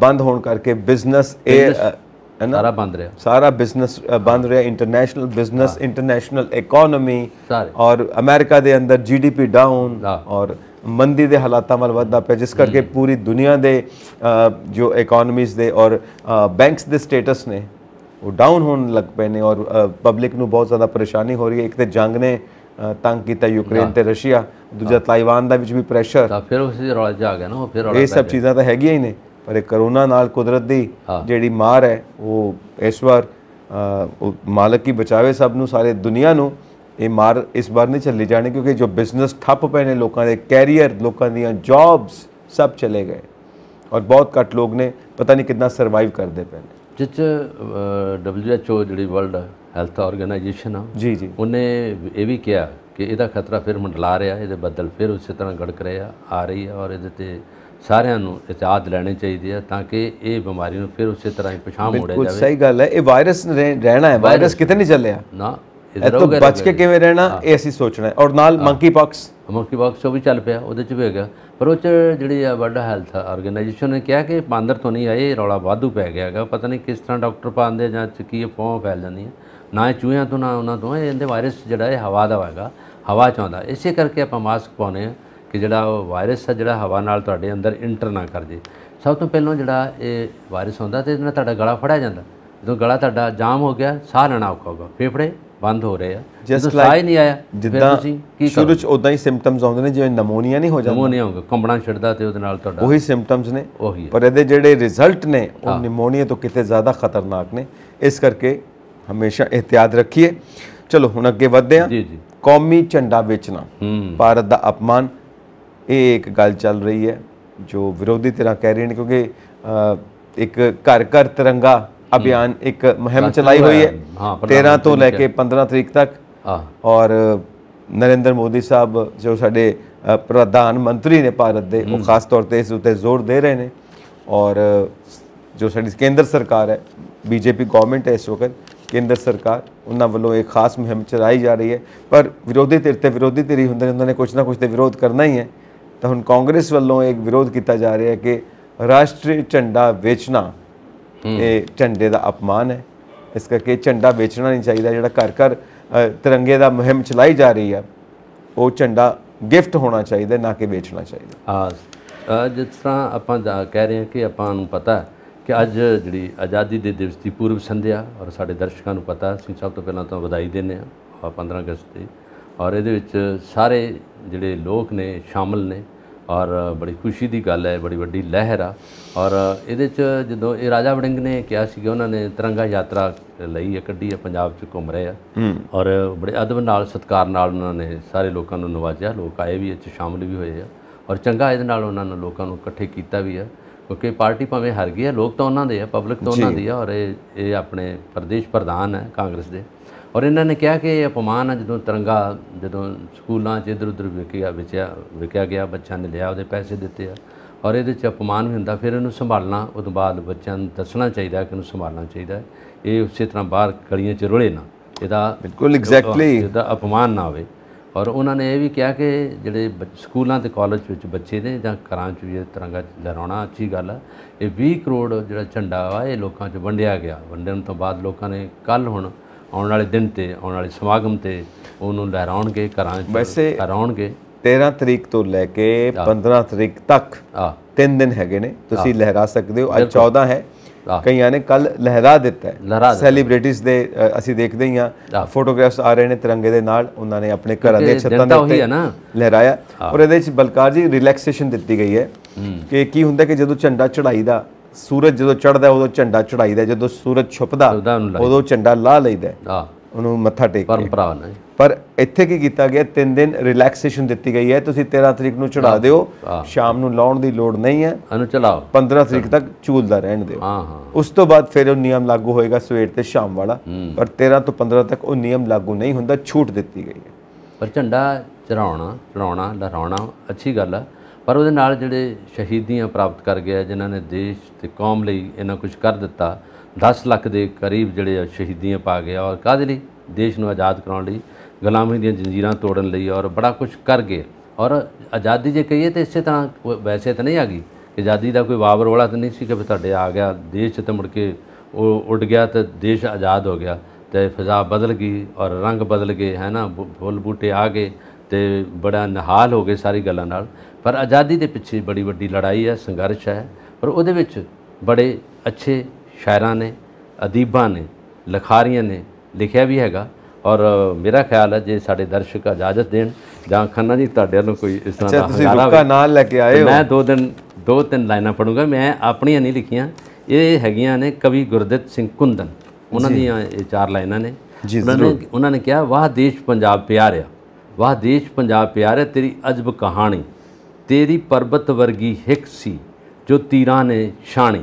ਬੰਦ ਹੋਣ ਕਰਕੇ ਬਿਜ਼ਨਸ ਇਹ ਸਾਰਾ ਬੰਦ ਰਿਹਾ ਸਾਰਾ ਬਿਜ਼ਨਸ ਬੰਦ ਰਿਹਾ ਇੰਟਰਨੈਸ਼ਨਲ ਬਿਜ਼ਨਸ ਇੰਟਰਨੈਸ਼ਨਲ ਇਕਨੋਮੀ ਔਰ ਅਮਰੀਕਾ ਦੇ ਅੰਦਰ ਜੀਡੀਪੀ ਡਾਊਨ ਔਰ ਮੰਦੀ ਦੇ ਹਾਲਾਤਾਂ ਵੱਲ ਵਧਦਾ ਪਿਆ ਜਿਸ ਕਰਕੇ ਪੂਰੀ ਦੁਨੀਆ ਦੇ ਜੋ ਇਕਨੋਮੀਜ਼ ਦੇ ਔਰ ਬੈਂਕਸ ਦੇ ਸਟੇਟਸ ਨੇ ਉਹ ਡਾਊਨ ਹੋਣ ਲੱਗ ਪਏ ਨੇ ਔਰ ਪਬਲਿਕ ਨੂੰ ਬਹੁਤ ਜ਼ਿਆਦਾ ਪਰੇਸ਼ਾਨੀ ਹੋ ਰਹੀ ਹੈ ਇੱਕ ਤੇ ਜੰਗ ਨੇ ਤੰਗ ਕੀਤਾ ਯੂਕਰੇਨ ਤੇ ਰਸ਼ੀਆ ਦੂਜਾ ਤਾਈਵਾਨ ਦਾ ਵਿੱਚ ਵੀ ਪ੍ਰੈਸ਼ਰ ਤਾਂ ਫਿਰ ਉਸੇ ਰੌਲਾ ਜਾ ਆ ਗਿਆ ਨਾ ਫਿਰ ਰੌਲਾ ਇਹ ਸਭ ਚੀਜ਼ਾਂ ਤਾਂ ਹੈਗੀਆਂ ਹੀ ਨੇ ਪਰ ਇਹ ਕਰੋਨਾ ਨਾਲ ਕੁਦਰਤ ਦੀ ਜਿਹੜੀ ਮਾਰ ਹੈ ਉਹ ਇਸ ਵਾਰ ਮਾਲਕ ਹੀ ਬਚਾਵੇ ਸਭ ਨੂੰ ਸਾਰੇ ਦੁਨੀਆ ਨੂੰ ਇਹ ਮਾਰ ਇਸ ਵਾਰ ਨਹੀਂ ਚੱਲੀ ਜਾਣੀ ਕਿਉਂਕਿ ਜੋ ਬਿਜ਼ਨਸ ਠੱਪ ਪਏ ਨੇ ਲੋਕਾਂ ਦੇ ਕੈਰੀਅਰ ਲੋਕਾਂ ਦੀਆਂ ਜੌਬਸ ਸਭ ਚਲੇ ਗਏ ਔਰ ਬਹੁਤ ਘੱਟ ਲੋਕ ਨੇ ਪਤਾ ਨਹੀਂ ਕਿੰਨਾ ਸਰਵਾਈਵ ਕਰਦੇ ਪਏ ਨੇ ਜਿਸ ਚ WHO ਜਿਹੜੀ ਵਰਲਡ ਹੈਲਥ ਆਰਗੇਨਾਈਜੇਸ਼ਨ ਆ ਜੀ ਜੀ ਉਹਨੇ ਇਹ ਵੀ ਕਿਹਾ ਕਿ ਇਹਦਾ ਖਤਰਾ ਫਿਰ ਮੰਡਲਾ ਰਿਹਾ ਇਹਦੇ ਬੱਦਲ ਫਿਰ ਉਸੇ ਤਰ੍ਹਾਂ ਗੜਕ ਰਿਹਾ ਆ ਰਹੀ ਹੈ ਔਰ ਇਹਦੇ ਤੇ ਸਾਰਿਆਂ ਨੂੰ ਇਤਿਆਦ ਲੈਣੇ ਚਾਹੀਦੇ ਆ ਤਾਂ ਕਿ ਇਹ ਬਿਮਾਰੀ ਨੂੰ ਫਿਰ ਉਸੇ ਤਰ੍ਹਾਂ ਹੀ ਪਛਾਣ ਮੋੜਿਆ ਜਾਵੇ ਬਿਲਕੁਲ ਸਹੀ ਗੱਲ ਹੈ ਇਹ ਵਾਇਰਸ ਰਹਿਣਾ ਹੈ ਵਾਇਰਸ ਕਿਤੇ ਨਹੀਂ ਚੱਲਿਆ ਨਾ ਇਹ ਤੋਂ ਬਚ ਕੇ ਕਿਵੇਂ ਰਹਿਣਾ ਇਹ ਅਸੀਂ ਸੋਚਣਾ ਹੈ ਔਰ ਨਾਲ ਮੰਕੀ ਪਾਕਸ ਮੰਕੀ ਪਾਕਸ ਉਹ ਵੀ ਚੱਲ ਪਿਆ ਉਹਦੇ ਚ ਵੀ ਹੈਗਾ ਪਰ ਉਹ ਚ ਜਿਹੜੀ ਆ ਵੱਡਾ ਹੈਲਥ ਆਰਗੇਨਾਈਜੇਸ਼ਨ ਨੇ ਕਿਹਾ ਕਿ ਪਾਂਦਰ ਤੋਂ ਨਹੀਂ ਆਏ ਰੌਲਾ ਵਾਧੂ ਪੈ ਗਿਆ ਹੈਗਾ ਪਤਾ ਨਹੀਂ ਕਿਸ ਤਰ੍ਹਾਂ ਡਾਕਟਰ ਪਾਉਂਦੇ ਜਾਂ ਕੀ ਫੋਮ ਫੈਲ ਜਾਂਦੀ ਹੈ ਨਾ ਚੂਹਿਆਂ ਤੋਂ ਨਾ ਉਹਨਾਂ ਤੋਂ ਇਹਦੇ ਵਾਇਰਸ ਜਿਹੜਾ ਇਹ ਹਵਾ ਦਾ ਹੈਗਾ ਹਵਾ ਚ ਆਉਂਦਾ ਇਸੇ ਕਰਕੇ ਆਪਾਂ ਮਾਸਕ ਪਾਉਨੇ ਆ ਕਿ ਜਿਹੜਾ ਉਹ ਵਾਇਰਸ ਹੈ ਜਿਹੜਾ ਹਵਾ ਨਾਲ ਤੁਹਾਡੇ ਅੰਦਰ ਇੰਟਰ ਨਾ ਕਰ ਜੇ ਸਭ ਤੋਂ ਪਹਿਲਾਂ ਜਿਹੜਾ ਇਹ ਵਾਇਰਸ ਹੁੰਦਾ ਤੇ ਇਹਦੇ ਨਾਲ ਤੁਹਾਡਾ ਗਲਾ ਫੜਿਆ ਜਾਂਦਾ ਜਦੋਂ ਗਲਾ ਤੁਹਾਡਾ ਜਾਮ ਹੋ ਗਿਆ ਸਾਹ ਲੈਣਾ ਔਖਾ ਹੋਗਾ ਫੇਫੜੇ ਬੰਦ ਹੋ ਰਹੇ ਆ ਜਦੋਂ ਸਾਹ ਨਹੀਂ ਆਇਆ ਜਿੱਦਾਂ ਸ਼ੁਰੂ ਚ ਉਦਾਂ ਹੀ ਸਿੰਪਟਮਸ ਆਉਂਦੇ ਨੇ ਜਿਵੇਂ ਨਮੋਨੀਆ ਨਹੀਂ ਹੋ ਜਾਂਦਾ ਨਮੋਨੀਆ ਹੋਗਾ ਕੰਬਣਾ ਛੱਡਦਾ ਤੇ ਉਹਦੇ ਨਾਲ ਤੁਹਾਡਾ ਉਹੀ ਸਿੰਪਟਮਸ ਨੇ ਪਰ ਇਹਦੇ ਜਿਹੜੇ ਰਿਜ਼ਲਟ ਨੇ ਉਹ ਨਮੋਨੀਆ ਤੋਂ ਕਿਤੇ ਜ਼ਿਆਦਾ ਖਤਰਨਾਕ ਨੇ ਇਸ ਕਰਕੇ ਹਮੇਸ਼ਾ ਇhtiyat ਰੱਖੀਏ ਚਲੋ ਹੁਣ ਅੱਗੇ ਵਧਦੇ ਹਾਂ ਜੀ ਜੀ ਕੌਮੀ ਝੰਡਾ ਵੇਚਣਾ ਭਾਰਤ ਦਾ ਅਪਮਾਨ ਇਹ ਇੱਕ ਗੱਲ ਚੱਲ ਰਹੀ ਹੈ ਜੋ ਵਿਰੋਧੀ ਤਰ੍ਹਾਂ ਕਹਿ ਰਹੇ ਨੇ ਕਿਉਂਕਿ ਇੱਕ ਘਰ ਘਰ ਤਿਰੰਗਾ ਅਭਿਆਨ ਇੱਕ ਮੁਹਿੰਮ ਚਲਾਈ ਹੋਈ ਹੈ 13 ਤੋਂ ਲੈ ਕੇ 15 ਤਰੀਕ ਤੱਕ ਔਰ ਨਰਿੰਦਰ ਮੋਦੀ ਸਾਹਿਬ ਜੋ ਸਾਡੇ ਪ੍ਰਧਾਨ ਮੰਤਰੀ ਨੇ ਭਾਰਤ ਦੇ ਉਹ ਖਾਸ ਤੌਰ ਤੇ ਇਸ ਉੱਤੇ ਜ਼ੋਰ ਦੇ ਰਹੇ ਨੇ ਔਰ ਜੋ ਸਾਡੀ ਕੇਂਦਰ ਸਰਕਾਰ ਹੈ ਬੀਜੇਪੀ ਗਵਰਨਮੈਂਟ ਹੈ ਇਸ ਵਕਤ ਕੇਂਦਰ ਸਰਕਾਰ ਉਹਨਾਂ ਵੱਲੋਂ ਇੱਕ ਖਾਸ ਮੁਹਿੰਮ ਚਲਾਈ ਜਾ ਰਹੀ ਹੈ ਪਰ ਵਿਰੋਧੀ ਧਿਰ ਤੇ ਵਿਰੋਧੀ ਧਿਰ ਹੀ ਹੁੰਦੇ ਨੇ ਉਹਨਾਂ ਨੇ ਕੁਝ ਨਾ ਕੁਝ ਤੇ ਵਿਰੋਧ ਕਰਨਾ ਹੀ ਹੈ ਤਾਂ ਹੁਣ ਕਾਂਗਰਸ ਵੱਲੋਂ ਇੱਕ ਵਿਰੋਧ ਕੀਤਾ ਜਾ ਰਿਹਾ ਹੈ ਕਿ ਰਾਸ਼ਟਰੀ ਝੰਡਾ ਵੇਚਣਾ ਇਹ ਝੰਡੇ ਦਾ ਅਪਮਾਨ ਹੈ ਇਸ ਕਰਕੇ ਝੰਡਾ ਵੇਚਣਾ ਨਹੀਂ ਚਾਹੀਦਾ ਜਿਹੜਾ ਘਰ ਘਰ ਤਿਰੰਗੇ ਦਾ ਮੁਹਿੰਮ ਚਲਾਈ ਜਾ ਰਹੀ ਹੈ ਉਹ ਝੰਡਾ ਗਿਫਟ ਹੋਣਾ ਚਾਹੀਦਾ ਨਾ ਕਿ ਵੇਚਣਾ ਚਾਹੀਦਾ ਆ ਜਿਸ ਤਰ੍ਹਾਂ ਆਪਾਂ ਕਹਿ ਰਹੇ ਹਾਂ ਕਿ ਆਪਾਂ ਨੂੰ ਪਤਾ ਕਿ ਅੱਜ ਜਿਹੜੀ ਆਜ਼ਾਦੀ ਦੇ ਦਿਵਸ ਦੀ ਪੂਰਵ ਸੰਧਿਆ ਔਰ ਸਾਡੇ ਦਰਸ਼ਕਾਂ ਨੂੰ ਪਤਾ ਅਸੀਂ ਸਭ ਤੋਂ ਪਹਿਲਾਂ ਤਾਂ ਵਧਾਈ ਦਿੰਦੇ ਹਾਂ 15 ਅਗਸਤ ਦੀ ਔਰ ਇਹਦੇ ਵਿੱਚ ਸਾਰੇ ਜਿਹੜੇ ਲੋਕ ਨੇ ਸ਼ਾਮਲ ਨੇ ਔਰ ਬੜੀ ਖੁਸ਼ੀ ਦੀ ਗੱਲ ਹੈ ਬੜੀ ਵੱਡੀ ਲਹਿਰ ਆ ਔਰ ਇਹਦੇ ਚ ਜਦੋਂ ਇਹ ਰਾਜਾ ਵੜਿੰਗ ਨੇ ਕਿਹਾ ਸੀ ਕਿ ਉਹਨਾਂ ਨੇ ਤਿਰੰਗਾ ਯਾਤਰਾ ਲਈ ਹੈ ਕੱਢੀ ਹੈ ਪੰਜਾਬ ਚ ਘੁੰਮ ਰਹੇ ਆ ਔਰ ਬੜੇ ਅਦਬ ਨਾਲ ਸਤਕਾਰ ਨਾਲ ਉਹਨਾਂ ਨੇ ਸਾਰੇ ਲੋਕਾਂ ਨੂੰ ਨਵਾਜਿਆ ਲੋਕ ਆਏ ਵੀ ਇਹ ਚ ਸ਼ਾਮਲ ਵੀ ਹੋਏ ਆ ਔਰ ਚੰਗਾ ਇਹਦੇ ਨਾਲ ਉਹਨਾਂ ਨੇ ਲੋਕਾਂ ਨੂੰ ਇਕੱਠੇ ਕੀਤਾ ਵੀ ਆ ਕਿਉਂਕਿ ਪਾਰਟੀ ਭਾਵੇਂ ਹਾਰ ਗਈ ਹੈ ਲੋਕ ਤਾਂ ਉਹਨਾਂ ਦੇ ਆ ਪਬਲਿਕ ਤਾਂ ਉਹਨਾਂ ਦੀ ਆ ਔਰ ਇਹ ਇਹ ਆਪਣੇ ਪ੍ਰਦੇਸ਼ ਪ੍ਰਧਾਨ ਹੈ ਕਾਂਗਰਸ ਦੇ ਔਰ ਇਹਨਾਂ ਨੇ ਕਿਹਾ ਕਿ ਇਹ ਅਪਮਾਨ ਆ ਜਦੋਂ ਤਰੰਗਾ ਜਦੋਂ ਸਕੂਲਾਂ 'ਚ ਇਧਰ ਉਧਰ ਵਿਕਿਆ ਵਿਚਿਆ ਵਿਕਿਆ ਗਿਆ ਬੱਚਾ ਨੇ ਲਿਆ ਉਹਦੇ ਪੈਸੇ ਦਿੱਤੇ ਆ ਔਰ ਇਹਦੇ 'ਚ ਅਪਮਾਨ ਵੀ ਹੁੰਦਾ ਫਿਰ ਇਹਨੂੰ ਸੰਭਾਲਣਾ ਉਹਦੇ ਬਾਅਦ ਬੱਚਿਆਂ ਨੂੰ ਦੱਸਣਾ ਚਾਹੀਦਾ ਕਿ ਇਹਨੂੰ ਸੰਭਾਲਣਾ ਚਾਹੀਦਾ ਇਹ ਉਸੇ ਤਰ੍ਹਾਂ ਬਾਹਰ ਗਲੀਆਂ 'ਚ ਰੁਲੇ ਨਾ ਇਹਦਾ ਬਿਲਕੁਲ ਐਗਜ਼ੈਕਟਲੀ ਇਹਦਾ ਅਪਮਾਨ ਨਾ ਹੋਵੇ ਔਰ ਉਹਨਾਂ ਨੇ ਇਹ ਵੀ ਕਿਹਾ ਕਿ ਜਿਹੜੇ ਸਕੂਲਾਂ ਤੇ ਕਾਲਜ ਵਿੱਚ ਬੱਚੇ ਨੇ ਜਾਂ ਘਰਾਂ 'ਚ ਵੀ ਇਹ ਤਿਰੰਗਾ ਲਹਿਰਾਉਣਾ ਅੱਛੀ ਗੱਲ ਆ ਇਹ 20 ਕਰੋੜ ਜਿਹੜਾ ਝੰਡਾ ਆ ਇਹ ਲੋਕਾਂ 'ਚ ਵੰਡਿਆ ਗਿਆ ਵੰਡਣ ਤੋਂ ਬਾਅਦ ਲੋਕਾਂ ਨੇ ਕੱਲ ਹੁਣ ਆਉਣ ਵਾਲੇ ਦਿਨ ਤੇ ਆਉਣ ਵਾਲੇ ਸਮਾਗਮ ਤੇ ਉਹਨੂੰ ਲਹਿਰਾਉਣਗੇ ਘਰਾਂ ਵਿੱਚ ਲਹਿਰਾਉਣਗੇ 13 ਤਰੀਕ ਤੋਂ ਲੈ ਕੇ 15 ਤਰੀਕ ਤੱਕ ਤਿੰਨ ਦਿਨ ਹੈਗੇ ਨੇ ਤੁਸੀਂ ਲਹਿਰਾ ਸਕਦੇ ਹੋ ਅੱਜ 14 ਹੈ ਕਈਆਂ ਨੇ ਕੱਲ ਲਹਿਰਾ ਦਿੱਤਾ ਹੈ ਸੈਲੀਬ੍ਰਿਟੀਜ਼ ਦੇ ਅਸੀਂ ਦੇਖਦੇ ਹੀ ਆ ਫੋਟੋਗ੍ਰਾਫਸ ਆ ਰਹੇ ਨੇ ਤਿਰੰਗੇ ਦੇ ਨਾਲ ਉਹਨਾਂ ਨੇ ਆਪਣੇ ਘਰਾਂ ਦੇ ਛੱਤਾਂ ਦੇ ਉੱਤੇ ਲਹਿਰਾਇਆ ਔਰ ਇਹਦੇ ਵਿੱਚ ਬਲਕਾਰ ਜੀ ਰਿਲੈਕਸੇਸ਼ਨ ਦਿੱਤੀ ਗਈ ਹੈ ਕਿ ਕੀ ਹੁੰਦਾ ਕਿ ਜਦੋਂ ਝੰਡਾ ਚੜਾਈਦਾ ਸੂਰਜ ਜਦੋਂ ਚੜਦਾ ਉਦੋਂ ਝੰਡਾ ਚੜਾਈਦਾ ਜਦੋਂ ਸੂਰਜ ਛੁਪਦਾ ਉਦੋਂ ਝੰਡਾ ਲਾ ਲਈਦਾ ਹਾਂ ਉਹਨੂੰ ਮੱਥਾ ਟੇਕ ਪਰੰਪਰਾ ਨਾ ਪਰ ਇੱਥੇ ਕੀ ਕੀਤਾ ਗਿਆ 3 ਦਿਨ ਰਿਲੈਕਸੇਸ਼ਨ ਦਿੱਤੀ ਗਈ ਹੈ ਤੁਸੀਂ 13 ਤਰੀਕ ਨੂੰ ਚੜਾ ਦਿਓ ਸ਼ਾਮ ਨੂੰ ਲਾਉਣ ਦੀ ਲੋੜ ਨਹੀਂ ਹੈ ਇਹਨੂੰ ਚਲਾਓ 15 ਤਰੀਕ ਤੱਕ ਝੂਲਦਾ ਰਹਿਣ ਦਿਓ ਹਾਂ ਹਾਂ ਉਸ ਤੋਂ ਬਾਅਦ ਫਿਰ ਉਹ ਨਿਯਮ ਲਾਗੂ ਹੋਏਗਾ ਸਵੇਰ ਤੇ ਸ਼ਾਮ ਵਾਲਾ ਪਰ 13 ਤੋਂ 15 ਤੱਕ ਉਹ ਨਿਯਮ ਲਾਗੂ ਨਹੀਂ ਹੁੰਦਾ ਛੂਟ ਦਿੱਤੀ ਗਈ ਹੈ ਪਰ ਝੰਡਾ ਚੜਾਉਣਾ ਚੜਾਉਣਾ ਲਹਿਰਾਉਣਾ ਅੱਛੀ ਗੱਲ ਹੈ ਪਰ ਉਹਦੇ ਨਾਲ ਜਿਹੜੇ ਸ਼ਹੀਦੀਆਂ ਪ੍ਰਾਪਤ ਕਰ ਗਿਆ ਜਿਨ੍ਹਾਂ ਨੇ ਦੇਸ਼ ਤੇ ਕੌਮ ਲਈ ਇਹਨਾਂ ਕੁਝ ਕਰ ਦਿੱਤਾ 10 ਲੱਖ ਦੇ ਕਰੀਬ ਜਿਹੜੇ ਸ਼ਹੀਦੀਆਂ ਪਾ ਗਿਆ ਔਰ ਕਾਦੇ ਲਈ ਦੇਸ਼ ਨੂੰ ਆਜ਼ਾਦ ਕਰਾਉਣ ਲਈ ਗੁਲਾਮੀ ਦੀਆਂ ਜ਼ੰਜੀਰਾਂ ਤੋੜਨ ਲਈ ਔਰ ਬੜਾ ਕੁਝ ਕਰ ਗਏ ਔਰ ਆਜ਼ਾਦੀ ਜੇ ਕਹੀਏ ਤੇ ਇਸੇ ਤਰ੍ਹਾਂ ਵੈਸੇ ਤਾਂ ਨਹੀਂ ਆ ਗਈ ਆਜ਼ਾਦੀ ਦਾ ਕੋਈ ਬਾਬਰ ਵਾਲਾ ਤਾਂ ਨਹੀਂ ਸੀ ਕਿ ਤੁਹਾਡੇ ਆ ਗਿਆ ਦੇਸ਼ ਤੇ ਮੁੜ ਕੇ ਉਹ ਉੱਡ ਗਿਆ ਤੇ ਦੇਸ਼ ਆਜ਼ਾਦ ਹੋ ਗਿਆ ਤੇ ਫਜ਼ਾ ਬਦਲ ਗਈ ਔਰ ਰੰਗ ਬਦਲ ਗਏ ਹੈ ਨਾ ਫੁੱਲ ਬੂਟੇ ਆ ਗਏ ਤੇ ਬੜਾ ਨਿਹਾਲ ਹੋ ਗਏ ਸਾਰੀ ਗੱਲਾਂ ਨਾਲ ਪਰ ਆਜ਼ਾਦੀ ਦੇ ਪਿੱਛੇ ਬੜੀ ਵੱਡੀ ਲੜਾਈ ਹੈ ਸੰਘਰਸ਼ ਹੈ ਪਰ ਉਹਦੇ ਵਿੱਚ ਬੜੇ ਅੱਛੇ ਸ਼ਾਇਰਾਂ ਨੇ ਅਦੀਬਾਂ ਨੇ ਲਖਾਰੀਆਂ ਨੇ ਲਿਖਿਆ ਵੀ ਹੈਗਾ ਔਰ ਮੇਰਾ ਖਿਆਲ ਹੈ ਜੇ ਸਾਡੇ ਦਰਸ਼ਕ ਇਜਾਜ਼ਤ ਦੇਣ ਜਾਂ ਖੰਨਾ ਜੀ ਤੁਹਾਡੇ ਵੱਲੋਂ ਕੋਈ ਇਸ ਤਰ੍ਹਾਂ ਦਾ ਤੁਸੀਂ ਰੁਕਾ ਨਾਲ ਲੈ ਕੇ ਆਏ ਹੋ ਮੈਂ ਦੋ ਦਿਨ ਦੋ ਤਿੰਨ ਲਾਈਨਾਂ ਪੜੂੰਗਾ ਮੈਂ ਆਪਣੀਆਂ ਨਹੀਂ ਲਿਖੀਆਂ ਇਹ ਹੈਗੀਆਂ ਨੇ ਕਵੀ ਗੁਰਦਿੱਤ ਸਿੰਘ ਕੁੰਦਨ ਉਹਨਾਂ ਦੀਆਂ ਇਹ ਚਾਰ ਲਾਈਨਾਂ ਨੇ ਉਹਨਾਂ ਨੇ ਉਹਨਾਂ ਨੇ ਕਿਹਾ ਵਾਹ ਦੇਸ਼ ਪੰਜਾਬ ਪਿਆਰਿਆ ਵਾਹ ਦੇਸ਼ ਪੰਜਾਬ ਪਿਆਰਿਆ ਤੇਰੀ ਅਜਬ ਕਹਾਣੀ ਤੇਰੀ ਪਰਬਤ ਵਰਗੀ ਹਿੱਕ ਸੀ ਜੋ ਤੀਰਾਂ ਨੇ ਛਾਣੀ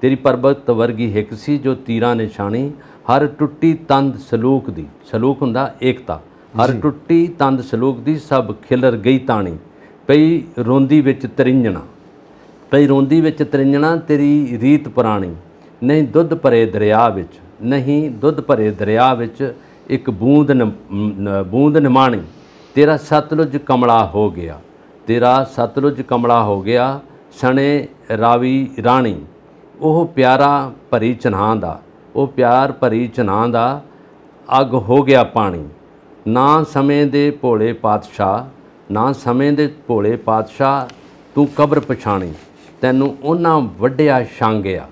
ਤੇਰੀ ਪਰਬਤ ਵਰਗੀ ਹਿੱਕ ਸੀ ਜੋ ਤੀਰਾਂ ਨੇ ਛਾਣੀ ਹਰ ਟੁੱਟੀ ਤੰਦ ਸਲੂਕ ਦੀ ਸਲੂਕ ਹੁੰਦਾ ਏਕਤਾ ਹਰ ਟੁੱਟੀ ਤੰਦ ਸਲੂਕ ਦੀ ਸਭ ਖਿਲਰ ਗਈ ਤਾਣੀ ਪਈ ਰੋਂਦੀ ਵਿੱਚ ਤਰਿੰਜਣਾ ਪਈ ਰੋਂਦੀ ਵਿੱਚ ਤਰਿੰਜਣਾ ਤੇਰੀ ਰੀਤ ਪੁਰਾਣੀ ਨਹੀਂ ਦੁੱਧ ਭਰੇ ਦਰਿਆ ਵਿੱਚ ਨਹੀਂ ਦੁੱਧ ਭਰੇ ਦਰਿਆ ਵਿੱਚ ਇੱਕ ਬੂੰਦ ਬੂੰਦ ਨਿਮਾਣੀ ਤੇਰਾ ਸਤਲੁਜ ਕਮਲਾ ਹੋ ਗਿਆ ਤੇਰਾ ਸਤਲੁਜ ਕਮਲਾ ਹੋ ਗਿਆ ਸਣੇ ਰਾਵੀ ਰਾਣੀ ਉਹ ਪਿਆਰਾ ਭਰੀ ਚਨਾਹ ਦਾ ਉਹ ਪਿਆਰ ਭਰੀ ਚਨਾਹ ਦਾ ਅਗ ਹੋ ਗਿਆ ਪਾਣੀ ਨਾ ਸਮੇਂ ਦੇ ਭੋਲੇ ਪਾਤਸ਼ਾਹ ਨਾ ਸਮੇਂ ਦੇ ਭੋਲੇ ਪਾਤਸ਼ਾਹ ਤੂੰ ਕਬਰ ਪਛਾਣੀ ਤੈਨੂੰ ਉਹਨਾਂ ਵੱਡਿਆ ਛਾਂਗਿਆ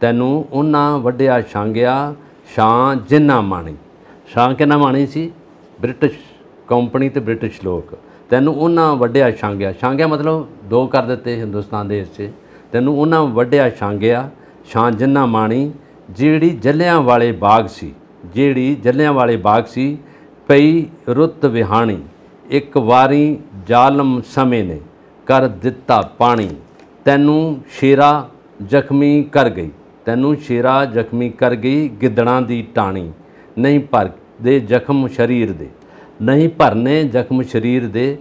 ਤੈਨੂੰ ਉਹਨਾਂ ਵੱਡਿਆ ਛਾਂਗਿਆ ਸ਼ਾਂ ਜਿੰਨਾ ਮਾਣੀ ਸ਼ਾਂ ਕਿੰਨਾ ਮਾਣੀ ਸੀ ਬ੍ਰਿਟਿਸ਼ ਕੰਪਨੀ ਤੇ ਬ੍ਰਿਟਿਸ਼ ਲੋਕ ਤੈਨੂੰ ਉਹਨਾਂ ਵੱਡਿਆ ਛਾਂਗਿਆ ਛਾਂਗਿਆ ਮਤਲਬ ਦੋ ਕਰ ਦਿੱਤੇ ਹਿੰਦੁਸਤਾਨ ਦੇ 'ਚ ਤੈਨੂੰ ਉਹਨਾਂ ਵੱਡਿਆ ਛਾਂਗਿਆ ਛਾਂ ਜਿੰਨਾ ਮਾਣੀ ਜਿਹੜੀ ਜੱਲਿਆਂ ਵਾਲੇ ਬਾਗ ਸੀ ਜਿਹੜੀ ਜੱਲਿਆਂ ਵਾਲੇ ਬਾਗ ਸੀ ਪਈ ਰੁੱਤ ਵਿਹਾਣੀ ਇੱਕ ਵਾਰੀ ਜ਼ਾਲਮ ਸਮੇਂ ਨੇ ਕਰ ਦਿੱਤਾ ਪਾਣੀ ਤੈਨੂੰ ਸ਼ੇਰਾ ਜ਼ਖਮੀ ਕਰ ਗਈ ਤੈਨੂੰ ਸ਼ੇਰਾ ਜ਼ਖਮੀ ਕਰ ਗਈ ਗਿੱਦੜਾਂ ਦੀ ਟਾਣੀ ਨਹੀਂ ਭਰ ਦੇ ਜ਼ਖਮ ਸ਼ਰੀਰ ਦੇ ਨਹੀਂ ਭਰਨੇ ਜ਼ਖਮ ਸਰੀਰ ਦੇ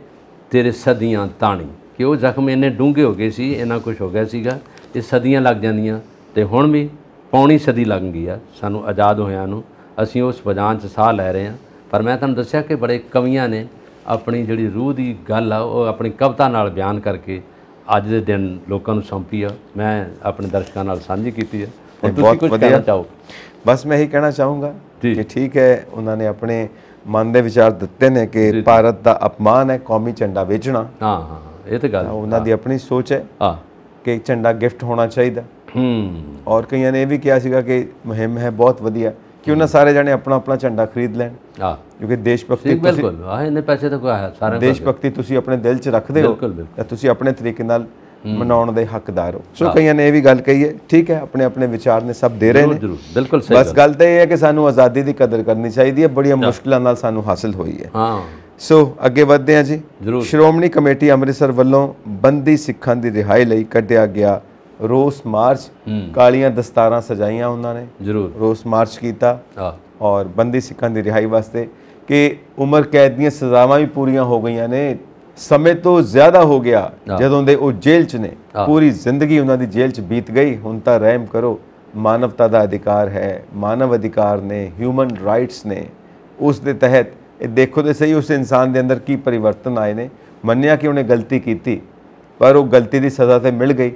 ਤੇਰੇ ਸਦੀਆਂ ਤਾਣੀ ਕਿ ਉਹ ਜ਼ਖਮ ਇਹਨੇ ਡੂੰਘੇ ਹੋ ਗਏ ਸੀ ਇਹਨਾਂ ਕੁਝ ਹੋ ਗਿਆ ਸੀਗਾ ਇਹ ਸਦੀਆਂ ਲੱਗ ਜਾਂਦੀਆਂ ਤੇ ਹੁਣ ਵੀ ਪੌਣੀ ਸਦੀ ਲੱਗ ਗਈ ਆ ਸਾਨੂੰ ਆਜ਼ਾਦ ਹੋਇਆਂ ਨੂੰ ਅਸੀਂ ਉਸ ਵਜਾਂ 'ਚ ਸਾਹ ਲੈ ਰਹੇ ਹਾਂ ਪਰ ਮੈਂ ਤੁਹਾਨੂੰ ਦੱਸਿਆ ਕਿ ਬੜੇ ਕਵੀਆਂ ਨੇ ਆਪਣੀ ਜਿਹੜੀ ਰੂਹ ਦੀ ਗੱਲ ਆ ਉਹ ਆਪਣੀ ਕਵਿਤਾ ਨਾਲ ਬਿਆਨ ਕਰਕੇ ਅੱਜ ਦੇ ਦਿਨ ਲੋਕਾਂ ਨੂੰ ਸੌਂਪੀ ਆ ਮੈਂ ਆਪਣੇ ਦਰਸ਼ਕਾਂ ਨਾਲ ਸਾਂਝੀ ਕੀਤੀ ਹੈ ਬਹੁਤ ਵਧੀਆ ਚਾਹੋ ਬਸ ਮੈਂ ਇਹੀ ਕਹਿਣਾ ਚਾਹੂੰਗਾ ਕਿ ਠੀਕ ਹੈ ਉਹਨਾਂ ਨੇ ਆਪਣੇ ਮਨ ਦੇ ਵਿਚਾਰ ਦਿੱਤੇ ਨੇ ਕਿ ਭਾਰਤ ਦਾ ਅਪਮਾਨ ਹੈ ਕੌਮੀ ਝੰਡਾ ਵੇਚਣਾ ਹਾਂ ਹਾਂ ਇਹ ਤਾਂ ਗੱਲ ਉਹਨਾਂ ਦੀ ਆਪਣੀ ਸੋਚ ਹੈ ਹਾਂ ਕਿ ਝੰਡਾ ਗਿਫਟ ਹੋਣਾ ਚਾਹੀਦਾ ਹੂੰ ਔਰ ਕਈਆਂ ਨੇ ਇਹ ਵੀ ਕਿਹਾ ਸੀਗਾ ਕਿ ਮਹਿਮ ਹੈ ਬਹੁਤ ਵਧੀਆ ਕਿ ਉਹਨਾਂ ਸਾਰੇ ਜਣੇ ਆਪਣਾ ਆਪਣਾ ਝੰਡਾ ਖਰੀਦ ਲੈਣ ਹਾਂ ਕਿਉਂਕਿ ਦੇਸ਼ ਭਗਤੀ ਬਿਲਕੁਲ ਆਹ ਇਹਨੇ ਪੈਸੇ ਤਾਂ ਕੋਈ ਆਇਆ ਸਾਰੇ ਦੇਸ਼ ਭਗਤੀ ਤੁਸੀਂ ਆਪਣੇ ਦਿਲ 'ਚ ਰੱਖਦੇ ਹੋ ਤਾਂ ਤੁਸੀਂ ਆਪਣੇ ਤਰੀਕੇ ਨਾਲ ਮਨਾਉਣ ਦੇ ਹੱਕਦਾਰ ਹੋ ਸੋ ਕਈਆਂ ਨੇ ਇਹ ਵੀ ਗੱਲ ਕਹੀ ਹੈ ਠੀਕ ਹੈ ਆਪਣੇ ਆਪਣੇ ਵਿਚਾਰ ਨੇ ਸਭ ਦੇ ਰਹੇ ਨੇ ਬਿਲਕੁਲ ਸਹੀ ਬਸ ਗੱਲ ਤਾਂ ਇਹ ਹੈ ਕਿ ਸਾਨੂੰ ਆਜ਼ਾਦੀ ਦੀ ਕਦਰ ਕਰਨੀ ਚਾਹੀਦੀ ਹੈ ਬੜੀਆਂ ਮੁਸ਼ਕਲਾਂ ਨਾਲ ਸਾਨੂੰ ਹਾਸਲ ਹੋਈ ਹੈ ਹਾਂ ਸੋ ਅੱਗੇ ਵਧਦੇ ਹਾਂ ਜੀ ਸ਼੍ਰੋਮਣੀ ਕਮੇਟੀ ਅੰਮ੍ਰਿਤਸਰ ਵੱਲੋਂ ਬੰਦੀ ਸਿੱਖਾਂ ਦੀ ਰਿਹਾਈ ਲਈ ਕੱਢਿਆ ਗਿਆ ਰੋਸ ਮਾਰਚ ਕਾਲੀਆਂ ਦਸਤਾਰਾਂ ਸਜਾਈਆਂ ਉਹਨਾਂ ਨੇ ਜ਼ਰੂਰ ਰੋਸ ਮਾਰਚ ਕੀਤਾ ਔਰ ਬੰਦੀ ਸਿੱਖਾਂ ਦੀ ਰਿਹਾਈ ਵਾਸਤੇ ਕਿ ਉਮਰ ਕੈਦ ਦੀਆਂ ਸਜ਼ਾਵਾਂ ਵੀ ਪੂਰੀਆਂ ਹੋ ਗਈਆਂ ਨੇ ਸਮੇਂ ਤੋਂ ਜ਼ਿਆਦਾ ਹੋ ਗਿਆ ਜਦੋਂ ਦੇ ਉਹ ਜੇਲ੍ਹ 'ਚ ਨੇ ਪੂਰੀ ਜ਼ਿੰਦਗੀ ਉਹਨਾਂ ਦੀ ਜੇਲ੍ਹ 'ਚ ਬੀਤ ਗਈ ਹੁਣ ਤਾਂ ਰਹਿਮ ਕਰੋ ਮਾਨਵਤਾ ਦਾ ਅਧਿਕਾਰ ਹੈ ਮਾਨਵ ਅਧਿਕਾਰ ਨੇ ਹਿਊਮਨ ਰਾਈਟਸ ਨੇ ਉਸ ਦੇ ਤਹਿਤ ਇਹ ਦੇਖੋ ਤੇ ਸਹੀ ਉਸ ਇਨਸਾਨ ਦੇ ਅੰਦਰ ਕੀ ਪਰਿਵਰਤਨ ਆਏ ਨੇ ਮੰਨਿਆ ਕਿ ਉਹਨੇ ਗਲਤੀ ਕੀਤੀ ਪਰ ਉਹ ਗਲਤੀ ਦੀ ਸਜ਼ਾ ਤੇ ਮਿਲ ਗਈ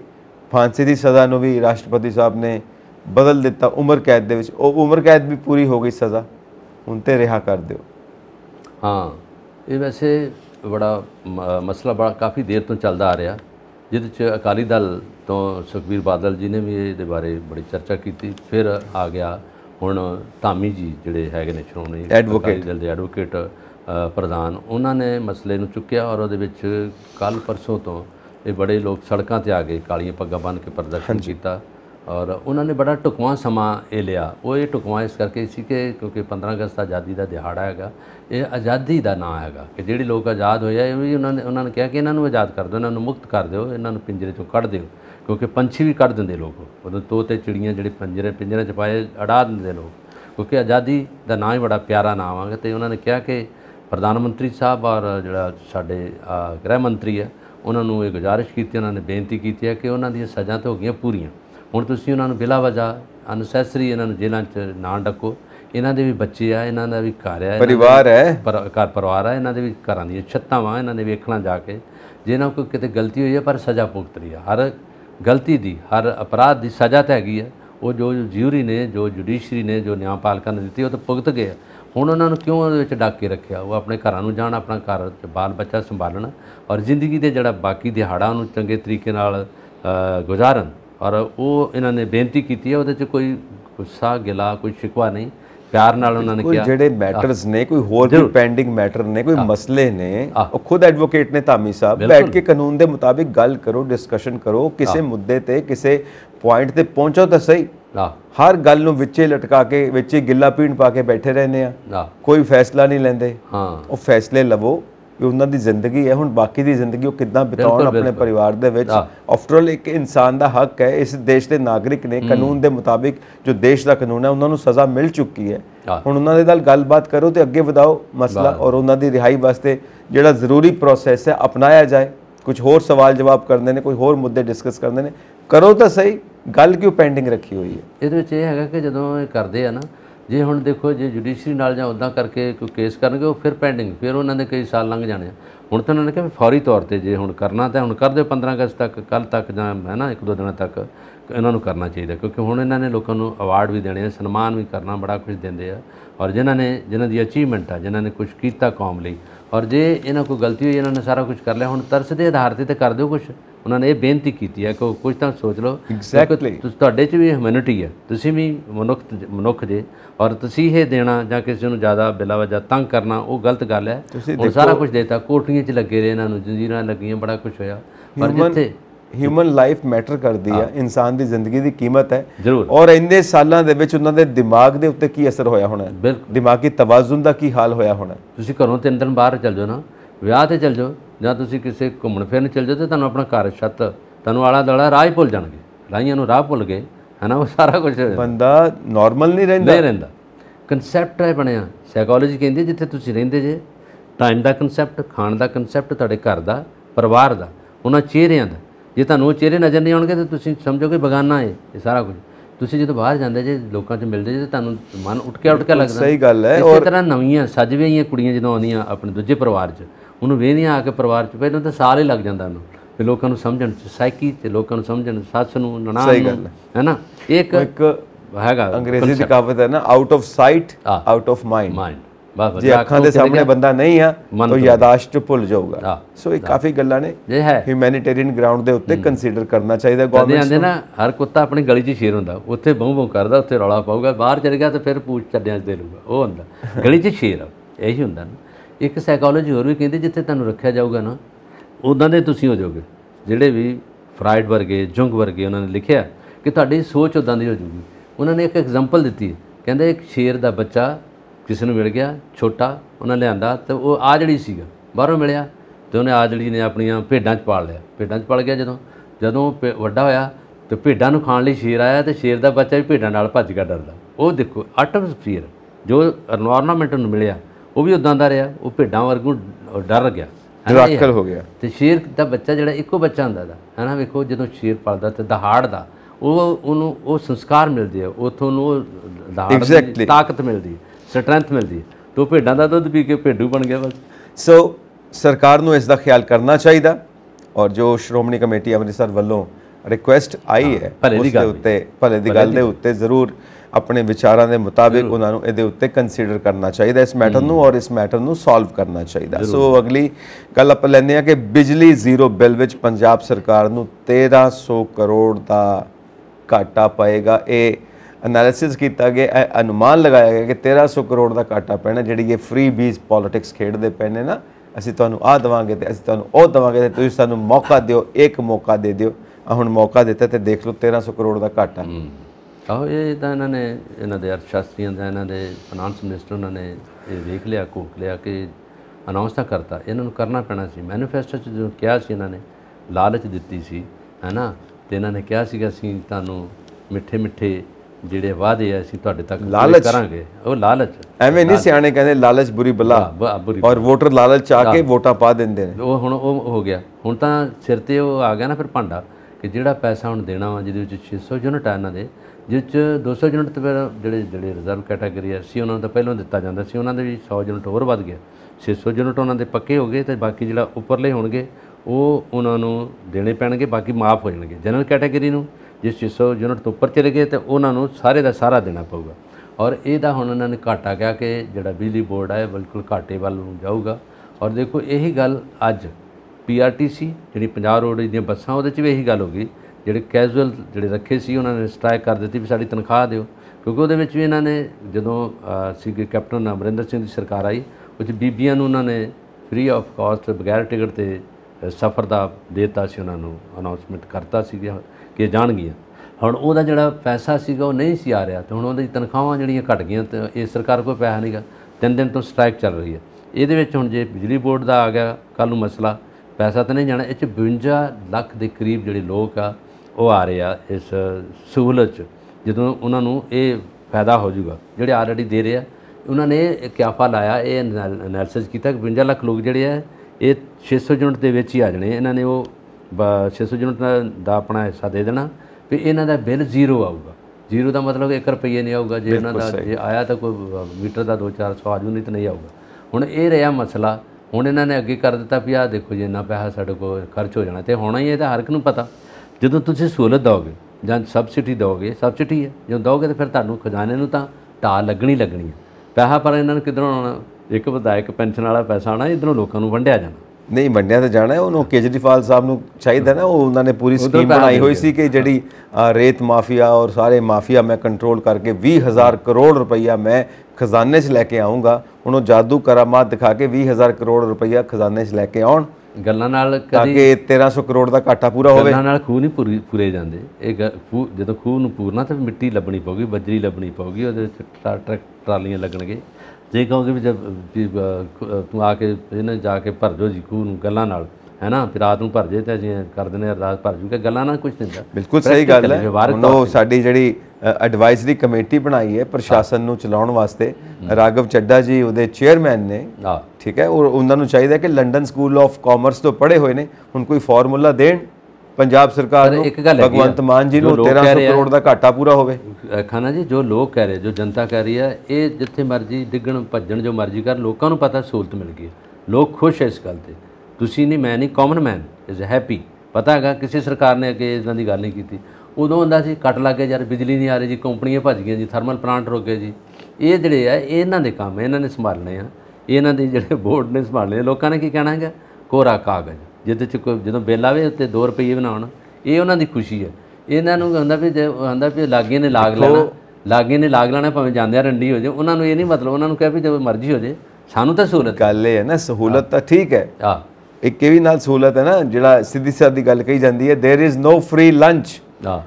ਫਾਂਸੀ ਦੀ ਸਜ਼ਾ ਨੂੰ ਵੀ ਰਾਸ਼ਟਰਪਤੀ ਸਾਹਿਬ ਨੇ ਬਦਲ ਦਿੱਤਾ ਉਮਰ ਕੈਦ ਦੇ ਵਿੱਚ ਉਹ ਉਮਰ ਕੈਦ ਵੀ ਪੂਰੀ ਹੋ ਗਈ ਸਜ਼ਾ ਹੁਣ ਤੇ ਰਿਹਾ ਕਰ ਦਿਓ ਹਾਂ ਇਹ ਵੈਸੇ ਬੜਾ ਮਸਲਾ ਬੜਾ ਕਾਫੀ ਦੇਰ ਤੋਂ ਚੱਲਦਾ ਆ ਰਿਹਾ ਜਿਹਦੇ 'ਚ ਅਕਾਲੀ ਦਲ ਤੋਂ ਸੁਖਬੀਰ ਬਾਦਲ ਜੀ ਨੇ ਵੀ ਇਹਦੇ ਬਾਰੇ ਬੜੀ ਚਰਚਾ ਕੀਤੀ ਫਿਰ ਆ ਗਿਆ ਹੁਣ ਧਾਮੀ ਜੀ ਜਿਹੜੇ ਹੈਗੇ ਨੇ ਸ਼੍ਰੋਮਣੀ ਐਡਵੋਕੇਟ ਦਲ ਦੇ ਐਡਵੋਕੇਟ ਪ੍ਰਧਾਨ ਉਹਨਾਂ ਨੇ ਮਸਲੇ ਨੂੰ ਚੁੱਕਿਆ ਔਰ ਉਹਦੇ ਵਿੱਚ ਕੱਲ ਪਰਸੋਂ ਤੋਂ ਇਹ ਬੜੇ ਲੋਕ ਸੜਕਾਂ ਤੇ ਆ ਗਏ ਕਾਲੀਆਂ ਪੱਗਾਂ ਬੰਨ ਕੇ ਪ੍ਰਦਰਸ਼ਨ ਕੀਤਾ ਔਰ ਉਹਨਾਂ ਨੇ ਬੜਾ ਟੁਕਵਾ ਸਮਾਂ ਇਹ ਲਿਆ ਉਹ ਇਹ ਟੁਕਵਾ ਇਸ ਕਰਕੇ ਸੀ ਕਿ ਕਿਉਂਕਿ 15 ਅਗਸਤ ਆਜ਼ਾਦੀ ਦਾ ਦਿਹਾੜਾ ਹੈਗਾ ਇਹ ਆਜ਼ਾਦੀ ਦਾ ਨਾਂ ਹੈਗਾ ਕਿ ਜਿਹੜੇ ਲੋਕ ਆਜ਼ਾਦ ਹੋਏ ਆ ਇਹ ਵੀ ਉਹਨਾਂ ਨੇ ਉਹਨਾਂ ਨੇ ਕਿਹਾ ਕਿ ਇਹਨਾਂ ਨੂੰ ਆਜ਼ਾਦ ਕਰ ਦਿਓ ਇਹਨਾਂ ਨੂੰ ਮੁਕਤ ਕਰ ਦਿਓ ਇਹਨਾਂ ਨੂੰ ਪਿੰਜਰੇ ਚੋਂ ਕੱਢ ਦਿਓ ਕਿਉਂਕਿ ਪੰਛੀ ਵੀ ਕੱਢ ਦਿੰਦੇ ਲੋਕ ਉਦੋਂ ਤੋਤੇ ਚਿੜੀਆਂ ਜਿਹੜੇ ਪੰਜਰੇ ਪਿੰਜਰੇ ਚ ਪਾਏ ਅੜਾ ਦਿੰਦੇ ਲੋਕ ਕਿਉਂਕਿ ਆਜ਼ਾਦੀ ਦਾ ਨਾਂ ਹੀ ਬੜਾ ਪਿਆਰਾ ਨਾਮ ਆਗਾ ਤੇ ਉਹਨਾਂ ਨੇ ਕਿਹਾ ਕਿ ਪ੍ਰਧਾਨ ਮੰਤਰੀ ਸਾਹਿਬ ਔਰ ਜਿਹੜਾ ਸਾਡੇ ਗ੍ਰਹਿ ਮੰਤਰੀ ਹੈ ਉਹਨਾਂ ਨੂੰ ਇਹ ਗੁਜ਼ਾਰਿਸ਼ ਕੀਤੀ ਉਹਨਾਂ ਨੇ ਬੇਨਤੀ ਕੀਤੀ ਹੈ ਕਿ ਉਹਨਾਂ ਦੀਆਂ ਸਜ਼ਾ ਤਾਂ ਹੋ ਗਈਆਂ ਪੂਰੀਆਂ ਹੁਣ ਤੁਸੀਂ ਉਹਨਾਂ ਨੂੰ ਬਿਲਾ ਵਜਾ ਅਨਸੈਸਰੀ ਇਹਨਾਂ ਨੂੰ ਜੇਲਾਂ 'ਚ ਨਾ ਡੱਕੋ ਇਹਨਾਂ ਦੇ ਵੀ ਬੱਚੇ ਆ ਇਹਨਾਂ ਦਾ ਵੀ ਘਰ ਆ ਪਰਿਵਾਰ ਹੈ ਘਰ ਪਰਿਵਾਰ ਆ ਇਹਨਾਂ ਦੇ ਵੀ ਘਰਾਂ ਦੀਆਂ ਛੱਤਾਂ ਵਾਂ ਇਹਨਾਂ ਨੇ ਵੇਖਣਾ ਜਾ ਕੇ ਜੇ ਨਾ ਕੋਈ ਕਿਤੇ ਗਲਤੀ ਹੋਈ ਹੈ ਪਰ ਸਜ਼ਾ ਭੁਗਤ ਰਹੀ ਆ ਹਰ ਗਲਤੀ ਦੀ ਹਰ ਅਪਰਾਧ ਦੀ ਸਜ਼ਾ ਤਾਂ ਹੈਗੀ ਆ ਉਹ ਜੋ ਜਿਊਰੀ ਨੇ ਜੋ ਜੁਡੀਸ਼ਰੀ ਨੇ ਜੋ ਨਿਆਂਪਾਲਕਾਂ ਨੇ ਦਿੱਤੀ ਉਹ ਤਾਂ ਭੁਗਤ ਗਏ ਹੁਣ ਉਹਨਾਂ ਨੂੰ ਕਿਉਂ ਉਹਦੇ ਵਿੱਚ ਡੱਕ ਕੇ ਰੱਖਿਆ ਉਹ ਆਪਣੇ ਘਰਾਂ ਨੂੰ ਜਾਣ ਆਪਣਾ ਘਰ ਤੇ ਬਾਲ ਬੱਚਾ ਸੰਭਾਲਣ ਔਰ ਜ਼ਿੰਦਗੀ ਦੇ ਜਿਹੜਾ ਬਾਕੀ ਦਿਹਾੜਾ ਉਹਨੂੰ ਚੰਗੇ ਤਰੀਕੇ ਨਾਲ ਗੁਜ਼ਾਰਨ ਔਰ ਉਹ ਇਹਨਾਂ ਨੇ ਬੇਨਤੀ ਕੀਤੀ ਹੈ ਉਹਦੇ 'ਚ ਕੋਈ ਗੁੱਸਾ ਗਿਲਾ ਕੋਈ ਸ਼ਿਕਵਾ ਨਹੀਂ ਪਿਆਰ ਨਾਲ ਉਹਨਾਂ ਨੇ ਕਿਹਾ ਜਿਹੜੇ ਮੈਟਰਸ ਨੇ ਕੋਈ ਹੋਰ ਵੀ ਪੈਂਡਿੰਗ ਮੈਟਰ ਨੇ ਕੋਈ ਮਸਲੇ ਨੇ ਉਹ ਖੁਦ ਐਡਵੋਕੇਟ ਨੇ ਧਾਮੀ ਸਾਹਿਬ ਬੈਠ ਕੇ ਕਾਨੂੰਨ ਦੇ ਮੁਤਾਬਿਕ ਗੱਲ ਕਰੋ ਡਿਸਕਸ਼ਨ ਕਰੋ ਕਿਸੇ ਮੁੱਦੇ ਤੇ ਕਿਸੇ ਪੁਆਇੰਟ ਤੇ ਪਹੁੰਚੋ ਤਾਂ ਸਹੀ ਹਰ ਗੱਲ ਨੂੰ ਵਿੱਚੇ ਲਟਕਾ ਕੇ ਵਿੱਚੇ ਗਿੱਲਾ ਪੀਣ ਪਾ ਕੇ ਬੈਠੇ ਰਹਿੰਦੇ ਆ ਕੋਈ ਫੈਸਲਾ ਨਹੀਂ ਲੈਂਦੇ ਹਾਂ ਉਹ ਫੈਸਲੇ ਲਵੋ ਵੀ ਉਹਨਾਂ ਦੀ ਜ਼ਿੰਦਗੀ ਹੈ ਹੁਣ ਬਾਕੀ ਦੀ ਜ਼ਿੰਦਗੀ ਉਹ ਕਿੱਦਾਂ ਬਿਤਾਉਣ ਆਪਣੇ ਪਰਿਵਾਰ ਦੇ ਵਿੱਚ ਆਫਟਰ ਆਲ ਇੱਕ ਇਨਸਾਨ ਦਾ ਹੱਕ ਹੈ ਇਸ ਦੇਸ਼ ਦੇ ਨਾਗਰਿਕ ਨੇ ਕਾਨੂੰਨ ਦੇ ਮੁਤਾਬਿਕ ਜੋ ਦੇਸ਼ ਦਾ ਕਾਨੂੰਨ ਹੈ ਉਹਨਾਂ ਨੂੰ ਸਜ਼ਾ ਮਿਲ ਚੁੱਕੀ ਹੈ ਹੁਣ ਉਹਨਾਂ ਦੇ ਨਾਲ ਗੱਲਬਾਤ ਕਰੋ ਤੇ ਅੱਗੇ ਵਧਾਓ ਮਸਲਾ ਔਰ ਉਹਨਾਂ ਦੀ ਰਿਹਾਈ ਵਾਸਤੇ ਜਿਹੜਾ ਜ਼ਰੂਰੀ ਪ੍ਰੋਸੈਸ ਹੈ ਅਪਣਾਇਆ ਜਾਏ ਕੁਝ ਹੋਰ ਸਵਾਲ ਜਵਾਬ ਕਰਨੇ ਨੇ ਕੋਈ ਹੋਰ ਮੁੱਦੇ ਡਿਸਕਸ ਕਰਨੇ ਨੇ ਕਰੋ ਤਾਂ ਸਹੀ ਗੱਲ ਕਿਉਂ ਪੈਂਡਿੰਗ ਰੱਖੀ ਹੋਈ ਹੈ ਇਹਦੇ ਵਿੱਚ ਇਹ ਹੈਗਾ ਕਿ ਜਦੋਂ ਇਹ ਕਰਦੇ ਆ ਨਾ ਜੇ ਹੁਣ ਦੇਖੋ ਜੇ ਜੁਡੀਸ਼ਰੀ ਨਾਲ ਜਾਂ ਉਦਾਂ ਕਰਕੇ ਕੋਈ ਕੇਸ ਕਰਨਗੇ ਉਹ ਫਿਰ ਪੈਂਡਿੰਗ ਫਿਰ ਉਹਨਾਂ ਦੇ ਕਈ ਸਾਲ ਲੰਘ ਜਾਣੇ ਹੁਣ ਤਾਂ ਉਹਨਾਂ ਨੇ ਕਿਹਾ ਫੌਰੀ ਤੌਰ ਤੇ ਜੇ ਹੁਣ ਕਰਨਾ ਤਾਂ ਹੁਣ ਕਰ ਦੇ 15 ਅਗਸਤ ਤੱਕ ਕੱਲ ਤੱਕ ਜਾਂ ਹੈ ਨਾ ਇੱਕ ਦੋ ਦਿਨਾਂ ਤੱਕ ਇਹਨਾਂ ਨੂੰ ਕਰਨਾ ਚਾਹੀਦਾ ਕਿਉਂਕਿ ਹੁਣ ਇਹਨਾਂ ਨੇ ਲੋਕਾਂ ਨੂੰ ਅਵਾਰਡ ਵੀ ਦੇਣੇ ਆ ਸਨਮਾਨ ਵੀ ਕਰਨਾ ਬੜਾ ਕੁਝ ਦਿੰਦੇ ਆ ਔਰ ਜਿਨ੍ਹਾਂ ਨੇ ਜਿਨ੍ਹਾਂ ਦੀ ਅਚੀਵਮੈਂਟ ਆ ਜਿਨ੍ਹਾਂ ਨੇ ਕੁਝ ਕੀਤਾ ਕੌਮ ਲਈ ਔਰ ਜੇ ਇਹਨਾਂ ਕੋਈ ਗਲਤੀ ਹੋਈ ਇਹਨਾਂ ਨੇ ਸਾਰਾ ਕੁਝ ਕਰ ਲਿਆ ਹੁਣ ਤਰਸ ਦੇ ਆਧਾਰ ਤੇ ਤਾਂ ਕਰ ਦਿਓ ਕੁਝ ਉਹਨਾਂ ਨੇ ਇਹ ਬੇਨਤੀ ਕੀਤੀ ਹੈ ਕਿ ਕੁਝ ਤਾਂ ਸੋਚ ਲਓ ਐਗਜ਼ੈਕਟਲੀ ਤੁਹਾਡੇ 'ਚ ਵੀ ਹਿਊਮੈਨਿਟੀ ਹੈ ਤੁਸੀਂ ਵੀ ਮਨੁੱਖ ਮਨੁੱਖ ਜੇ ਔਰ ਤੁਸੀਂ ਇਹ ਦੇਣਾ ਜਾਂ ਕਿਸੇ ਨੂੰ ਜ਼ਿਆਦਾ ਬਿਲਾਵਜਾ ਤੰਗ ਕਰਨਾ ਉਹ ਗਲਤ ਗੱਲ ਹੈ ਉਹ ਸਾਰਾ ਕੁਝ ਦੇਤਾ ਕੋਟੀਆਂ 'ਚ ਲੱਗੇ ਰਹੇ ਇਹਨਾਂ ਨੂੰ ਜੰਜੀਰਾਂ ਲੱਗੀਆਂ ਬੜਾ ਕੁਝ ਹੋਇਆ ਪਰ ਜਿੱਥੇ ਹਿਊਮਨ ਲਾਈਫ ਮੈਟਰ ਕਰਦੀ ਆ ਇਨਸਾਨ ਦੀ ਜ਼ਿੰਦਗੀ ਦੀ ਕੀਮਤ ਹੈ ਔਰ ਇੰਨੇ ਸਾਲਾਂ ਦੇ ਵਿੱਚ ਉਹਨਾਂ ਦੇ ਦਿਮਾਗ ਦੇ ਉੱਤੇ ਕੀ ਅਸਰ ਹੋਇਆ ਹੋਣਾ ਦਿਮਾਗੀ ਤਵਾਜ਼ੁਨ ਦਾ ਕੀ ਹਾਲ ਹੋਇਆ ਹੋਣਾ ਤੁਸੀਂ ਘਰੋਂ ਤਿੰਨ ਦਿਨ ਬਾਹਰ ਚੱਲ ਜਾਓ ਨਾ ਵਿਆਹ ਤੇ ਚੱਲ ਜਾਓ ਜਾਂ ਤੁਸੀਂ ਕਿਸੇ ਘੁੰਮਣ ਫਿਰਨ ਚਲ ਜਾਓ ਤੇ ਤੁਹਾਨੂੰ ਆਪਣਾ ਘਰ ਛੱਤ ਤੁਹਾਨੂੰ ਆਲਾ ਦਲਾ ਰਾਹ ਭੁੱਲ ਜਾਣਗੇ ਰਾਹੀਆਂ ਨੂੰ ਰਾਹ ਭੁੱਲ ਗਏ ਹਨਾ ਉਹ ਸਾਰਾ ਕੁਝ ਬੰਦਾ ਨਾਰਮਲ ਨਹੀਂ ਰਹਿੰਦਾ ਨਹੀਂ ਰਹਿੰਦਾ ਕਨਸੈਪਟ ਹੈ ਬਣਿਆ ਸਾਈਕੋਲੋਜੀ ਕਹਿੰਦੀ ਜਿੱਥੇ ਤੁਸੀਂ ਰਹਿੰਦੇ ਜੇ ਟਾਈਮ ਦਾ ਕਨਸੈਪਟ ਖਾਣ ਦਾ ਕਨਸੈਪਟ ਤੁਹਾਡੇ ਘਰ ਦਾ ਪਰਿਵਾਰ ਦਾ ਉਹਨਾਂ ਚਿਹਰਿਆਂ ਦਾ ਜੇ ਤੁਹਾਨੂੰ ਉਹ ਚਿਹਰੇ ਨਜ਼ਰ ਨਹੀਂ ਆਉਣਗੇ ਤਾਂ ਤੁਸੀਂ ਸਮਝੋਗੇ ਬਗਾਨਾ ਹੈ ਇਹ ਸਾਰਾ ਕੁਝ ਤੁਸੀਂ ਜਦੋਂ ਬਾਹਰ ਜਾਂਦੇ ਜੇ ਲੋਕਾਂ 'ਚ ਮਿਲਦੇ ਜੇ ਤੁਹਾਨੂੰ ਮਨ ਉੱਟਕੇ ਉੱਟਕੇ ਲੱਗਦਾ ਸਹੀ ਗੱਲ ਹੈ ਔਰ ਇਸੇ ਤਰ੍ਹਾਂ ਨਵੀਆਂ ਸਜਵੀਆਂ ਕੁੜੀਆਂ ਜਦੋਂ ਆਉਂਦੀਆਂ ਆਪਣੇ ਦੂਜੇ ਪਰਿਵਾਰ 'ਚ ਉਹਨੂੰ ਵੇਹਦੀਆਂ ਆ ਕੇ ਪਰਿਵਾਰ 'ਚ ਪਹਿਲਾਂ ਤਾਂ ਸਾਲ ਹੀ ਲੱਗ ਜਾਂਦਾ ਉਹਨੂੰ ਤੇ ਲੋਕਾਂ ਨੂੰ ਸਮਝਣ 'ਚ ਸਾਈਕੀ ਤੇ ਲੋਕਾਂ ਨੂੰ ਸਮਝਣ ਸੱਸ ਨੂੰ ਨਣਾ ਨੂੰ ਹੈਨਾ ਇੱਕ ਇੱਕ ਹੈਗਾ ਅੰਗਰੇਜ਼ੀ ਦੀ ਕਹਾਵਤ ਹੈ ਨਾ out of sight out of mind mind ਬਸ ਜੇ ਅੱਖਾਂ ਦੇ ਸਾਹਮਣੇ ਬੰਦਾ ਨਹੀਂ ਆ ਤਾਂ ਯਾਦਾਸ਼ਤ ਚ ਭੁੱਲ ਜਾਊਗਾ ਸੋ ਇਹ ਕਾਫੀ ਗੱਲਾਂ ਨੇ ਹਿਊਮੈਨਿਟੇਰੀਅਨ ਗਰਾਊਂਡ ਦੇ ਉੱਤੇ ਕੰਸੀਡਰ ਕਰਨਾ ਚਾਹੀਦਾ ਗਵਰਨਮੈਂਟ ਨੂੰ ਕਹਿੰਦੇ ਨਾ ਹਰ ਕੁੱਤਾ ਆਪਣੀ ਗਲੀ 'ਚ ਸ਼ੇਰ ਹੁੰਦਾ ਉੱਥੇ ਬਹੁ ਬਹੁ ਕਰਦਾ ਉੱਥੇ ਰੌਲਾ ਪਾਊਗਾ ਬਾਹਰ ਚੱਲ ਗਿਆ ਤਾਂ ਫਿਰ ਪੂਛ ਚੱਡਿਆਂ 'ਚ ਦੇ ਲੂਗਾ ਉਹ ਹੁੰਦਾ ਗਲੀ 'ਚ ਸ਼ੇਰ ਇਹੀ ਹੁੰਦਾ ਨਾ ਇੱਕ ਸਾਈਕੋਲੋਜੀ ਹੋਰ ਵੀ ਕਹਿੰਦੀ ਜਿੱਥੇ ਤੁਹਾਨੂੰ ਰੱਖਿਆ ਜਾਊਗਾ ਨਾ ਉਦਾਂ ਦੇ ਤੁਸੀਂ ਹੋ ਜਾਓਗੇ ਜਿਹੜੇ ਵੀ ਫਰਾਇਡ ਵਰਗੇ ਜੁੰਗ ਵਰਗੇ ਉਹਨਾਂ ਨੇ ਲਿਖਿਆ ਕਿ ਤੁਹਾਡੀ ਸੋਚ ਉਦਾਂ ਦੀ ਹੋ ਜਾਊਗੀ ਉਹਨਾਂ ਨੇ ਇੱਕ ਐਗਜ਼ਾਮਪਲ ਦਿੱਤੀ ਕਹਿੰਦੇ ਇੱਕ ਸ਼ੇਰ ਦਾ ਬੱਚਾ ਕਿਸੇ ਨੂੰ ਮਿਲ ਗਿਆ ਛੋਟਾ ਉਹਨਾਂ ਲਿਆਂਦਾ ਤੇ ਉਹ ਆ ਜੜੀ ਸੀਗਾ ਬਾਹਰੋਂ ਮਿਲਿਆ ਤੇ ਉਹਨੇ ਆ ਜੜੀ ਨੇ ਆਪਣੀਆਂ ਭੇਡਾਂ 'ਚ ਪਾਲ ਲਿਆ ਭੇਡਾਂ 'ਚ ਪੜ ਗਿਆ ਜਦੋਂ ਜਦੋਂ ਵੱਡਾ ਹੋਇਆ ਤੇ ਭੇਡਾਂ ਨੂੰ ਖਾਣ ਲਈ ਸ਼ੇਰ ਆਇਆ ਤੇ ਸ਼ੇਰ ਦਾ ਬੱਚਾ ਵੀ ਭੇਡਾਂ ਨਾਲ ਭੱਜ ਕੇ ਡਰਦਾ ਉਹ ਦੇਖੋ ਐਟਮੋਸਫੀਅਰ ਜੋ এনवायरमेंट ਨੂੰ ਮਿਲਿਆ ਉਹ ਵੀ ਉਦਾਂ ਦਾ ਰਿਹਾ ਉਹ ਭੇਡਾਂ ਵਰਗੂ ਡਰ ਗਿਆ ਨਿਰਾਕਲ ਹੋ ਗਿਆ ਤੇ ਸ਼ੇਰ ਦਾ ਬੱਚਾ ਜਿਹੜਾ ਇੱਕੋ ਬੱਚਾ ਹੁੰਦਾ ਦਾ ਹਨਾ ਵੇਖੋ ਜਦੋਂ ਸ਼ੇਰ ਪਲਦਾ ਤੇ ਦਹਾੜ ਦਾ ਉਹ ਉਹਨੂੰ ਉਹ ਸੰਸਕਾਰ ਮਿਲਦੇ ਆ ਉਥੋਂ ਨੂੰ ਦਹਾੜ ਦੀ ਤਾਕਤ ਮਿਲਦੀ ਸਟਰੈਂਥ ਮਿਲਦੀ ਤੋ ਭੇਡਾਂ ਦਾ ਦੁੱਧ ਪੀ ਕੇ ਭੇਡੂ ਬਣ ਗਿਆ ਬਸ ਸੋ ਸਰਕਾਰ ਨੂੰ ਇਸ ਦਾ ਖਿਆਲ ਕਰਨਾ ਚਾਹੀਦਾ ਔਰ ਜੋ ਸ਼੍ਰੋਮਣੀ ਕਮੇਟੀ ਅੰਮ੍ਰਿਤਸਰ ਵੱਲੋਂ ਰਿਕੁਐਸਟ ਆਈ ਹੈ ਉਸ ਦੇ ਉੱਤੇ ਭਲੇ ਦੀ ਗੱਲ ਦੇ ਉੱਤੇ ਜ਼ਰੂਰ ਆਪਣੇ ਵਿਚਾਰਾਂ ਦੇ ਮੁਤਾਬਿਕ ਉਹਨਾਂ ਨੂੰ ਇਹਦੇ ਉੱਤੇ ਕੰਸੀਡਰ ਕਰਨਾ ਚਾਹੀਦਾ ਇਸ ਮੈਟਰ ਨੂੰ ਔਰ ਇਸ ਮੈਟਰ ਨੂੰ ਸੋਲਵ ਕਰਨਾ ਚਾਹੀਦਾ ਸੋ ਅਗਲੀ ਗੱਲ ਆਪਾਂ ਲੈਨੇ ਆ ਕਿ ਬਿਜਲੀ ਜ਼ੀਰੋ ਬਿੱਲ ਵਿੱਚ ਪੰਜਾਬ ਸਰਕਾਰ ਨੂੰ 1300 ਕਰੋੜ ਦਾ ਘਾਟਾ ਪਏਗਾ ਇਹ ਐਨਾਲਿਸਿਸ ਕੀਤਾ ਗਿਆ ਅਨੁਮਾਨ ਲਗਾਇਆ ਗਿਆ ਕਿ 1300 ਕਰੋੜ ਦਾ ਘਾਟਾ ਪੈਣਾ ਜਿਹੜੀ ਇਹ ਫ੍ਰੀ ਬੀਜ ਪੋਲਿਟਿਕਸ ਖੇਡਦੇ ਪੈਣੇ ਨਾ ਅਸੀਂ ਤੁਹਾਨੂੰ ਆ ਦਵਾਂਗੇ ਤੇ ਅਸੀਂ ਤੁਹਾਨੂੰ ਉਹ ਦਵਾਂਗੇ ਤੇ ਤੁਸੀਂ ਸਾਨੂੰ ਮੌਕਾ ਦਿਓ ਇੱਕ ਮੌਕਾ ਦੇ ਦਿਓ ਹੁਣ ਮੌਕਾ ਦਿੱਤਾ ਤੇ ਦੇਖ ਲਓ 1300 ਕਰੋੜ ਦਾ ਘਾਟਾ ਆਹੋ ਇਹ ਤਾਂ ਇਹਨਾਂ ਨੇ ਇਹਨਾਂ ਦੇ ਅਰਥਸ਼ਾਸਤਰੀਆਂ ਦਾ ਇਹਨਾਂ ਦੇ ਫਾਈਨਾਂਸ ਮਿਨਿਸਟਰ ਉਹਨਾਂ ਨੇ ਇਹ ਵੇਖ ਲਿਆ ਕੋਕ ਲਿਆ ਕਿ ਅਨਾਉਂਸ ਤਾਂ ਕਰਤਾ ਇਹਨਾਂ ਨੂੰ ਕਰਨਾ ਪੈਣਾ ਸੀ ਮੈਨੀਫੈਸਟੋ 'ਚ ਜੋ ਕਿਹਾ ਸੀ ਇਹਨਾਂ ਨੇ ਲਾਲਚ ਦਿੱਤੀ ਸੀ ਹੈਨਾ ਤੇ ਇਹਨਾਂ ਨੇ ਕਿਹਾ ਸੀਗਾ ਅਸੀਂ ਤੁਹਾਨੂੰ ਮਿੱਠੇ ਮਿੱਠੇ ਜਿਹੜੇ ਵਾਅਦੇ ਆ ਅਸੀਂ ਤੁਹਾਡੇ ਤੱਕ ਲਾਲਚ ਕਰਾਂਗੇ ਉਹ ਲਾਲਚ ਐਵੇਂ ਨਹੀਂ ਸਿਆਣੇ ਕਹਿੰਦੇ ਲਾਲਚ ਬੁਰੀ ਬਲਾ ਔਰ ਵੋਟਰ ਲਾਲਚ ਚਾ ਕੇ ਵੋਟਾਂ ਪਾ ਦਿੰਦੇ ਨੇ ਉਹ ਹੁਣ ਉਹ ਹੋ ਗਿਆ ਹੁਣ ਤਾਂ ਸਿਰ ਤੇ ਉਹ ਆ ਗਿਆ ਨਾ ਫਿਰ ਭਾਂਡਾ ਕਿ ਜਿਹੜਾ ਪੈਸਾ ਹੁਣ ਦੇਣਾ ਵਾ ਜਿਹਦੇ ਵਿੱਚ 600 ਯੂਨਿਟ ਆ ਇਹਨਾਂ ਦੇ ਜਿਸ ਚ 200 ਯੂਨਿਟ ਜਿਹੜੇ ਜਿਹੜੇ ਰਿਜ਼ਰਵ ਕੈਟਾਗਰੀ ਆ ਸੀ ਉਹਨਾਂ ਦਾ ਪਹਿਲਾਂ ਦਿੱਤਾ ਜਾਂਦਾ ਸੀ ਉਹਨਾਂ ਦੇ ਵੀ 100 ਯੂਨਿਟ ਹੋਰ ਵੱਧ ਗਿਆ 600 ਯੂਨਿਟ ਉਹਨਾਂ ਦੇ ਪੱਕੇ ਹੋ ਗਏ ਤੇ ਬਾਕੀ ਜਿਹੜਾ ਉੱਪਰਲੇ ਹੋਣਗੇ ਉਹ ਉਹਨਾਂ ਨੂੰ ਦੇਣੇ ਪੈਣਗੇ ਬਾਕੀ ਮਾਫ ਹੋ ਜਾਣਗੇ ਜਨਰਲ ਕੈਟਾਗਰੀ ਨੂੰ ਚ 600 ਯੂਨਿਟ ਤੋਂ ਉੱਪਰ ਚਲੇ ਗਏ ਤੇ ਉਹਨਾਂ ਨੂੰ ਸਾਰੇ ਦਾ ਸਾਰਾ ਦੇਣਾ ਪਊਗਾ ਔਰ ਇਹਦਾ ਹੁਣ ਉਹਨਾਂ ਨੇ ਘਾਟਾ ਕਿਹਾ ਕਿ ਜਿਹੜਾ ਬਿਜਲੀ ਬੋਰਡ ਹੈ ਬਿਲਕੁਲ ਘਾਟੇ ਵੱਲ ਨੂੰ ਜਾਊਗਾ ਔਰ ਦੇਖੋ ਇਹੀ ਗੱਲ ਅੱਜ ਪੀਆਰਟੀਸੀ ਜਿਹੜੀ ਪੰਜਾਬ ਰੋਡ ਦੀਆਂ ਬੱਸਾਂ ਉਹਦੇ 'ਚ ਵੀ ਇਹੀ ਗੱਲ ਹੋ ਗਈ ਜਿਹੜੇ ਕੈਜੂਅਲ ਜਿਹੜੇ ਰੱਖੇ ਸੀ ਉਹਨਾਂ ਨੇ ਸਟ੍ਰਾਈਕ ਕਰ ਦਿੱਤੀ ਵੀ ਸਾਡੀ ਤਨਖਾਹ ਦਿਓ ਕਿਉਂਕਿ ਉਹਦੇ ਵਿੱਚ ਵੀ ਇਹਨਾਂ ਨੇ ਜਦੋਂ ਸੀਗੇ ਕੈਪਟਨ ਅਮਰਿੰਦਰ ਸਿੰਘ ਦੀ ਸਰਕਾਰ ਆਈ ਵਿੱਚ ਬੀਬੀਆਂ ਨੂੰ ਉਹਨਾਂ ਨੇ ਫ੍ਰੀ ਆਫ ਕਾਸਟ ਬਗੈਰ ਟਿਕਟ ਤੇ ਸਫਰ ਦਾ ਦਿੱਤਾ ਸੀ ਉਹਨਾਂ ਨੂੰ ਅਨਾਉਂਸਮੈਂਟ ਕਰਤਾ ਸੀ ਕਿ ਜਾਣਗੀਆਂ ਹੁਣ ਉਹਦਾ ਜਿਹੜਾ ਪੈਸਾ ਸੀਗਾ ਉਹ ਨਹੀਂ ਸੀ ਆ ਰਿਹਾ ਤੇ ਹੁਣ ਉਹਦੀ ਤਨਖਾਹਾਂ ਜਿਹੜੀਆਂ ਘਟ ਗਈਆਂ ਤੇ ਇਹ ਸਰਕਾਰ ਕੋਲ ਪੈਸਾ ਨਹੀਂਗਾ ਤਿੰਨ ਦਿਨ ਤੋਂ ਸਟ੍ਰਾਈਕ ਚੱਲ ਰਹੀ ਹੈ ਇਹਦੇ ਵਿੱਚ ਹੁਣ ਜੇ ਬਿਜਲੀ ਬੋਰਡ ਦਾ ਆ ਗਿਆ ਕੱਲ ਨੂੰ ਮਸਲਾ ਪੈਸਾ ਤਾਂ ਨਹੀਂ ਜਾਣਾ ਇਹ ਚ 52 ਲੱਖ ਦੇ ਕਰੀਬ ਜਿਹੜੇ ਲੋਕ ਆ ਉਹ ਆ ਰਹੇ ਆ ਇਸ ਸਹੂਲਤ ਜਦੋਂ ਉਹਨਾਂ ਨੂੰ ਇਹ ਫਾਇਦਾ ਹੋ ਜਾਊਗਾ ਜਿਹੜੇ ਆਲਰੇਡੀ ਦੇ ਰਹੇ ਆ ਉਹਨਾਂ ਨੇ ਕਿਆਫਾ ਲਾਇਆ ਇਹ ਅਨਾਲਿਸਿਸ ਕੀਤਾ ਕਿ 55 ਲੱਖ ਲੋਕ ਜਿਹੜੇ ਆ ਇਹ 600 ਯੂਨਿਟ ਦੇ ਵਿੱਚ ਹੀ ਆ ਜਾਣੇ ਇਹਨਾਂ ਨੇ ਉਹ 600 ਯੂਨਿਟ ਦਾ ਆਪਣਾ ਹਿੱਸਾ ਦੇ ਦੇਣਾ ਵੀ ਇਹਨਾਂ ਦਾ ਬਿੱਲ ਜ਼ੀਰੋ ਆਊਗਾ ਜ਼ੀਰੋ ਦਾ ਮਤਲਬ 1 ਰੁਪਈਆ ਨਹੀਂ ਆਊਗਾ ਜੇ ਇਹਨਾਂ ਦਾ ਜੇ ਆਇਆ ਤਾਂ ਕੋਈ ਮੀਟਰ ਦਾ 2-400 ਆਜੂ ਨਹੀਂ ਤਾਂ ਨਹੀਂ ਆਊਗਾ ਹੁਣ ਇਹ ਰਿਹਾ ਮਸਲਾ ਹੁਣ ਇਹਨਾਂ ਨੇ ਅੱਗੇ ਕਰ ਦਿੱਤਾ ਵੀ ਆ ਦੇਖੋ ਜੇ ਇੰਨਾ ਪੈਸਾ ਸਾਡੇ ਕੋਲ ਖਰਚ ਹੋ ਜਾਣਾ ਤੇ ਹੋਣਾ ਹੀ ਇਹ ਤਾਂ ਹਰ ਇੱਕ ਨੂੰ ਪਤਾ ਜਦੋਂ ਤੁਸੀਂ ਸਹੂਲਤ ਦੋਗੇ ਜਾਂ ਸਬਸਿਡੀ ਦੋਗੇ ਸਬਸਿਡੀ ਹੈ ਜਦੋਂ ਦੋਗੇ ਤਾਂ ਫਿਰ ਤੁਹਾਨੂੰ ਖਜ਼ਾਨੇ ਨੂੰ ਤਾਂ ਟਾ ਲੱਗਣੀ ਲੱਗਣੀ ਹੈ ਪੈਸਾ ਪਰ ਇਹਨਾਂ ਨੂੰ ਕਿਧਰੋਂ ਆਉਣਾ ਇੱਕ ਵਿਧਾਇਕ ਪੈਨਸ਼ਨ ਵਾਲਾ ਪੈਸਾ ਆਣਾ ਇਧਰੋਂ ਲੋਕਾਂ ਨੂੰ ਵੰਡਿਆ ਜਾਣਾ ਨਹੀਂ ਵੰਡਿਆ ਤਾਂ ਜਾਣਾ ਉਹਨੂੰ ਕੇਜਰੀਵਾਲ ਸਾਹਿਬ ਨੂੰ ਚਾਹੀਦਾ ਨਾ ਉਹ ਉਹਨਾਂ ਨੇ ਪੂਰੀ ਸਕੀਮ ਬਣਾਈ ਹੋਈ ਸੀ ਕਿ ਜਿਹੜੀ ਰੇਤ ਮਾਫੀਆ ਔਰ ਸਾਰੇ ਮਾਫੀਆ ਮੈਂ ਕੰਟਰੋਲ ਕਰਕੇ 20000 ਕਰੋੜ ਰੁਪਈਆ ਮੈਂ ਖਜ਼ਾਨੇ 'ਚ ਲੈ ਕੇ ਆਉਂਗਾ ਉਹਨੂੰ ਜਾਦੂ ਕਰਾਮਾਤ ਦਿਖਾ ਕੇ 20000 ਕਰੋੜ ਰੁਪਈਆ ਖਜ਼ਾਨੇ 'ਚ ਲੈ ਕੇ ਆਉਣ ਗੱਲਾਂ ਨਾਲ ਕਦੀ ਕਿ 1300 ਕਰੋੜ ਦਾ ਘਾਟਾ ਪੂਰਾ ਹੋਵੇ ਗੱਲਾਂ ਨਾਲ ਖੂਹ ਨਹੀਂ ਪੂਰੇ ਜਾਂਦੇ ਇਹ ਜਦੋਂ ਖੂਹ ਨੂੰ ਪੂਰਨਾ ਤਾਂ ਮਿੱਟੀ ਲੱਭਣੀ ਪਊਗੀ ਬੱਜਰੀ ਲੱਭਣੀ ਪਊਗੀ ਉਹਦੇ ਵਿੱਚ ਟਰੱਕ ਟਰਾਲੀਆਂ ਲੱਗਣਗੇ ਜੇ ਕਹੋਗੇ ਵੀ ਜਦ ਤੂੰ ਆ ਕੇ ਇਹਨਾਂ ਜਾ ਕੇ ਭਰ ਜੋ ਜੀ ਖੂਹ ਨੂੰ ਗੱਲਾਂ ਨਾਲ ਹੈ ਨਾ ਫਿਰ ਆਦ ਨੂੰ ਭਰ ਜੇ ਤੇ ਕਰ ਦਿੰਦੇ ਅਰਦਾਸ ਭਰ ਕਿ ਗੱਲਾਂ ਨਾਲ ਕੁਝ ਨਹੀਂ ਹੁੰਦਾ ਬਿਲਕੁਲ ਸਹੀ ਗੱਲ ਹੈ ਉਹ ਸਾਡੀ ਜਿਹੜੀ ਐਡਵਾਈਜ਼ਰੀ ਕਮੇਟੀ ਬਣਾਈ ਹੈ ਪ੍ਰਸ਼ਾਸਨ ਨੂੰ ਚਲਾਉਣ ਵਾਸਤੇ ਰਾਗਵ ਚੱਡਾ ਜੀ ਉਹਦੇ ਚੇਅਰਮੈਨ ਨੇ ਹਾਂ ਠੀਕ ਹੈ ਉਹ ਉਹਨਾਂ ਨੂੰ ਚਾਹੀਦਾ ਕਿ ਲੰਡਨ ਸਕੂਲ ਆਫ ਕਾਮਰਸ ਤੋਂ ਪੜ੍ਹੇ ਹੋਏ ਨੇ ਹੁਣ ਕੋਈ ਫਾਰਮੂਲਾ ਦੇਣ ਪੰਜਾਬ ਸਰਕਾਰ ਨੂੰ ਭਗਵੰਤ ਮਾਨ ਜੀ ਨੂੰ 1300 ਕਰੋੜ ਦਾ ਘਾਟਾ ਪੂਰਾ ਹੋਵੇ ਖਾਨਾ ਜੀ ਜੋ ਲੋਕ ਕਹਿ ਰਹੇ ਜੋ ਜਨਤਾ ਕਹਿ ਰਹੀ ਹੈ ਇਹ ਜਿੱਥੇ ਮਰਜ਼ੀ ਡਿੱਗਣ ਭੱਜਣ ਜੋ ਮਰਜ਼ੀ ਕਰ ਲੋਕਾਂ ਨੂੰ ਪਤਾ ਸਹੂਲਤ ਮਿਲ ਗਈ ਲੋਕ ਖੁਸ਼ ਹੈ ਇਸ ਗੱਲ ਤੇ ਤੁਸੀਂ ਨਹੀਂ ਮੈਂ ਨਹੀਂ ਕਾਮਨ ਮੈਨ ਇਜ਼ ਹੈਪੀ ਪਤਾ ਹੈਗਾ ਕਿਸੇ ਸਰਕਾਰ ਨੇ ਅੱਗੇ ਇਦਾਂ ਦੀ ਗੱਲ ਨਹੀਂ ਕੀਤੀ ਉਦੋਂ ਹੁੰਦਾ ਸੀ ਕੱਟ ਲੱਗ ਗਿਆ ਯਾਰ ਬਿਜਲੀ ਨਹੀਂ ਆ ਰਹੀ ਜੀ ਕੰਪਨੀਆਂ ਭੱਜ ਗਈਆਂ ਜੀ ਥਰਮਲ ਪਲਾਂਟ ਰੁਕ ਗਏ ਜੀ ਇਹ ਜਿਹੜੇ ਆ ਇਹਨਾਂ ਦੇ ਕੰਮ ਇਹਨਾਂ ਨੇ ਸੰਭਾਲਣੇ ਆ ਇਹਨਾਂ ਦੇ ਜਿਹੜੇ ਬੋਰਡ ਨੇ ਸੰਭਾਲਣੇ ਲੋਕਾਂ ਨੇ ਕੀ ਕਹਿਣਾ ਹੈਗਾ ਕੋਰਾ ਕਾਗਜ਼ ਜਿੱਦੇ ਚ ਕੋਈ ਜਦੋਂ ਬਿੱਲ ਆਵੇ ਉੱਤੇ 2 ਰੁਪਏ ਬਣਾਉਣ ਇਹ ਉਹਨਾਂ ਦੀ ਖੁਸ਼ੀ ਹੈ ਇਹਨਾਂ ਨੂੰ ਹੁੰਦਾ ਵੀ ਜੇ ਹੁੰਦਾ ਵੀ ਲਾਗੇ ਨੇ ਲਾਗ ਲੈਣਾ ਲਾਗੇ ਨੇ ਲਾਗ ਲੈਣਾ ਭਾਵੇਂ ਜਾਂਦੇ ਰੰਡੀ ਹੋ ਜੇ ਉਹਨਾਂ ਨੂੰ ਇਹ ਨਹੀਂ ਮਤਲਬ ਉਹਨਾਂ ਨੂੰ ਕਹੇ ਵੀ ਜੇ ਮਰਜ਼ੀ ਹੋ ਜੇ ਸਾਨੂੰ ਤਾਂ ਸਹੂਲਤ ਗੱਲ ਇਹ ਹੈ ਨਾ ਸਹੂਲਤ ਤਾਂ ਠੀਕ ਹੈ ਹਾਂ ਇੱਕ ਇਹ ਵੀ ਨਾਲ ਸਹੂਲਤ ਹੈ ਨਾ ਜਿਹੜਾ ਸਿੱਧੀ ਸਾਦੀ ਗੱਲ ਕਹੀ ਜਾਂਦੀ ਹੈ there is no free lunch ਹਾਂ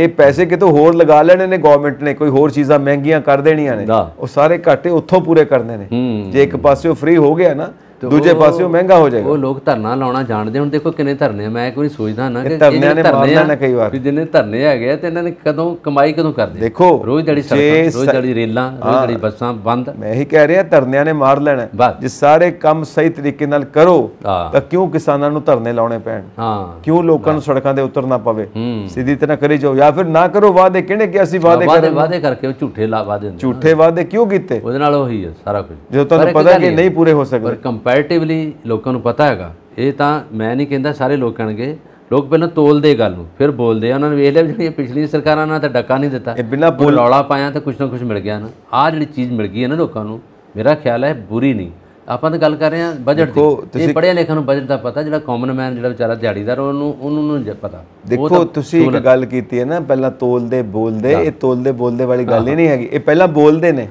ਇਹ ਪੈਸੇ ਕਿਤੋਂ ਹੋਰ ਲਗਾ ਲੈਣੇ ਨੇ ਗਵਰਨਮੈਂਟ ਨੇ ਕੋਈ ਹੋਰ ਚੀਜ਼ਾਂ ਮਹਿੰਗੀਆਂ ਕਰ ਦੇਣੀਆਂ ਨੇ ਉਹ ਸਾਰੇ ਘਾਟੇ ਉੱਥੋਂ ਪੂਰੇ ਕਰਨੇ ਨੇ ਜੇ ਇੱਕ ਪਾਸੇ ਉਹ ਫ੍ਰੀ ਹੋ ਗਿਆ ਨਾ ਦੂਜੇ ਪਾਸਿਓਂ ਮਹਿੰਗਾ ਹੋ ਜਾਏਗਾ ਉਹ ਲੋਕ ਧਰਨਾ ਲਾਉਣਾ ਜਾਣਦੇ ਹੁਣ ਦੇਖੋ ਕਿੰਨੇ ਧਰਨੇ ਮੈਂ ਕੋਈ ਸੋਚਦਾ ਨਾ ਕਿ ਧਰਨੇ ਨੇ ਮਾਰਨਾ ਨਾ ਕਈ ਵਾਰ ਵੀ ਜਿੰਨੇ ਧਰਨੇ ਹੈਗੇ ਗਏ ਤੇ ਇਹਨਾਂ ਨੇ ਕਦੋਂ ਕਮਾਈ ਕਦੋਂ ਕਰਦੇ ਦੇਖੋ ਰੋਜ਼ ਜੜੀ ਸੜਕਾਂ ਰੋਜ਼ ਜੜੀ ਰੇਲਾਂ ਰੋਜ਼ ਜੜੀ ਬੱਸਾਂ ਬੰਦ ਮੈਂ ਇਹੀ ਕਹਿ ਰਿਹਾ ਧਰਨਿਆਂ ਨੇ ਮਾਰ ਲੈਣਾ ਜੇ ਸਾਰੇ ਕੰਮ ਸਹੀ ਤਰੀਕੇ ਨਾਲ ਕਰੋ ਤਾਂ ਕਿਉਂ ਕਿਸਾਨਾਂ ਨੂੰ ਧਰਨੇ ਲਾਉਣੇ ਪੈਣ ਹਾਂ ਕਿਉਂ ਲੋਕਾਂ ਨੂੰ ਸੜਕਾਂ ਦੇ ਉਤਰਨਾ ਪਵੇ ਸਿੱਧੀ ਤਰ੍ਹਾਂ ਕਰੀ ਜਾਓ ਜਾਂ ਫਿਰ ਨਾ ਕਰੋ ਵਾਅਦੇ ਕਿਹਨੇ ਕਿ ਅਸੀਂ ਵਾਅਦੇ ਕਰਦੇ ਵਾਅਦੇ ਕਰਕੇ ਉਹ ਝੂਠੇ ਲਾਵਾ ਦਿੰਦੇ ਝੂਠੇ ਵਾਅਦੇ ਕਿਉਂ ਕੀਤੇ ਉਹਦੇ ਨਾਲ ਉਹੀ ਹੈ ਸਾਰਾ ਕੁਝ ਜੇ ਤੁਹਾਨੂੰ ਪਤਾ ਕਿ ਨਹੀਂ ਪੂਰੇ ਹੋ ਸਕਦੇ ਕੰਪੈਰੀਟਿਵਲੀ ਲੋਕਾਂ ਨੂੰ ਪਤਾ ਹੈਗਾ ਇਹ ਤਾਂ ਮੈਂ ਨਹੀਂ ਕਹਿੰਦਾ ਸਾਰੇ ਲੋਕ ਕਹਣਗੇ ਲੋਕ ਪਹਿਲਾਂ ਤੋਲਦੇ ਗੱਲ ਨੂੰ ਫਿਰ ਬੋਲਦੇ ਆ ਉਹਨਾਂ ਨੇ ਵੇਖ ਲਿਆ ਜਿਹੜੀਆਂ ਪਿਛਲੀ ਸਰਕਾਰਾਂ ਨਾਲ ਤਾਂ ਡੱਕਾ ਨਹੀਂ ਦਿੱਤਾ ਇਹ ਬਿਨਾਂ ਬੋਲੌਲਾ ਪਾਇਆ ਤਾਂ ਕੁਝ ਨਾ ਕੁਝ ਮਿਲ ਗਿਆ ਨਾ ਆ ਜਿਹੜੀ ਚੀਜ਼ ਮਿਲ ਗਈ ਹੈ ਨਾ ਲੋਕਾਂ ਨੂੰ ਮੇਰਾ ਖਿਆਲ ਹੈ ਬੁਰੀ ਨਹੀਂ ਆਪਾਂ ਤਾਂ ਗੱਲ ਕਰ ਰਹੇ ਹਾਂ ਬਜਟ ਦੀ ਇਹ ਪੜਿਆ ਲਿਖਿਆ ਨੂੰ ਬਜਟ ਦਾ ਪਤਾ ਜਿਹੜਾ ਕਾਮਨ ਮੈਨ ਜਿਹੜਾ ਵਿਚਾਰਾ ਦਿਹਾੜੀਦਾਰ ਉਹਨੂੰ ਉਹਨੂੰ ਨੂੰ ਪਤਾ ਦੇਖੋ ਤੁਸੀਂ ਇੱਕ ਗੱਲ ਕੀਤੀ ਹੈ ਨਾ ਪਹਿਲਾਂ ਤੋਲਦੇ ਬੋਲਦੇ ਇਹ ਤੋਲਦੇ ਬੋਲਦੇ ਵਾਲੀ ਗੱਲ ਹੀ ਨਹੀਂ ਹੈਗੀ ਇਹ ਪਹਿਲਾਂ ਬੋਲਦੇ ਨੇ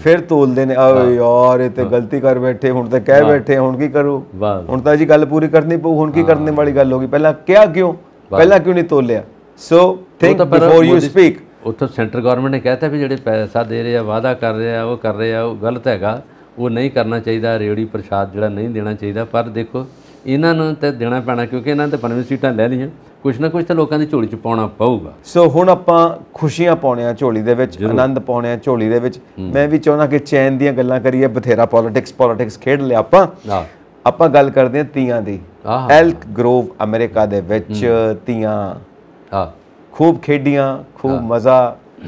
ਫਿਰ ਤੋਲਦੇ ਨੇ ਆਏ ਯਾਰ ਇਹ ਤੇ ਗਲਤੀ ਕਰ ਬੈਠੇ ਹੁਣ ਤਾਂ ਕਹਿ ਬੈਠੇ ਹੁਣ ਕੀ ਕਰੂ ਹੁਣ ਤਾਂ ਜੀ ਗੱਲ ਪੂਰੀ ਕਰਨੀ ਪਊ ਹੁਣ ਕੀ ਕਰਨ ਵਾਲੀ ਗੱਲ ਹੋ ਗਈ ਪਹਿਲਾਂ ਕਿਹਾ ਕਿਉਂ ਪਹਿਲਾਂ ਕਿਉਂ ਨਹੀਂ ਤੋਲਿਆ so think before you speak ਉੱਥੇ ਸੈਂਟਰ ਗਵਰਨਮੈਂਟ ਨੇ ਕਹਿਤਾ ਵੀ ਜਿਹੜੇ ਪੈਸਾ ਦੇ ਰਹੇ ਆ ਵਾਅਦਾ ਕਰ ਰਹੇ ਆ ਉਹ ਕਰ ਰਹੇ ਆ ਉਹ ਗਲਤ ਹੈਗਾ ਉਹ ਨਹੀਂ ਕਰਨਾ ਚਾਹੀਦਾ ਰੇੜੀ ਪ੍ਰਸ਼ਾਦ ਜਿਹੜਾ ਨਹੀਂ ਦੇਣਾ ਚਾਹੀਦਾ ਪਰ ਦੇਖੋ ਇਹਨਾਂ ਨੂੰ ਤਾਂ ਦੇਣਾ ਪੈਣਾ ਕਿਉਂਕਿ ਇਹਨਾਂ ਤੇ 95 ਸੀਟਾਂ ਲੈ ਲਈਆਂ ਕੁਛ ਨਾ ਕੁਛ ਤਾਂ ਲੋਕਾਂ ਦੀ ਝੋਲੀ ਚ ਪਾਉਣਾ ਪਊਗਾ ਸੋ ਹੁਣ ਆਪਾਂ ਖੁਸ਼ੀਆਂ ਪਾਉਣੇ ਆ ਝੋਲੀ ਦੇ ਵਿੱਚ ਆਨੰਦ ਪਾਉਣੇ ਆ ਝੋਲੀ ਦੇ ਵਿੱਚ ਮੈਂ ਵੀ ਚਾਹੁੰਦਾ ਕਿ ਚੈਨ ਦੀਆਂ ਗੱਲਾਂ ਕਰੀਏ ਬਥੇਰਾ ਪੋਲਿਟਿਕਸ ਪੋਲਿਟਿਕਸ ਖੇਡ ਲਿਆ ਆਪਾਂ ਆਪਾਂ ਗੱਲ ਕਰਦੇ ਆ ਤੀਆਂ ਦੀ ਐਲਕ ਗਰੋਵ ਅਮਰੀਕਾ ਦੇ ਵਿੱਚ ਤੀਆਂ ਹਾਂ ਖੂਬ ਖੇਡੀਆਂ ਖੂਬ ਮਜ਼ਾ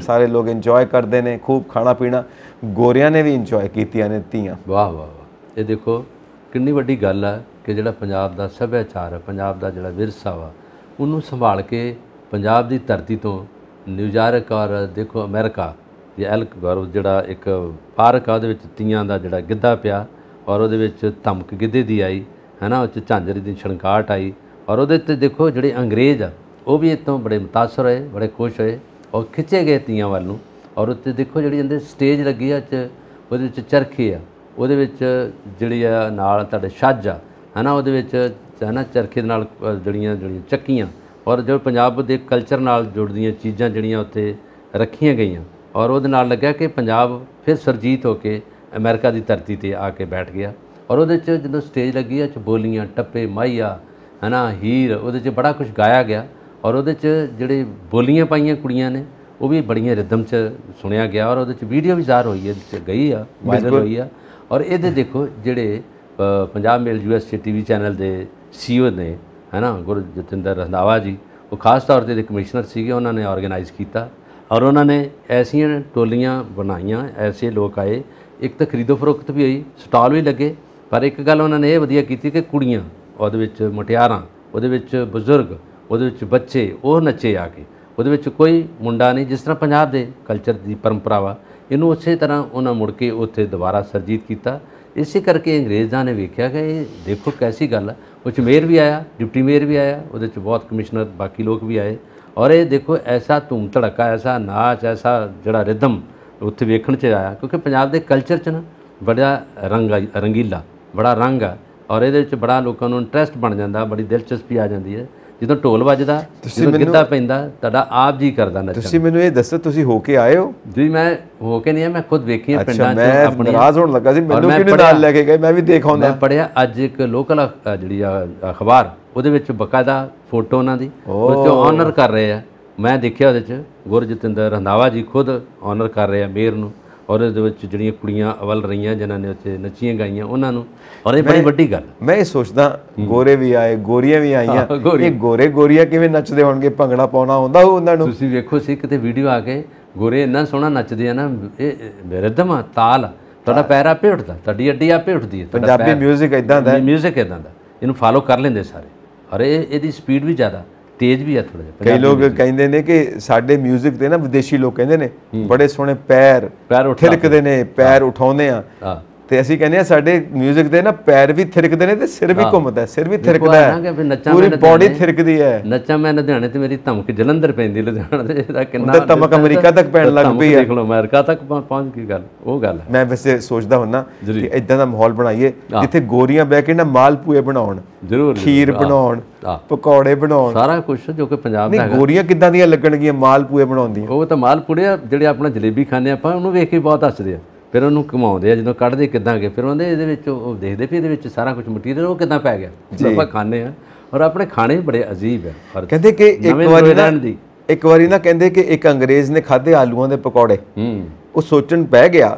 ਸਾਰੇ ਲੋਕ ਇੰਜੋਏ ਕਰਦੇ ਨੇ ਖੂਬ ਖਾਣਾ ਪੀਣਾ ਗੋਰਿਆਂ ਨੇ ਵੀ ਇੰਜੋਏ ਕੀਤੀਆਂ ਨੇ ਤੀਆਂ ਵਾਹ ਵਾਹ ਇਹ ਦੇਖੋ ਕਿੰਨੀ ਵੱਡੀ ਗੱਲ ਆ ਕਿ ਜਿਹੜਾ ਪੰਜਾਬ ਦਾ ਸੱਭਿਆਚਾਰ ਹੈ ਪੰਜਾਬ ਦਾ ਜਿਹੜਾ ਵਿਰਸਾ ਵਾ ਉਹਨੂੰ ਸੰਭਾਲ ਕੇ ਪੰਜਾਬ ਦੀ ਧਰਤੀ ਤੋਂ ਨਿਊਯਾਰਕ ਔਰ ਦੇਖੋ ਅਮਰੀਕਾ ਇਹ ਐਲਕ ਗੌਰਵ ਜਿਹੜਾ ਇੱਕ ਪਾਰਕ ਆ ਉਹਦੇ ਵਿੱਚ ਤੀਆਂ ਦਾ ਜਿਹੜਾ ਗਿੱਧਾ ਪਿਆ ਔਰ ਉਹਦੇ ਵਿੱਚ ਧਮਕ ਗਿੱਧੇ ਦੀ ਆਈ ਹੈਨਾ ਉਹ ਚ ਝਾਂਜਰੀ ਦੀ ਛਣਕਾਟ ਆਈ ਔਰ ਉਹਦੇ ਤੇ ਦੇਖੋ ਜਿਹੜੇ ਅੰਗਰੇਜ਼ ਆ ਉਹ ਵੀ ਇਤੋਂ ਬੜੇ متاثر ਹੋਏ ਬੜੇ ਖੁਸ਼ ਹੋਏ ਔਰ ਖਿੱਚੇ ਗਏ ਤੀਆਂ ਵੱਲ ਨੂੰ ਔਰ ਉੱਤੇ ਦੇਖੋ ਜਿਹੜੀ ਜਾਂਦੇ ਸਟੇਜ ਲੱਗੀ ਆ ਚ ਉਹਦੇ ਵਿੱਚ ਚਰਖੇ ਆ ਉਹਦੇ ਵਿੱਚ ਜਿਹੜੀ ਆ ਨਾਲ ਤੁਹਾਡੇ ਸਾਜਾ ਹਨਾ ਉਹਦੇ ਵਿੱਚ ਹਨਾ ਚਰਖੇ ਦੇ ਨਾਲ ਜੜੀਆਂ ਜੜੀਆਂ ਚੱਕੀਆਂ ਔਰ ਜੋ ਪੰਜਾਬ ਦੇ ਕਲਚਰ ਨਾਲ ਜੁੜਦੀਆਂ ਚੀਜ਼ਾਂ ਜਿਹੜੀਆਂ ਉੱਥੇ ਰੱਖੀਆਂ ਗਈਆਂ ਔਰ ਉਹਦੇ ਨਾਲ ਲੱਗਿਆ ਕਿ ਪੰਜਾਬ ਫਿਰ ਸਰਜੀਤ ਹੋ ਕੇ ਅਮਰੀਕਾ ਦੀ ਧਰਤੀ ਤੇ ਆ ਕੇ ਬੈਠ ਗਿਆ ਔਰ ਉਹਦੇ ਚ ਜਦੋਂ ਸਟੇਜ ਲੱਗੀ ਆ ਚ ਬੋਲੀਆਂ ਟੱਪੇ ਮਾਈਆ ਹਨਾ ਹੀਰ ਉਹਦੇ ਚ ਬੜਾ ਕੁਝ ਗਾਇਆ ਗਿਆ ਔਰ ਉਹਦੇ 'ਚ ਜਿਹੜੇ ਬੋਲੀਆਂ ਪਾਈਆਂ ਕੁੜੀਆਂ ਨੇ ਉਹ ਵੀ ਬੜੀਆਂ ਰਿਦਮ 'ਚ ਸੁਣਿਆ ਗਿਆ ਔਰ ਉਹਦੇ 'ਚ ਵੀਡੀਓ ਵੀ ਜ਼ਾਰ ਹੋਈ ਹੈ ਜਿੱਥੇ ਗਈ ਆ ਵਾਇਰਲ ਹੋਈ ਆ ਔਰ ਇਹਦੇ ਦੇਖੋ ਜਿਹੜੇ Punjab mail USA TV channel ਦੇ ਸੀਓ e ਨੇ ਹੈਨਾ ਗੁਰ ਜਤਿੰਦਰ ਰੰਧਾਵਾ ਜੀ ਉਹ ਖਾਸ ਤੌਰ ਤੇ ਦੇ ਕਮਿਸ਼ਨਰ ਸੀਗੇ ਉਹਨਾਂ ਨੇ ਆਰਗੇਨਾਈਜ਼ ਕੀਤਾ ਔਰ ਉਹਨਾਂ ਨੇ ਐਸੀਆਂ ਟੋਲੀਆਂ ਬਣਾਈਆਂ ਐਸੇ ਲੋਕ ਆਏ ਇੱਕ ਤਾਂ ਖਰੀਦੋ ਫਰੋਖਤ ਵੀ ਹੋਈ ਸਟਾਲ ਵੀ ਲੱਗੇ ਪਰ ਇੱਕ ਗੱਲ ਉਹਨਾਂ ਨੇ ਇਹ ਵਧੀਆ ਕੀਤੀ ਕਿ ਕੁੜੀਆਂ ਉਹਦੇ ਵਿੱਚ ਮਟਿਆਰਾਂ ਉਹਦੇ ਵਿੱਚ ਬਜ਼ੁਰਗ ਉਹਦੇ ਵਿੱਚ ਬੱਚੇ ਉਹ ਨੱਚੇ ਆ ਕੇ ਉਹਦੇ ਵਿੱਚ ਕੋਈ ਮੁੰਡਾ ਨਹੀਂ ਜਿਸ ਤਰ੍ਹਾਂ ਪੰਜਾਬ ਦੇ ਕਲਚਰ ਦੀ ਪਰੰਪਰਾ ਵਾ ਇਹਨੂੰ ਉਸੇ ਤਰ੍ਹਾਂ ਉਹਨਾਂ ਮੁੜ ਕੇ ਉੱਥੇ ਦੁਬਾਰਾ ਸਰਜੀਤ ਕੀਤਾ ਇਸੇ ਕਰਕੇ ਅੰਗਰੇਜ਼ਾਂ ਨੇ ਵੇਖਿਆ ਕਿ ਇਹ ਦੇਖੋ ਕੈਸੀ ਗੱਲ ਹੈ ਉੱਚ ਮੇਅਰ ਵੀ ਆਇਆ ਡਿਪਟੀ ਮੇਅਰ ਵੀ ਆਇਆ ਉਹਦੇ ਚ ਬਹੁਤ ਕਮਿਸ਼ਨਰ ਬਾਕੀ ਲੋਕ ਵੀ ਆਏ ਔਰ ਇਹ ਦੇਖੋ ਐਸਾ ਧੂਮ ਧੜਕਾ ਐਸਾ ਨਾਚ ਐਸਾ ਜਿਹੜਾ ਰਿਦਮ ਉੱਥੇ ਵੇਖਣ ਚ ਆਇਆ ਕਿਉਂਕਿ ਪੰਜਾਬ ਦੇ ਕਲਚਰ ਚ ਨਾ ਬੜਾ ਰੰਗ ਰੰਗੀਲਾ ਬੜਾ ਰੰਗ ਆ ਔਰ ਇਹਦੇ ਵਿੱਚ ਬੜਾ ਲੋਕਾਂ ਨੂੰ ਇੰਟਰਸਟ ਬਣ ਜਾਂਦਾ ਬੜੀ ਦਿਲਚਸਪੀ ਆ ਜਾਂਦੀ ਹੈ ਜਦੋਂ ਢੋਲ ਵੱਜਦਾ ਜਦੋਂ ਗਿੱਧਾ ਪੈਂਦਾ ਤੁਹਾਡਾ ਆਪ ਜੀ ਕਰਦਾ ਨੱਚਣ ਤੁਸੀਂ ਮੈਨੂੰ ਇਹ ਦੱਸੋ ਤੁਸੀਂ ਹੋ ਕੇ ਆਏ ਹੋ ਜੀ ਮੈਂ ਹੋ ਕੇ ਨਹੀਂ ਆ ਮੈਂ ਖੁਦ ਆ ਪਿੰਡਾਂ 'ਚ ਆਪਣੀ ਰਾਜ ਹੋਣ ਲੱਗਾ ਸੀ ਮੈਨੂੰ ਕਿਹਨੇ ਨਾਲ ਲੈ ਕੇ ਗਏ ਮੈਂ ਵੀ ਦੇਖ ਆਉਂਦਾ ਮੈਂ ਪੜਿਆ ਅੱਜ ਇੱਕ ਲੋਕਲ ਜਿਹੜੀ ਆ ਅਖਬਾਰ ਉਹਦੇ ਵਿੱਚ ਬਕਾਇਦਾ ਫੋਟੋ ਉਹਨਾਂ ਦੀ ਉਹ ਤੇ ਆਨਰ ਕਰ ਰਹੇ ਆ ਮੈਂ ਦੇਖਿਆ ਉਹਦੇ 'ਚ ਗੁਰਜਤਿੰਦਰ ਰੰਧਾਵਾ ਜੀ ਖੁਦ ਆਨਰ ਕਰ ਰਹੇ ਆ ਮੇਰ ਨੂੰ ਔਰ ਇਹਦੇ ਵਿੱਚ ਜਿਹੜੀਆਂ ਕੁੜੀਆਂ ਅਵਲ ਰਹੀਆਂ ਜਿਨ੍ਹਾਂ ਨੇ ਉੱਥੇ ਨੱਚੀਆਂ ਗਾਈਆਂ ਉਹਨਾਂ ਨੂੰ ਔਰ ਇਹ ਬੜੀ ਵੱਡੀ ਗੱਲ ਮੈਂ ਇਹ ਸੋਚਦਾ ਗੋਰੇ ਵੀ ਆਏ ਗੋਰੀਆਂ ਵੀ ਆਈਆਂ ਇਹ ਗੋਰੇ ਗੋਰੀਆਂ ਕਿਵੇਂ ਨੱਚਦੇ ਹੋਣਗੇ ਭੰਗੜਾ ਪਾਉਣਾ ਹੁੰਦਾ ਉਹਨਾਂ ਨੂੰ ਤੁਸੀਂ ਵੇਖੋ ਸੀ ਕਿਤੇ ਵੀਡੀਓ ਆ ਕੇ ਗੋਰੇ ਇੰਨਾ ਸੋਹਣਾ ਨੱਚਦੇ ਆ ਨਾ ਇਹ ਮੇਰੇ ਆ ਤਾਲ ਤੁਹਾਡਾ ਪੈਰ ਆਪੇ ਉੱਠਦਾ ਤੁਹਾਡੀ ਅੱਡੀ ਆਪੇ ਉੱਠਦੀ ਹੈ ਪੰਜਾਬੀ 뮤직 ਇਦਾਂ ਦਾ ਹੈ 뮤직 ਇਦਾਂ ਦਾ ਇਹਨੂੰ ਫਾਲੋ ਕਰ ਲੈਂਦੇ ਸਾਰੇ ਔਰ ਇਹ ਇਹਦੀ ਸਪੀਡ ਵੀ ਜ਼ਿਆਦਾ ਤੇਜ਼ ਵੀ ਆ ਥੋੜਾ ਜਿਹਾ ਕਈ ਲੋਕ ਕਹਿੰਦੇ ਨੇ ਕਿ ਸਾਡੇ 뮤직 ਤੇ ਨਾ ਵਿਦੇਸ਼ੀ ਲੋਕ ਕਹਿੰਦੇ ਨੇ ਬੜੇ ਸੋਹਣੇ ਪੈਰ ਪੈਰ ਠਿਲਕਦੇ ਨੇ ਪੈਰ ਉਠਾਉਂਦੇ ਆ ਤੇ ਅਸੀਂ ਕਹਿੰਦੇ ਆ ਸਾਡੇ 뮤직 ਦੇ ਨਾ ਪੈਰ ਵੀ ਥਿਰਕਦੇ ਨੇ ਤੇ ਸਿਰ ਵੀ ਘੁੰਮਦਾ ਸਿਰ ਵੀ ਥਿਰਕਦਾ ਹੈ ਪੂਰੀ ਬਾਡੀ ਥਿਰਕਦੀ ਹੈ ਨੱਚਾਂ ਮੈਂ ਲੁਧਿਆਣੇ ਤੇ ਮੇਰੀ ਧਮਕ ਜਲੰਧਰ ਪੈਂਦੀ ਲੁਧਿਆਣੇ ਤੇ ਇਹਦਾ ਕਿੰਨਾ ਉਹ ਧਮਕ ਅਮਰੀਕਾ ਤੱਕ ਪੈਣ ਲੱਗ ਪਈ ਹੈ ਦੇਖ ਲਓ ਅਮਰੀਕਾ ਤੱਕ ਪਹੁੰਚ ਗਈ ਗੱਲ ਉਹ ਗੱਲ ਹੈ ਮੈਂ ਵੈਸੇ ਸੋਚਦਾ ਹੁੰਨਾ ਕਿ ਇਦਾਂ ਦਾ ਮਾਹੌਲ ਬਣਾਈਏ ਜਿੱਥੇ ਗੋਰੀਆਂ ਬਹਿ ਕੇ ਨਾ ਮਾਲਪੂਏ ਬਣਾਉਣ ਜ਼ਰੂਰ ਖੀਰ ਬਣਾਉਣ ਪਕੌੜੇ ਬਣਾਉਣ ਸਾਰਾ ਕੁਝ ਜੋ ਕਿ ਪੰਜਾਬ ਦਾ ਹੈ ਗੋਰੀਆਂ ਕਿੱਦਾਂ ਦੀਆਂ ਲੱਗਣਗੀਆਂ ਮਾਲਪੂਏ ਬਣਾਉਂਦੀਆਂ ਉਹ ਤਾਂ ਮਾਲਪੂੜੇ ਜਿਹੜੇ ਆਪਣਾ ਜਲੇਬੀ ਖਾਣੇ ਆਪਾਂ ਉਹਨੂੰ ਵੇਖ ਕੇ ਬਹੁਤ ਹੱਸਦੇ ਆ ਫਿਰ ਉਹਨੂੰ ਘਮਾਉਂਦੇ ਆ ਜਦੋਂ ਕੱਢਦੇ ਕਿਦਾਂ ਕਿ ਫਿਰ ਉਹਦੇ ਇਹਦੇ ਵਿੱਚ ਉਹ ਦੇਖਦੇ ਵੀ ਇਹਦੇ ਵਿੱਚ ਸਾਰਾ ਕੁਝ ਮਟੀਰੀਅਲ ਉਹ ਕਿਦਾਂ ਪੈ ਗਿਆ ਆਪਾਂ ਖਾਣੇ ਆ ਔਰ ਆਪਣੇ ਖਾਣੇ ਬੜੇ ਅਜੀਬ ਆ ਕਹਿੰਦੇ ਕਿ ਇੱਕ ਵਾਰੀ ਨਾ ਇੱਕ ਵਾਰੀ ਨਾ ਕਹਿੰਦੇ ਕਿ ਇੱਕ ਅੰਗਰੇਜ਼ ਨੇ ਖਾਦੇ ਆਲੂਆਂ ਦੇ ਪਕੌੜੇ ਹੂੰ ਉਹ ਸੋਚਣ ਪੈ ਗਿਆ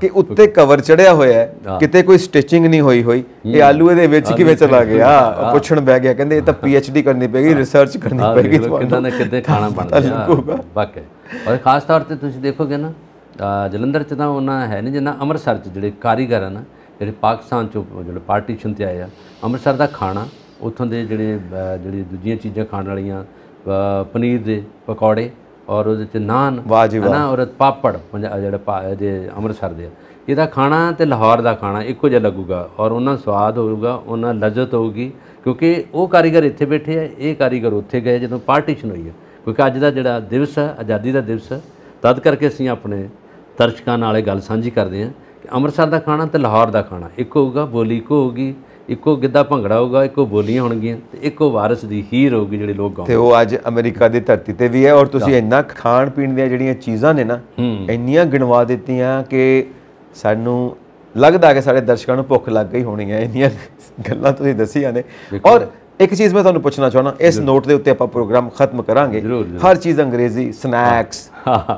ਕਿ ਉੱਤੇ ਕਵਰ ਚੜਿਆ ਹੋਇਆ ਹੈ ਕਿਤੇ ਕੋਈ ਸਟਿਚਿੰਗ ਨਹੀਂ ਹੋਈ ਹੋਈ ਇਹ ਆਲੂ ਇਹਦੇ ਵਿੱਚ ਕਿਵੇਂ ਚਲਾ ਗਿਆ ਪੁੱਛਣ ਬੈ ਗਿਆ ਕਹਿੰਦੇ ਇਹ ਤਾਂ ਪੀ ਐਚ ਡੀ ਕਰਨੀ ਪੈਗੀ ਰਿਸਰਚ ਕਰਨੀ ਪੈਗੀ ਕਿਦਾਂ ਨਾ ਕਿਤੇ ਖਾਣਾ ਬਣਦਾ ਬਾਕੀ ਔਰ ਖਾਸ ਤੌਰ ਤੇ ਤੁਸੀਂ ਦੇਖੋਗੇ ਨਾ ਜਲੰਧਰ 'ਚ ਤਾਂ ਉਹਨਾਂ ਹੈ ਨਹੀਂ ਜਿੰਨਾ ਅੰਮ੍ਰਿਤਸਰ 'ਚ ਜਿਹੜੇ ਕਾਰੀਗਰ ਹਨ ਜਿਹੜੇ ਪਾਕਿਸਤਾਨ 'ਚੋਂ ਜਿਹੜੇ ਪਾਰਟੀਸ਼ਨ ਤੇ ਆਏ ਆ ਅੰਮ੍ਰਿਤਸਰ ਦਾ ਖਾਣਾ ਉੱਥੋਂ ਦੇ ਜਿਹੜੇ ਜਿਹੜੀ ਦੂਜੀਆਂ ਚੀਜ਼ਾਂ ਖਾਣ ਵਾਲੀਆਂ ਪਨੀਰ ਦੇ ਪਕੌੜੇ ਔਰ ਉਹਦੇ ਚ ਨਾਨ ਹਨਾ ਔਰ ਪਾਪੜ ਜਿਹੜੇ ਦੇ ਅੰਮ੍ਰਿਤਸਰ ਦੇ ਇਹਦਾ ਖਾਣਾ ਤੇ ਲਾਹੌਰ ਦਾ ਖਾਣਾ ਇੱਕੋ ਜਿਹਾ ਲੱਗੂਗਾ ਔਰ ਉਹਨਾਂ ਸਵਾਦ ਹੋਊਗਾ ਉਹਨਾਂ ਲਜ਼ਤ ਹੋਊਗੀ ਕਿਉਂਕਿ ਉਹ ਕਾਰੀਗਰ ਇੱਥੇ ਬੈਠੇ ਆ ਇਹ ਕਾਰੀਗਰ ਉੱਥੇ ਗਏ ਜਦੋਂ ਪਾਰਟੀਸ਼ਨ ਹੋਈ ਹੈ ਕਿਉਂਕਿ ਅੱਜ ਦਾ ਜਿਹੜਾ ਦਿਵਸ ਹੈ ਆਜ਼ਾਦੀ ਦਾ ਦਿਵਸ ਹੈ ਤਦ ਕਰਕੇ ਅਸੀਂ ਆਪਣੇ ਦਰਸ਼ਕਾਂ ਨਾਲ ਇਹ ਗੱਲ ਸਾਂਝੀ ਕਰਦੇ ਆ ਕਿ ਅੰਮ੍ਰਿਤਸਰ ਦਾ ਖਾਣਾ ਤੇ ਲਾਹੌਰ ਦਾ ਖਾਣਾ ਇੱਕ ਹੋਊਗਾ ਬੋਲੀ ਇੱਕੋ ਹੋਊਗੀ ਇੱਕੋ ਗਿੱਧਾ ਭੰਗੜਾ ਹੋਊਗਾ ਇੱਕੋ ਬੋਲੀਆਂ ਹੋਣਗੀਆਂ ਤੇ ਇੱਕੋ ਵਾਰਿਸ ਦੀ ਹੀਰ ਹੋਊਗੀ ਜਿਹੜੇ ਲੋਕ ਗਾਉਂਦੇ ਤੇ ਉਹ ਅੱਜ ਅਮਰੀਕਾ ਦੀ ਧਰਤੀ ਤੇ ਵੀ ਹੈ ਔਰ ਤੁਸੀਂ ਇੰਨਾ ਖਾਣ ਪੀਣ ਦੀਆਂ ਜਿਹੜੀਆਂ ਚੀਜ਼ਾਂ ਨੇ ਨਾ ਇੰਨੀਆਂ ਗਿਣਵਾ ਦਿੱਤੀਆਂ ਕਿ ਸਾਨੂੰ ਲੱਗਦਾ ਕਿ ਸਾਡੇ ਦਰਸ਼ਕਾਂ ਨੂੰ ਭੁੱਖ ਲੱਗ ਗਈ ਹੋਣੀ ਹੈ ਇੰਨੀਆਂ ਗੱਲਾਂ ਤੁਸੀਂ ਦੱਸੀਆਂ ਨੇ ਔਰ ਇੱਕ ਚੀਜ਼ ਮੈਂ ਤੁਹਾਨੂੰ ਪੁੱਛਣਾ ਚਾਹਣਾ ਇਸ ਨੋਟ ਦੇ ਉੱਤੇ ਆਪਾਂ ਪ੍ਰੋਗਰਾਮ ਖਤਮ ਕਰਾਂਗੇ ਹਰ ਚੀਜ਼ ਅੰਗਰੇਜ਼ੀ ਸਨੈਕਸ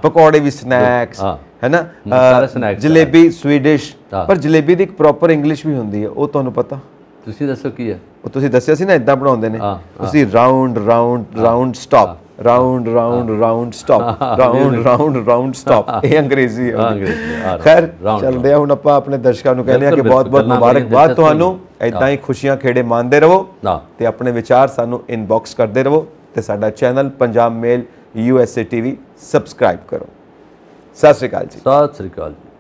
ਪਕੌੜੇ ਵੀ ਸਨੈਕਸ ਹੈ ਨਾ ਜਲੇਬੀ ਸਵੀਡਿਸ਼ ਪਰ ਜਲੇਬੀ ਦੀ ਇੱਕ ਪ੍ਰੋਪਰ ਇੰਗਲਿਸ਼ ਵੀ ਹੁੰਦੀ ਹੈ ਉਹ ਤੁਹਾਨੂੰ ਪਤਾ ਤੁਸੀਂ ਦੱਸੋ ਕੀ ਹੈ ਉਹ ਤੁਸੀਂ ਦੱਸਿਆ ਸੀ ਨਾ ਇਦਾਂ ਬਣਾਉਂਦੇ ਨੇ ਤੁਸੀਂ round round round stop round round round stop round round round stop ਇਹ ਅੰਗਰੇਜ਼ੀ ah, ਹੈ ah, ਖੈਰ ਚਲਦੇ ਆ ਹੁਣ ਆਪਾਂ ਆਪਣੇ ਦਰਸ਼ਕਾਂ ਨੂੰ ਕਹਿੰਦੇ ਆ ਕਿ ਬਹੁਤ ਬਹੁਤ ਮੁਬਾਰਕਬਾਦ ਤੁਹਾਨੂੰ ਐਦਾਂ ਹੀ ਖੁਸ਼ੀਆਂ ਖੇੜੇ ਮੰਨਦੇ ਰਹੋ ਤੇ ਆਪਣੇ ਵਿਚਾਰ ਸਾਨੂੰ ਇਨਬਾਕਸ ਕਰਦੇ ਰਹੋ ਤੇ ਸਾਡਾ channel Punjab mail A TV subscribe ਕਰੋ ਸਤਿ ਸ੍ਰੀ ਅਕਾਲ ਜੀ ਸਤਿ ਸ੍ਰੀ ਅਕਾਲ